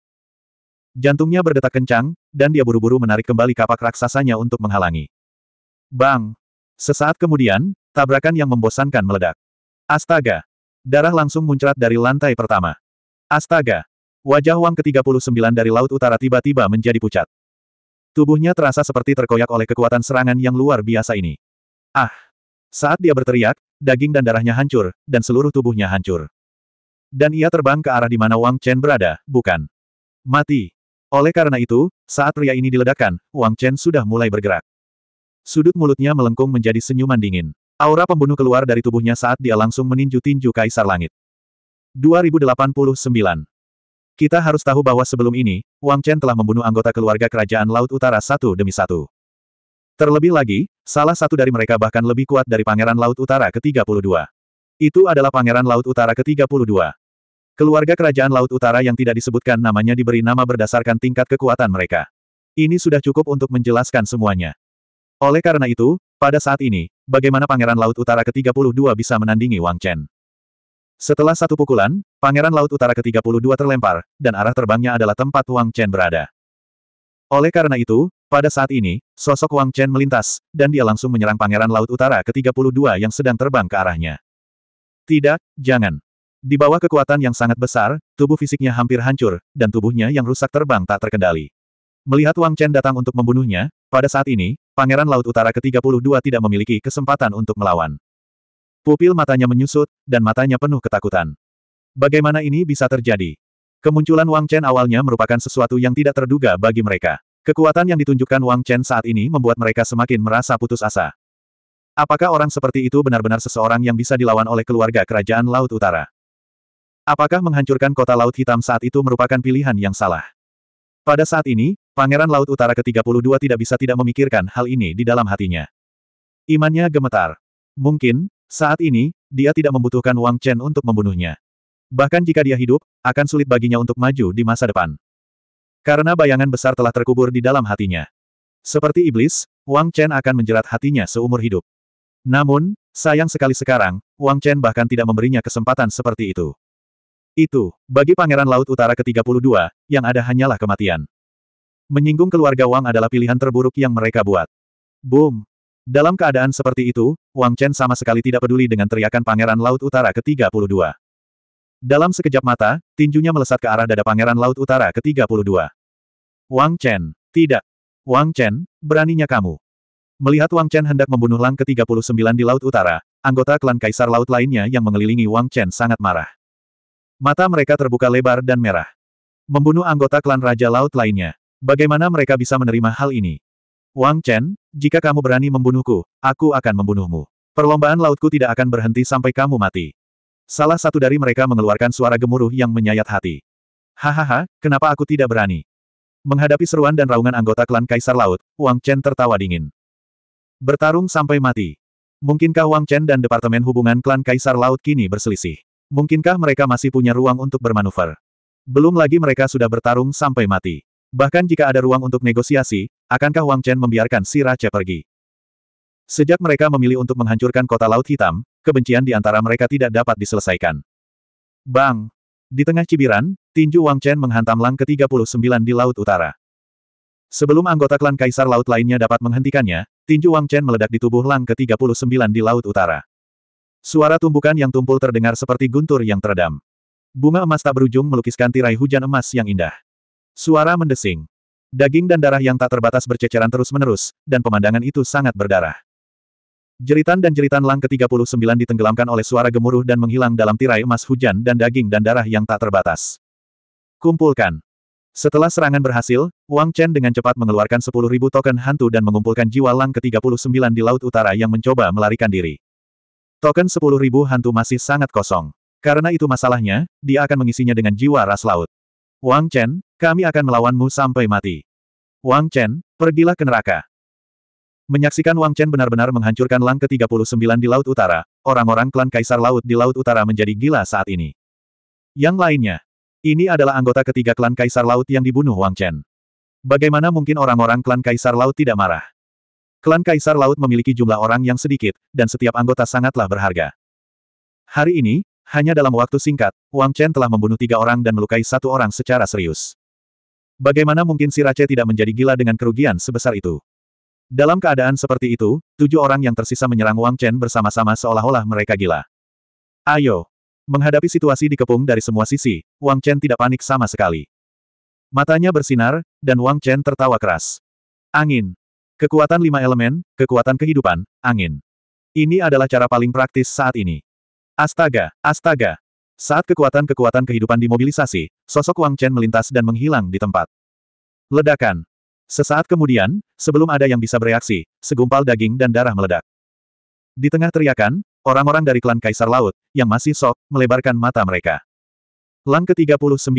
Jantungnya berdetak kencang, dan dia buru-buru menarik kembali kapak raksasanya untuk menghalangi. Bang! Sesaat kemudian, tabrakan yang membosankan meledak. Astaga! Darah langsung muncrat dari lantai pertama. Astaga! Wajah Wang ke-39 dari Laut Utara tiba-tiba menjadi pucat. Tubuhnya terasa seperti terkoyak oleh kekuatan serangan yang luar biasa ini. Ah! Saat dia berteriak, daging dan darahnya hancur, dan seluruh tubuhnya hancur. Dan ia terbang ke arah di mana Wang Chen berada, bukan. Mati. Oleh karena itu, saat pria ini diledakkan, Wang Chen sudah mulai bergerak. Sudut mulutnya melengkung menjadi senyuman dingin. Aura pembunuh keluar dari tubuhnya saat dia langsung meninju tinju Kaisar Langit. 2089 kita harus tahu bahwa sebelum ini, Wang Chen telah membunuh anggota keluarga kerajaan Laut Utara satu demi satu. Terlebih lagi, salah satu dari mereka bahkan lebih kuat dari Pangeran Laut Utara ke-32. Itu adalah Pangeran Laut Utara ke-32. Keluarga kerajaan Laut Utara yang tidak disebutkan namanya diberi nama berdasarkan tingkat kekuatan mereka. Ini sudah cukup untuk menjelaskan semuanya. Oleh karena itu, pada saat ini, bagaimana Pangeran Laut Utara ke-32 bisa menandingi Wang Chen? Setelah satu pukulan, Pangeran Laut Utara ke-32 terlempar, dan arah terbangnya adalah tempat Wang Chen berada. Oleh karena itu, pada saat ini, sosok Wang Chen melintas, dan dia langsung menyerang Pangeran Laut Utara ke-32 yang sedang terbang ke arahnya. Tidak, jangan. Di bawah kekuatan yang sangat besar, tubuh fisiknya hampir hancur, dan tubuhnya yang rusak terbang tak terkendali. Melihat Wang Chen datang untuk membunuhnya, pada saat ini, Pangeran Laut Utara ke-32 tidak memiliki kesempatan untuk melawan. Pupil matanya menyusut, dan matanya penuh ketakutan. Bagaimana ini bisa terjadi? Kemunculan Wang Chen awalnya merupakan sesuatu yang tidak terduga bagi mereka. Kekuatan yang ditunjukkan Wang Chen saat ini membuat mereka semakin merasa putus asa. Apakah orang seperti itu benar-benar seseorang yang bisa dilawan oleh keluarga kerajaan Laut Utara? Apakah menghancurkan kota Laut Hitam saat itu merupakan pilihan yang salah? Pada saat ini, Pangeran Laut Utara ke-32 tidak bisa tidak memikirkan hal ini di dalam hatinya. Imannya gemetar. Mungkin, saat ini, dia tidak membutuhkan Wang Chen untuk membunuhnya. Bahkan jika dia hidup, akan sulit baginya untuk maju di masa depan. Karena bayangan besar telah terkubur di dalam hatinya. Seperti iblis, Wang Chen akan menjerat hatinya seumur hidup. Namun, sayang sekali sekarang, Wang Chen bahkan tidak memberinya kesempatan seperti itu. Itu, bagi Pangeran Laut Utara ke-32, yang ada hanyalah kematian. Menyinggung keluarga Wang adalah pilihan terburuk yang mereka buat. Boom! Dalam keadaan seperti itu, Wang Chen sama sekali tidak peduli dengan teriakan Pangeran Laut Utara ke-32. Dalam sekejap mata, tinjunya melesat ke arah dada Pangeran Laut Utara ke-32. Wang Chen, tidak. Wang Chen, beraninya kamu. Melihat Wang Chen hendak membunuh Lang ke-39 di Laut Utara, anggota klan Kaisar Laut lainnya yang mengelilingi Wang Chen sangat marah. Mata mereka terbuka lebar dan merah. Membunuh anggota klan Raja Laut lainnya. Bagaimana mereka bisa menerima hal ini? Wang Chen, jika kamu berani membunuhku, aku akan membunuhmu. Perlombaan lautku tidak akan berhenti sampai kamu mati. Salah satu dari mereka mengeluarkan suara gemuruh yang menyayat hati. Hahaha, kenapa aku tidak berani? Menghadapi seruan dan raungan anggota klan Kaisar Laut, Wang Chen tertawa dingin. Bertarung sampai mati. Mungkinkah Wang Chen dan Departemen Hubungan Klan Kaisar Laut kini berselisih? Mungkinkah mereka masih punya ruang untuk bermanuver? Belum lagi mereka sudah bertarung sampai mati. Bahkan jika ada ruang untuk negosiasi, akankah Wang Chen membiarkan si Raja pergi? Sejak mereka memilih untuk menghancurkan kota Laut Hitam, kebencian di antara mereka tidak dapat diselesaikan. Bang! Di tengah cibiran, tinju Wang Chen menghantam Lang ke-39 di Laut Utara. Sebelum anggota klan Kaisar Laut lainnya dapat menghentikannya, tinju Wang Chen meledak di tubuh Lang ke-39 di Laut Utara. Suara tumbukan yang tumpul terdengar seperti guntur yang teredam. Bunga emas tak berujung melukiskan tirai hujan emas yang indah. Suara mendesing. Daging dan darah yang tak terbatas berceceran terus-menerus, dan pemandangan itu sangat berdarah. Jeritan dan jeritan lang ke-39 ditenggelamkan oleh suara gemuruh dan menghilang dalam tirai emas hujan dan daging dan darah yang tak terbatas. Kumpulkan. Setelah serangan berhasil, Wang Chen dengan cepat mengeluarkan 10.000 token hantu dan mengumpulkan jiwa lang ke-39 di Laut Utara yang mencoba melarikan diri. Token 10.000 hantu masih sangat kosong. Karena itu masalahnya, dia akan mengisinya dengan jiwa ras laut. Wang Chen, kami akan melawanmu sampai mati. Wang Chen, pergilah ke neraka. Menyaksikan Wang Chen benar-benar menghancurkan Lang ke-39 di Laut Utara, orang-orang klan Kaisar Laut di Laut Utara menjadi gila saat ini. Yang lainnya, ini adalah anggota ketiga klan Kaisar Laut yang dibunuh Wang Chen. Bagaimana mungkin orang-orang klan Kaisar Laut tidak marah? Klan Kaisar Laut memiliki jumlah orang yang sedikit, dan setiap anggota sangatlah berharga. Hari ini, hanya dalam waktu singkat, Wang Chen telah membunuh tiga orang dan melukai satu orang secara serius. Bagaimana mungkin si Rache tidak menjadi gila dengan kerugian sebesar itu? Dalam keadaan seperti itu, tujuh orang yang tersisa menyerang Wang Chen bersama-sama seolah-olah mereka gila. Ayo! Menghadapi situasi dikepung dari semua sisi, Wang Chen tidak panik sama sekali. Matanya bersinar, dan Wang Chen tertawa keras. Angin. Kekuatan lima elemen, kekuatan kehidupan, angin. Ini adalah cara paling praktis saat ini. Astaga, astaga. Saat kekuatan-kekuatan kehidupan dimobilisasi, sosok Wang Chen melintas dan menghilang di tempat. Ledakan. Sesaat kemudian, sebelum ada yang bisa bereaksi, segumpal daging dan darah meledak. Di tengah teriakan, orang-orang dari klan Kaisar Laut, yang masih sok, melebarkan mata mereka. Lang ke-39.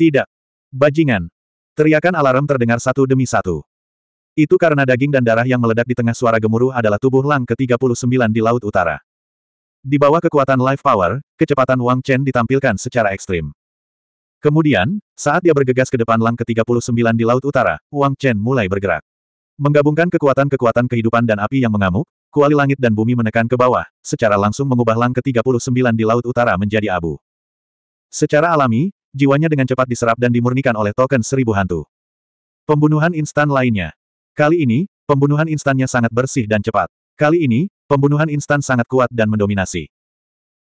Tidak. Bajingan. Teriakan alarm terdengar satu demi satu. Itu karena daging dan darah yang meledak di tengah suara gemuruh adalah tubuh Lang ke-39 di Laut Utara. Di bawah kekuatan life power, kecepatan Wang Chen ditampilkan secara ekstrim. Kemudian, saat dia bergegas ke depan lang ke-39 di Laut Utara, Wang Chen mulai bergerak. Menggabungkan kekuatan-kekuatan kehidupan dan api yang mengamuk, kuali langit dan bumi menekan ke bawah, secara langsung mengubah lang ke-39 di Laut Utara menjadi abu. Secara alami, jiwanya dengan cepat diserap dan dimurnikan oleh token seribu hantu. Pembunuhan instan lainnya. Kali ini, pembunuhan instannya sangat bersih dan cepat. Kali ini, Pembunuhan instan sangat kuat dan mendominasi.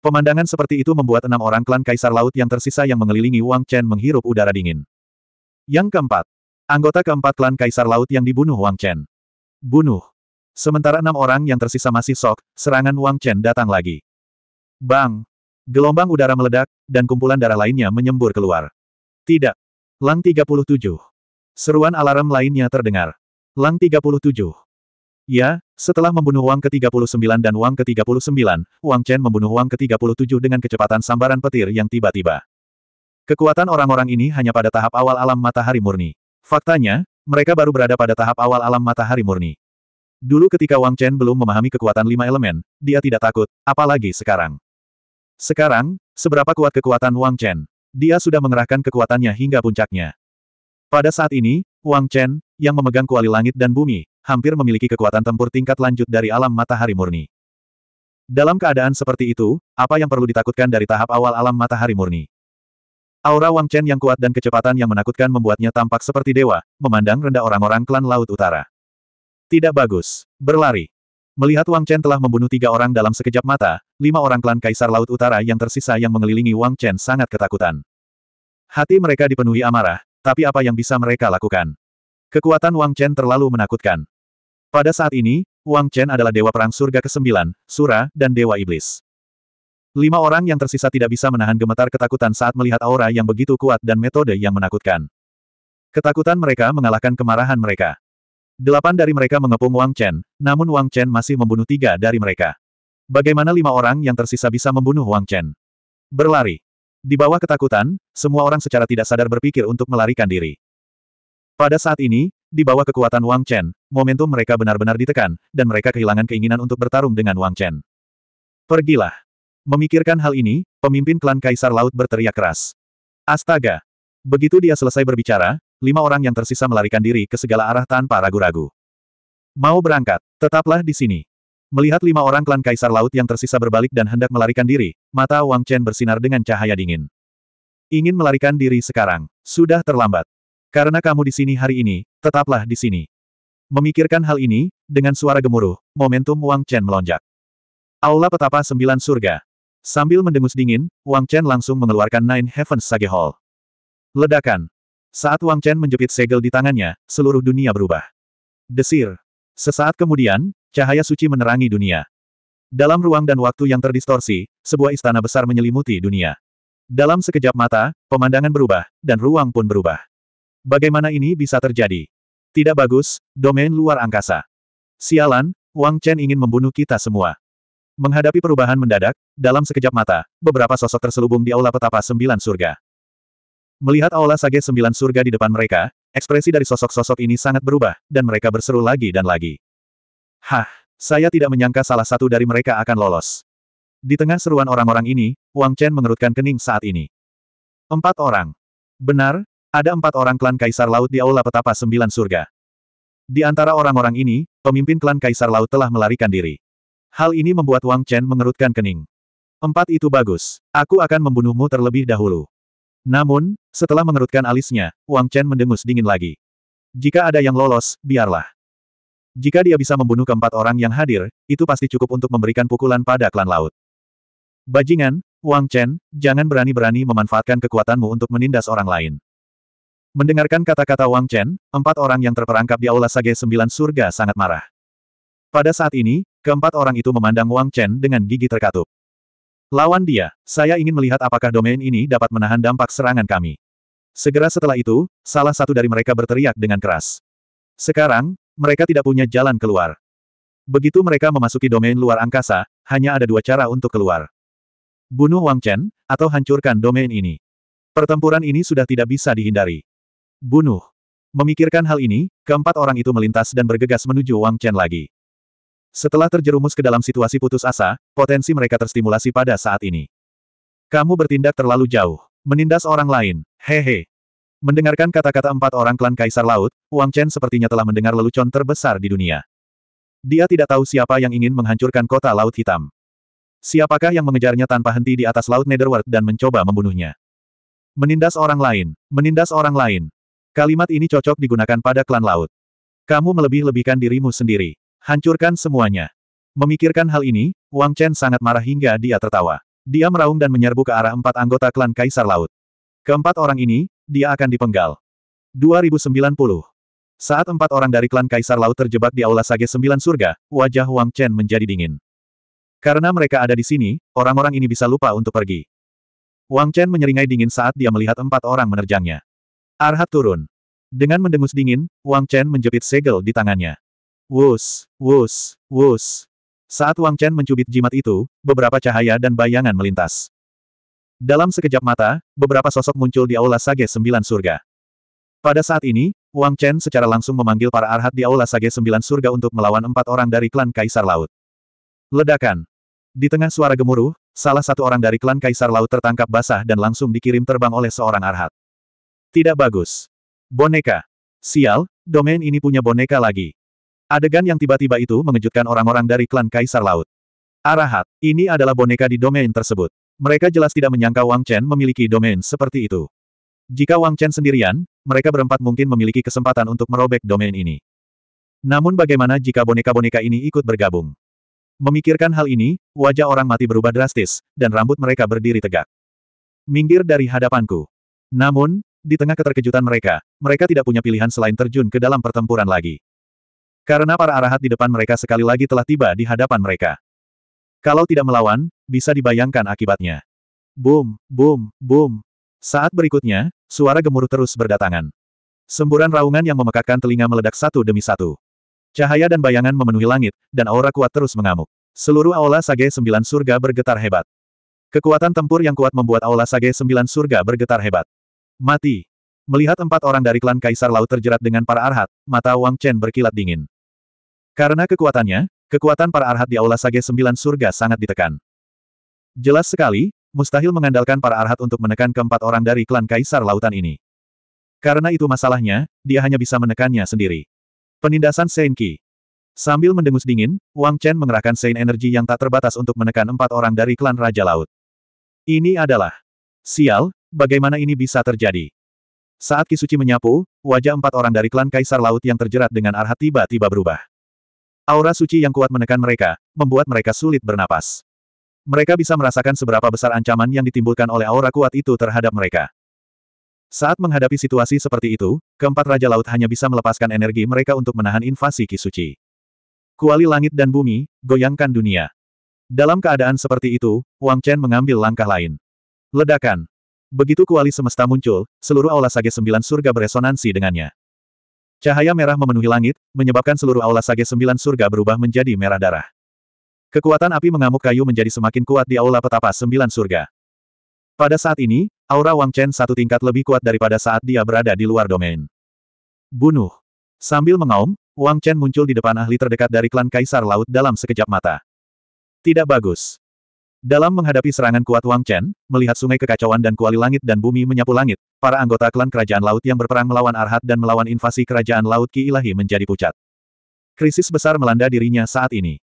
Pemandangan seperti itu membuat enam orang klan Kaisar Laut yang tersisa yang mengelilingi Wang Chen menghirup udara dingin. Yang keempat. Anggota keempat klan Kaisar Laut yang dibunuh Wang Chen. Bunuh. Sementara enam orang yang tersisa masih sok, serangan Wang Chen datang lagi. Bang! Gelombang udara meledak, dan kumpulan darah lainnya menyembur keluar. Tidak. Lang 37. Seruan alarm lainnya terdengar. Lang 37. Ya, setelah membunuh Wang ke-39 dan Wang ke-39, Wang Chen membunuh Wang ke-37 dengan kecepatan sambaran petir yang tiba-tiba. Kekuatan orang-orang ini hanya pada tahap awal alam matahari murni. Faktanya, mereka baru berada pada tahap awal alam matahari murni. Dulu ketika Wang Chen belum memahami kekuatan lima elemen, dia tidak takut, apalagi sekarang. Sekarang, seberapa kuat kekuatan Wang Chen? Dia sudah mengerahkan kekuatannya hingga puncaknya. Pada saat ini, Wang Chen, yang memegang kuali langit dan bumi, hampir memiliki kekuatan tempur tingkat lanjut dari alam matahari murni. Dalam keadaan seperti itu, apa yang perlu ditakutkan dari tahap awal alam matahari murni? Aura Wang Chen yang kuat dan kecepatan yang menakutkan membuatnya tampak seperti dewa, memandang rendah orang-orang klan Laut Utara. Tidak bagus. Berlari. Melihat Wang Chen telah membunuh tiga orang dalam sekejap mata, lima orang klan Kaisar Laut Utara yang tersisa yang mengelilingi Wang Chen sangat ketakutan. Hati mereka dipenuhi amarah, tapi apa yang bisa mereka lakukan? Kekuatan Wang Chen terlalu menakutkan. Pada saat ini, Wang Chen adalah dewa perang surga ke-9, Sura, dan dewa iblis. Lima orang yang tersisa tidak bisa menahan gemetar ketakutan saat melihat aura yang begitu kuat dan metode yang menakutkan. Ketakutan mereka mengalahkan kemarahan mereka. Delapan dari mereka mengepung Wang Chen, namun Wang Chen masih membunuh tiga dari mereka. Bagaimana lima orang yang tersisa bisa membunuh Wang Chen? Berlari. Di bawah ketakutan, semua orang secara tidak sadar berpikir untuk melarikan diri. Pada saat ini, di bawah kekuatan Wang Chen, momentum mereka benar-benar ditekan, dan mereka kehilangan keinginan untuk bertarung dengan Wang Chen. Pergilah. Memikirkan hal ini, pemimpin klan Kaisar Laut berteriak keras. Astaga! Begitu dia selesai berbicara, lima orang yang tersisa melarikan diri ke segala arah tanpa ragu-ragu. Mau berangkat, tetaplah di sini. Melihat lima orang klan Kaisar Laut yang tersisa berbalik dan hendak melarikan diri, mata Wang Chen bersinar dengan cahaya dingin. Ingin melarikan diri sekarang, sudah terlambat. Karena kamu di sini hari ini, tetaplah di sini. Memikirkan hal ini, dengan suara gemuruh, momentum Wang Chen melonjak. Aula petapa sembilan surga. Sambil mendengus dingin, Wang Chen langsung mengeluarkan Nine Heavens Sage Hall. Ledakan. Saat Wang Chen menjepit segel di tangannya, seluruh dunia berubah. Desir. Sesaat kemudian, cahaya suci menerangi dunia. Dalam ruang dan waktu yang terdistorsi, sebuah istana besar menyelimuti dunia. Dalam sekejap mata, pemandangan berubah, dan ruang pun berubah. Bagaimana ini bisa terjadi? Tidak bagus, domain luar angkasa. Sialan, Wang Chen ingin membunuh kita semua. Menghadapi perubahan mendadak, dalam sekejap mata, beberapa sosok terselubung di aula petapa sembilan surga. Melihat aula sage sembilan surga di depan mereka, ekspresi dari sosok-sosok ini sangat berubah, dan mereka berseru lagi dan lagi. Hah, saya tidak menyangka salah satu dari mereka akan lolos. Di tengah seruan orang-orang ini, Wang Chen mengerutkan kening saat ini. Empat orang. Benar, ada empat orang klan Kaisar Laut di Aula Petapa Sembilan Surga. Di antara orang-orang ini, pemimpin klan Kaisar Laut telah melarikan diri. Hal ini membuat Wang Chen mengerutkan kening. Empat itu bagus. Aku akan membunuhmu terlebih dahulu. Namun, setelah mengerutkan alisnya, Wang Chen mendengus dingin lagi. Jika ada yang lolos, biarlah. Jika dia bisa membunuh keempat orang yang hadir, itu pasti cukup untuk memberikan pukulan pada klan laut. Bajingan, Wang Chen, jangan berani-berani memanfaatkan kekuatanmu untuk menindas orang lain. Mendengarkan kata-kata Wang Chen, empat orang yang terperangkap di Aula Sage Sembilan Surga sangat marah. Pada saat ini, keempat orang itu memandang Wang Chen dengan gigi terkatup. Lawan dia, saya ingin melihat apakah domain ini dapat menahan dampak serangan kami. Segera setelah itu, salah satu dari mereka berteriak dengan keras. Sekarang, mereka tidak punya jalan keluar. Begitu mereka memasuki domain luar angkasa, hanya ada dua cara untuk keluar. Bunuh Wang Chen, atau hancurkan domain ini. Pertempuran ini sudah tidak bisa dihindari. Bunuh. Memikirkan hal ini, keempat orang itu melintas dan bergegas menuju Wang Chen lagi. Setelah terjerumus ke dalam situasi putus asa, potensi mereka terstimulasi pada saat ini. Kamu bertindak terlalu jauh. Menindas orang lain. Hehe. Mendengarkan kata-kata empat orang klan Kaisar Laut, Wang Chen sepertinya telah mendengar lelucon terbesar di dunia. Dia tidak tahu siapa yang ingin menghancurkan kota Laut Hitam. Siapakah yang mengejarnya tanpa henti di atas Laut Netherworld dan mencoba membunuhnya? Menindas orang lain. Menindas orang lain. Kalimat ini cocok digunakan pada klan laut. Kamu melebih-lebihkan dirimu sendiri. Hancurkan semuanya. Memikirkan hal ini, Wang Chen sangat marah hingga dia tertawa. Dia meraung dan menyerbu ke arah empat anggota klan Kaisar Laut. Keempat orang ini, dia akan dipenggal. 2090 Saat empat orang dari klan Kaisar Laut terjebak di Aula Sage Sembilan Surga, wajah Wang Chen menjadi dingin. Karena mereka ada di sini, orang-orang ini bisa lupa untuk pergi. Wang Chen menyeringai dingin saat dia melihat empat orang menerjangnya. Arhat turun. Dengan mendengus dingin, Wang Chen menjepit segel di tangannya. Wus, wus, wus. Saat Wang Chen mencubit jimat itu, beberapa cahaya dan bayangan melintas. Dalam sekejap mata, beberapa sosok muncul di Aula Sage Sembilan Surga. Pada saat ini, Wang Chen secara langsung memanggil para arhat di Aula Sage Sembilan Surga untuk melawan empat orang dari klan Kaisar Laut. Ledakan. Di tengah suara gemuruh, salah satu orang dari klan Kaisar Laut tertangkap basah dan langsung dikirim terbang oleh seorang arhat. Tidak bagus. Boneka. Sial, domain ini punya boneka lagi. Adegan yang tiba-tiba itu mengejutkan orang-orang dari klan Kaisar Laut. Arahat, ini adalah boneka di domain tersebut. Mereka jelas tidak menyangka Wang Chen memiliki domain seperti itu. Jika Wang Chen sendirian, mereka berempat mungkin memiliki kesempatan untuk merobek domain ini. Namun bagaimana jika boneka-boneka ini ikut bergabung? Memikirkan hal ini, wajah orang mati berubah drastis, dan rambut mereka berdiri tegak. Minggir dari hadapanku. Namun, di tengah keterkejutan mereka, mereka tidak punya pilihan selain terjun ke dalam pertempuran lagi. Karena para arahat di depan mereka sekali lagi telah tiba di hadapan mereka. Kalau tidak melawan, bisa dibayangkan akibatnya. Boom, boom, boom. Saat berikutnya, suara gemuruh terus berdatangan. Semburan raungan yang memekakkan telinga meledak satu demi satu. Cahaya dan bayangan memenuhi langit, dan aura kuat terus mengamuk. Seluruh Aula Sage Sembilan Surga bergetar hebat. Kekuatan tempur yang kuat membuat Aula Sage Sembilan Surga bergetar hebat. Mati. Melihat empat orang dari klan Kaisar Laut terjerat dengan para arhat, mata Wang Chen berkilat dingin. Karena kekuatannya, kekuatan para arhat di Aula Sage Sembilan Surga sangat ditekan. Jelas sekali, mustahil mengandalkan para arhat untuk menekan keempat orang dari klan Kaisar Lautan ini. Karena itu masalahnya, dia hanya bisa menekannya sendiri. Penindasan Senki. Sambil mendengus dingin, Wang Chen mengerahkan Sein Energi yang tak terbatas untuk menekan empat orang dari klan Raja Laut. Ini adalah Sial, Bagaimana ini bisa terjadi? Saat Kisuci menyapu, wajah empat orang dari klan Kaisar Laut yang terjerat dengan arhat tiba-tiba berubah. Aura suci yang kuat menekan mereka, membuat mereka sulit bernapas. Mereka bisa merasakan seberapa besar ancaman yang ditimbulkan oleh aura kuat itu terhadap mereka. Saat menghadapi situasi seperti itu, keempat Raja Laut hanya bisa melepaskan energi mereka untuk menahan invasi Kisuci. Kuali langit dan bumi, goyangkan dunia. Dalam keadaan seperti itu, Wang Chen mengambil langkah lain. Ledakan, Begitu kuali semesta muncul, seluruh aula sage sembilan surga beresonansi dengannya. Cahaya merah memenuhi langit, menyebabkan seluruh aula sage sembilan surga berubah menjadi merah darah. Kekuatan api mengamuk kayu menjadi semakin kuat di aula petapa sembilan surga. Pada saat ini, aura Wang Chen satu tingkat lebih kuat daripada saat dia berada di luar domain. Bunuh. Sambil mengaum, Wang Chen muncul di depan ahli terdekat dari klan Kaisar Laut dalam sekejap mata. Tidak bagus. Dalam menghadapi serangan kuat Wang Chen, melihat sungai kekacauan dan kuali langit dan bumi menyapu langit, para anggota klan kerajaan laut yang berperang melawan Arhat dan melawan invasi kerajaan laut Ki Ilahi menjadi pucat. Krisis besar melanda dirinya saat ini.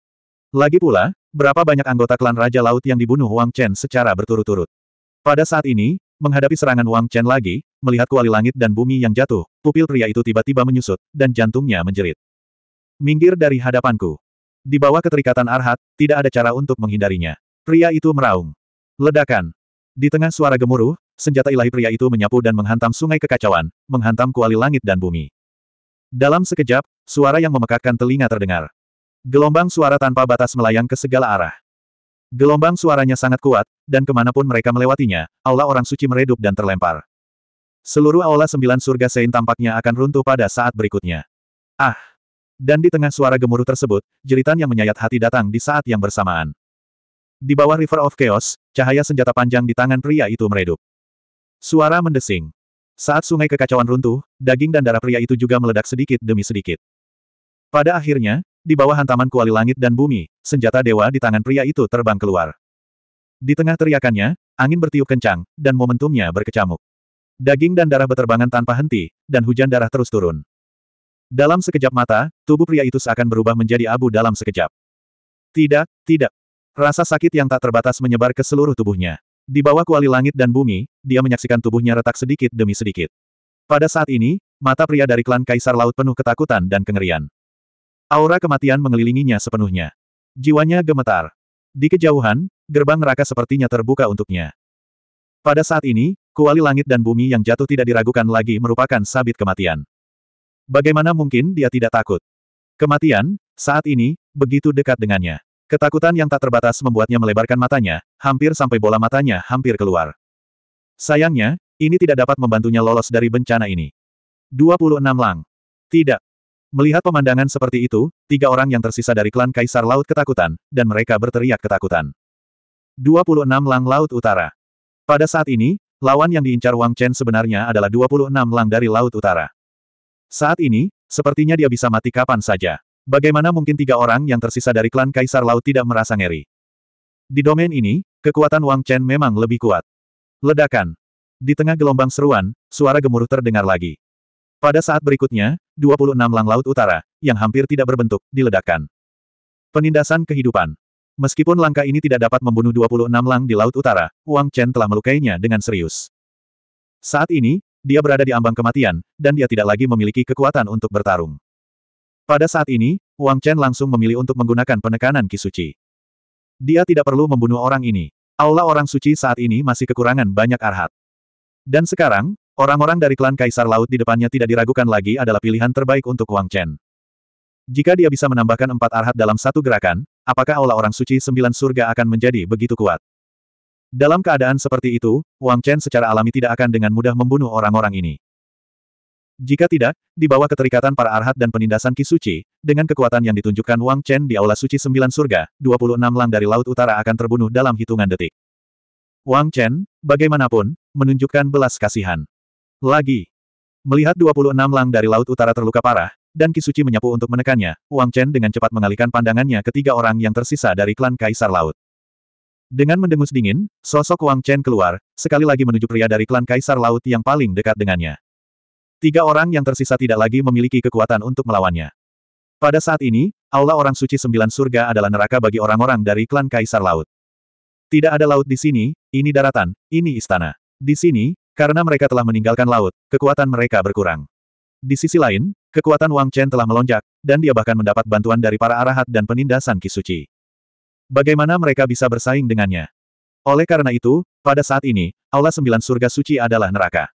Lagi pula, berapa banyak anggota klan Raja Laut yang dibunuh Wang Chen secara berturut-turut. Pada saat ini, menghadapi serangan Wang Chen lagi, melihat kuali langit dan bumi yang jatuh, pupil pria itu tiba-tiba menyusut, dan jantungnya menjerit. Minggir dari hadapanku. Di bawah keterikatan Arhat, tidak ada cara untuk menghindarinya. Pria itu meraung. Ledakan. Di tengah suara gemuruh, senjata ilahi pria itu menyapu dan menghantam sungai kekacauan, menghantam kuali langit dan bumi. Dalam sekejap, suara yang memekakkan telinga terdengar. Gelombang suara tanpa batas melayang ke segala arah. Gelombang suaranya sangat kuat, dan kemanapun mereka melewatinya, aula orang suci meredup dan terlempar. Seluruh aula sembilan surga Sein tampaknya akan runtuh pada saat berikutnya. Ah! Dan di tengah suara gemuruh tersebut, jeritan yang menyayat hati datang di saat yang bersamaan. Di bawah River of Chaos, cahaya senjata panjang di tangan pria itu meredup. Suara mendesing. Saat sungai kekacauan runtuh, daging dan darah pria itu juga meledak sedikit demi sedikit. Pada akhirnya, di bawah hantaman kuali langit dan bumi, senjata dewa di tangan pria itu terbang keluar. Di tengah teriakannya, angin bertiup kencang, dan momentumnya berkecamuk. Daging dan darah beterbangan tanpa henti, dan hujan darah terus turun. Dalam sekejap mata, tubuh pria itu seakan berubah menjadi abu dalam sekejap. Tidak, tidak, Rasa sakit yang tak terbatas menyebar ke seluruh tubuhnya. Di bawah kuali langit dan bumi, dia menyaksikan tubuhnya retak sedikit demi sedikit. Pada saat ini, mata pria dari klan Kaisar Laut penuh ketakutan dan kengerian. Aura kematian mengelilinginya sepenuhnya. Jiwanya gemetar. Di kejauhan, gerbang neraka sepertinya terbuka untuknya. Pada saat ini, kuali langit dan bumi yang jatuh tidak diragukan lagi merupakan sabit kematian. Bagaimana mungkin dia tidak takut? Kematian, saat ini, begitu dekat dengannya. Ketakutan yang tak terbatas membuatnya melebarkan matanya, hampir sampai bola matanya hampir keluar. Sayangnya, ini tidak dapat membantunya lolos dari bencana ini. 26 Lang. Tidak. Melihat pemandangan seperti itu, tiga orang yang tersisa dari klan Kaisar Laut ketakutan, dan mereka berteriak ketakutan. 26 Lang Laut Utara. Pada saat ini, lawan yang diincar Wang Chen sebenarnya adalah 26 Lang dari Laut Utara. Saat ini, sepertinya dia bisa mati kapan saja. Bagaimana mungkin tiga orang yang tersisa dari klan Kaisar Laut tidak merasa ngeri? Di domain ini, kekuatan Wang Chen memang lebih kuat. Ledakan. Di tengah gelombang seruan, suara gemuruh terdengar lagi. Pada saat berikutnya, 26 lang laut utara, yang hampir tidak berbentuk, diledakkan. Penindasan kehidupan. Meskipun langkah ini tidak dapat membunuh 26 lang di laut utara, Wang Chen telah melukainya dengan serius. Saat ini, dia berada di ambang kematian, dan dia tidak lagi memiliki kekuatan untuk bertarung. Pada saat ini, Wang Chen langsung memilih untuk menggunakan penekanan Kisuci. Dia tidak perlu membunuh orang ini. Aula orang suci saat ini masih kekurangan banyak arhat. Dan sekarang, orang-orang dari klan Kaisar Laut di depannya tidak diragukan lagi adalah pilihan terbaik untuk Wang Chen. Jika dia bisa menambahkan empat arhat dalam satu gerakan, apakah aula orang suci sembilan surga akan menjadi begitu kuat? Dalam keadaan seperti itu, Wang Chen secara alami tidak akan dengan mudah membunuh orang-orang ini. Jika tidak, di bawah keterikatan para arhat dan penindasan Ki dengan kekuatan yang ditunjukkan Wang Chen di Aula Suci Sembilan Surga, 26 lang dari Laut Utara akan terbunuh dalam hitungan detik. Wang Chen, bagaimanapun, menunjukkan belas kasihan. Lagi. Melihat 26 lang dari Laut Utara terluka parah, dan Ki menyapu untuk menekannya, Wang Chen dengan cepat mengalihkan pandangannya ke tiga orang yang tersisa dari klan Kaisar Laut. Dengan mendengus dingin, sosok Wang Chen keluar, sekali lagi menuju pria dari klan Kaisar Laut yang paling dekat dengannya. Tiga orang yang tersisa tidak lagi memiliki kekuatan untuk melawannya. Pada saat ini, Aula Orang Suci Sembilan Surga adalah neraka bagi orang-orang dari klan Kaisar Laut. Tidak ada laut di sini, ini daratan, ini istana. Di sini, karena mereka telah meninggalkan laut, kekuatan mereka berkurang. Di sisi lain, kekuatan Wang Chen telah melonjak, dan dia bahkan mendapat bantuan dari para arahat dan penindasan Kisuci. Bagaimana mereka bisa bersaing dengannya? Oleh karena itu, pada saat ini, Aula Sembilan Surga Suci adalah neraka.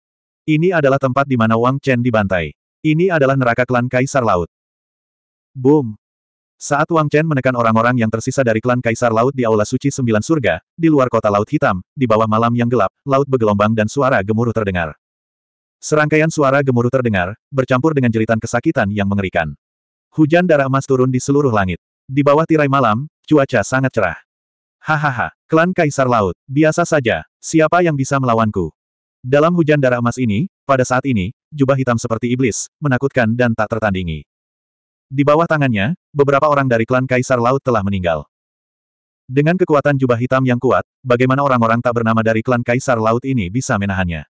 Ini adalah tempat di mana Wang Chen dibantai. Ini adalah neraka klan Kaisar Laut. Boom! Saat Wang Chen menekan orang-orang yang tersisa dari klan Kaisar Laut di Aula Suci Sembilan Surga, di luar kota Laut Hitam, di bawah malam yang gelap, laut bergelombang dan suara gemuruh terdengar. Serangkaian suara gemuruh terdengar, bercampur dengan jeritan kesakitan yang mengerikan. Hujan darah emas turun di seluruh langit. Di bawah tirai malam, cuaca sangat cerah. Hahaha, klan Kaisar Laut, biasa saja, siapa yang bisa melawanku? Dalam hujan darah emas ini, pada saat ini, jubah hitam seperti iblis, menakutkan dan tak tertandingi. Di bawah tangannya, beberapa orang dari klan Kaisar Laut telah meninggal. Dengan kekuatan jubah hitam yang kuat, bagaimana orang-orang tak bernama dari klan Kaisar Laut ini bisa menahannya?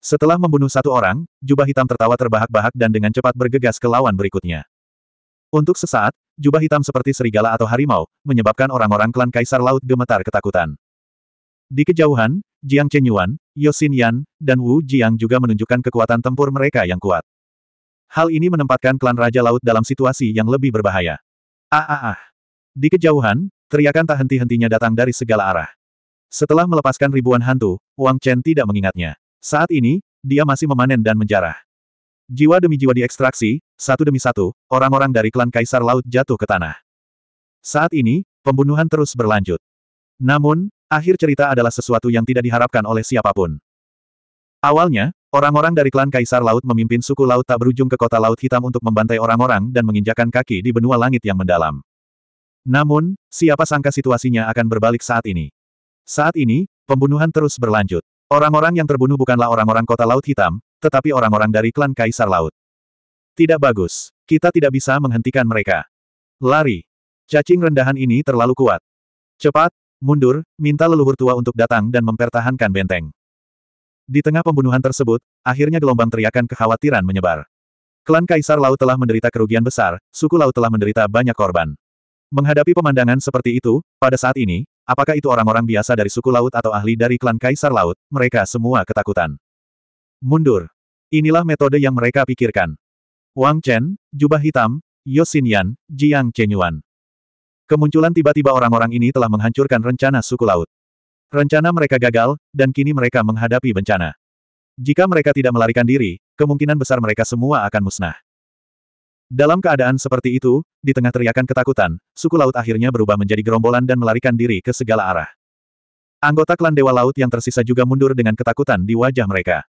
Setelah membunuh satu orang, jubah hitam tertawa terbahak-bahak dan dengan cepat bergegas ke lawan berikutnya. Untuk sesaat, jubah hitam seperti serigala atau harimau, menyebabkan orang-orang klan Kaisar Laut gemetar ketakutan. Di kejauhan, Jiang Chenyuan, Yosin Yan, dan Wu Jiang juga menunjukkan kekuatan tempur mereka yang kuat. Hal ini menempatkan klan Raja Laut dalam situasi yang lebih berbahaya. Ah ah ah. Di kejauhan, teriakan tak henti-hentinya datang dari segala arah. Setelah melepaskan ribuan hantu, Wang Chen tidak mengingatnya. Saat ini, dia masih memanen dan menjarah. Jiwa demi jiwa diekstraksi, satu demi satu, orang-orang dari klan Kaisar Laut jatuh ke tanah. Saat ini, pembunuhan terus berlanjut. Namun, Akhir cerita adalah sesuatu yang tidak diharapkan oleh siapapun. Awalnya, orang-orang dari klan Kaisar Laut memimpin suku laut tak berujung ke kota Laut Hitam untuk membantai orang-orang dan menginjakan kaki di benua langit yang mendalam. Namun, siapa sangka situasinya akan berbalik saat ini. Saat ini, pembunuhan terus berlanjut. Orang-orang yang terbunuh bukanlah orang-orang kota Laut Hitam, tetapi orang-orang dari klan Kaisar Laut. Tidak bagus. Kita tidak bisa menghentikan mereka. Lari. Cacing rendahan ini terlalu kuat. Cepat, Mundur, minta leluhur tua untuk datang dan mempertahankan benteng. Di tengah pembunuhan tersebut, akhirnya gelombang teriakan kekhawatiran menyebar. Klan Kaisar Laut telah menderita kerugian besar, suku Laut telah menderita banyak korban. Menghadapi pemandangan seperti itu, pada saat ini, apakah itu orang-orang biasa dari suku Laut atau ahli dari klan Kaisar Laut, mereka semua ketakutan. Mundur. Inilah metode yang mereka pikirkan. Wang Chen, Jubah Hitam, Yosin Yan, Jiang Chenyuan. Kemunculan tiba-tiba orang-orang ini telah menghancurkan rencana suku laut. Rencana mereka gagal, dan kini mereka menghadapi bencana. Jika mereka tidak melarikan diri, kemungkinan besar mereka semua akan musnah. Dalam keadaan seperti itu, di tengah teriakan ketakutan, suku laut akhirnya berubah menjadi gerombolan dan melarikan diri ke segala arah. Anggota klan Dewa Laut yang tersisa juga mundur dengan ketakutan di wajah mereka.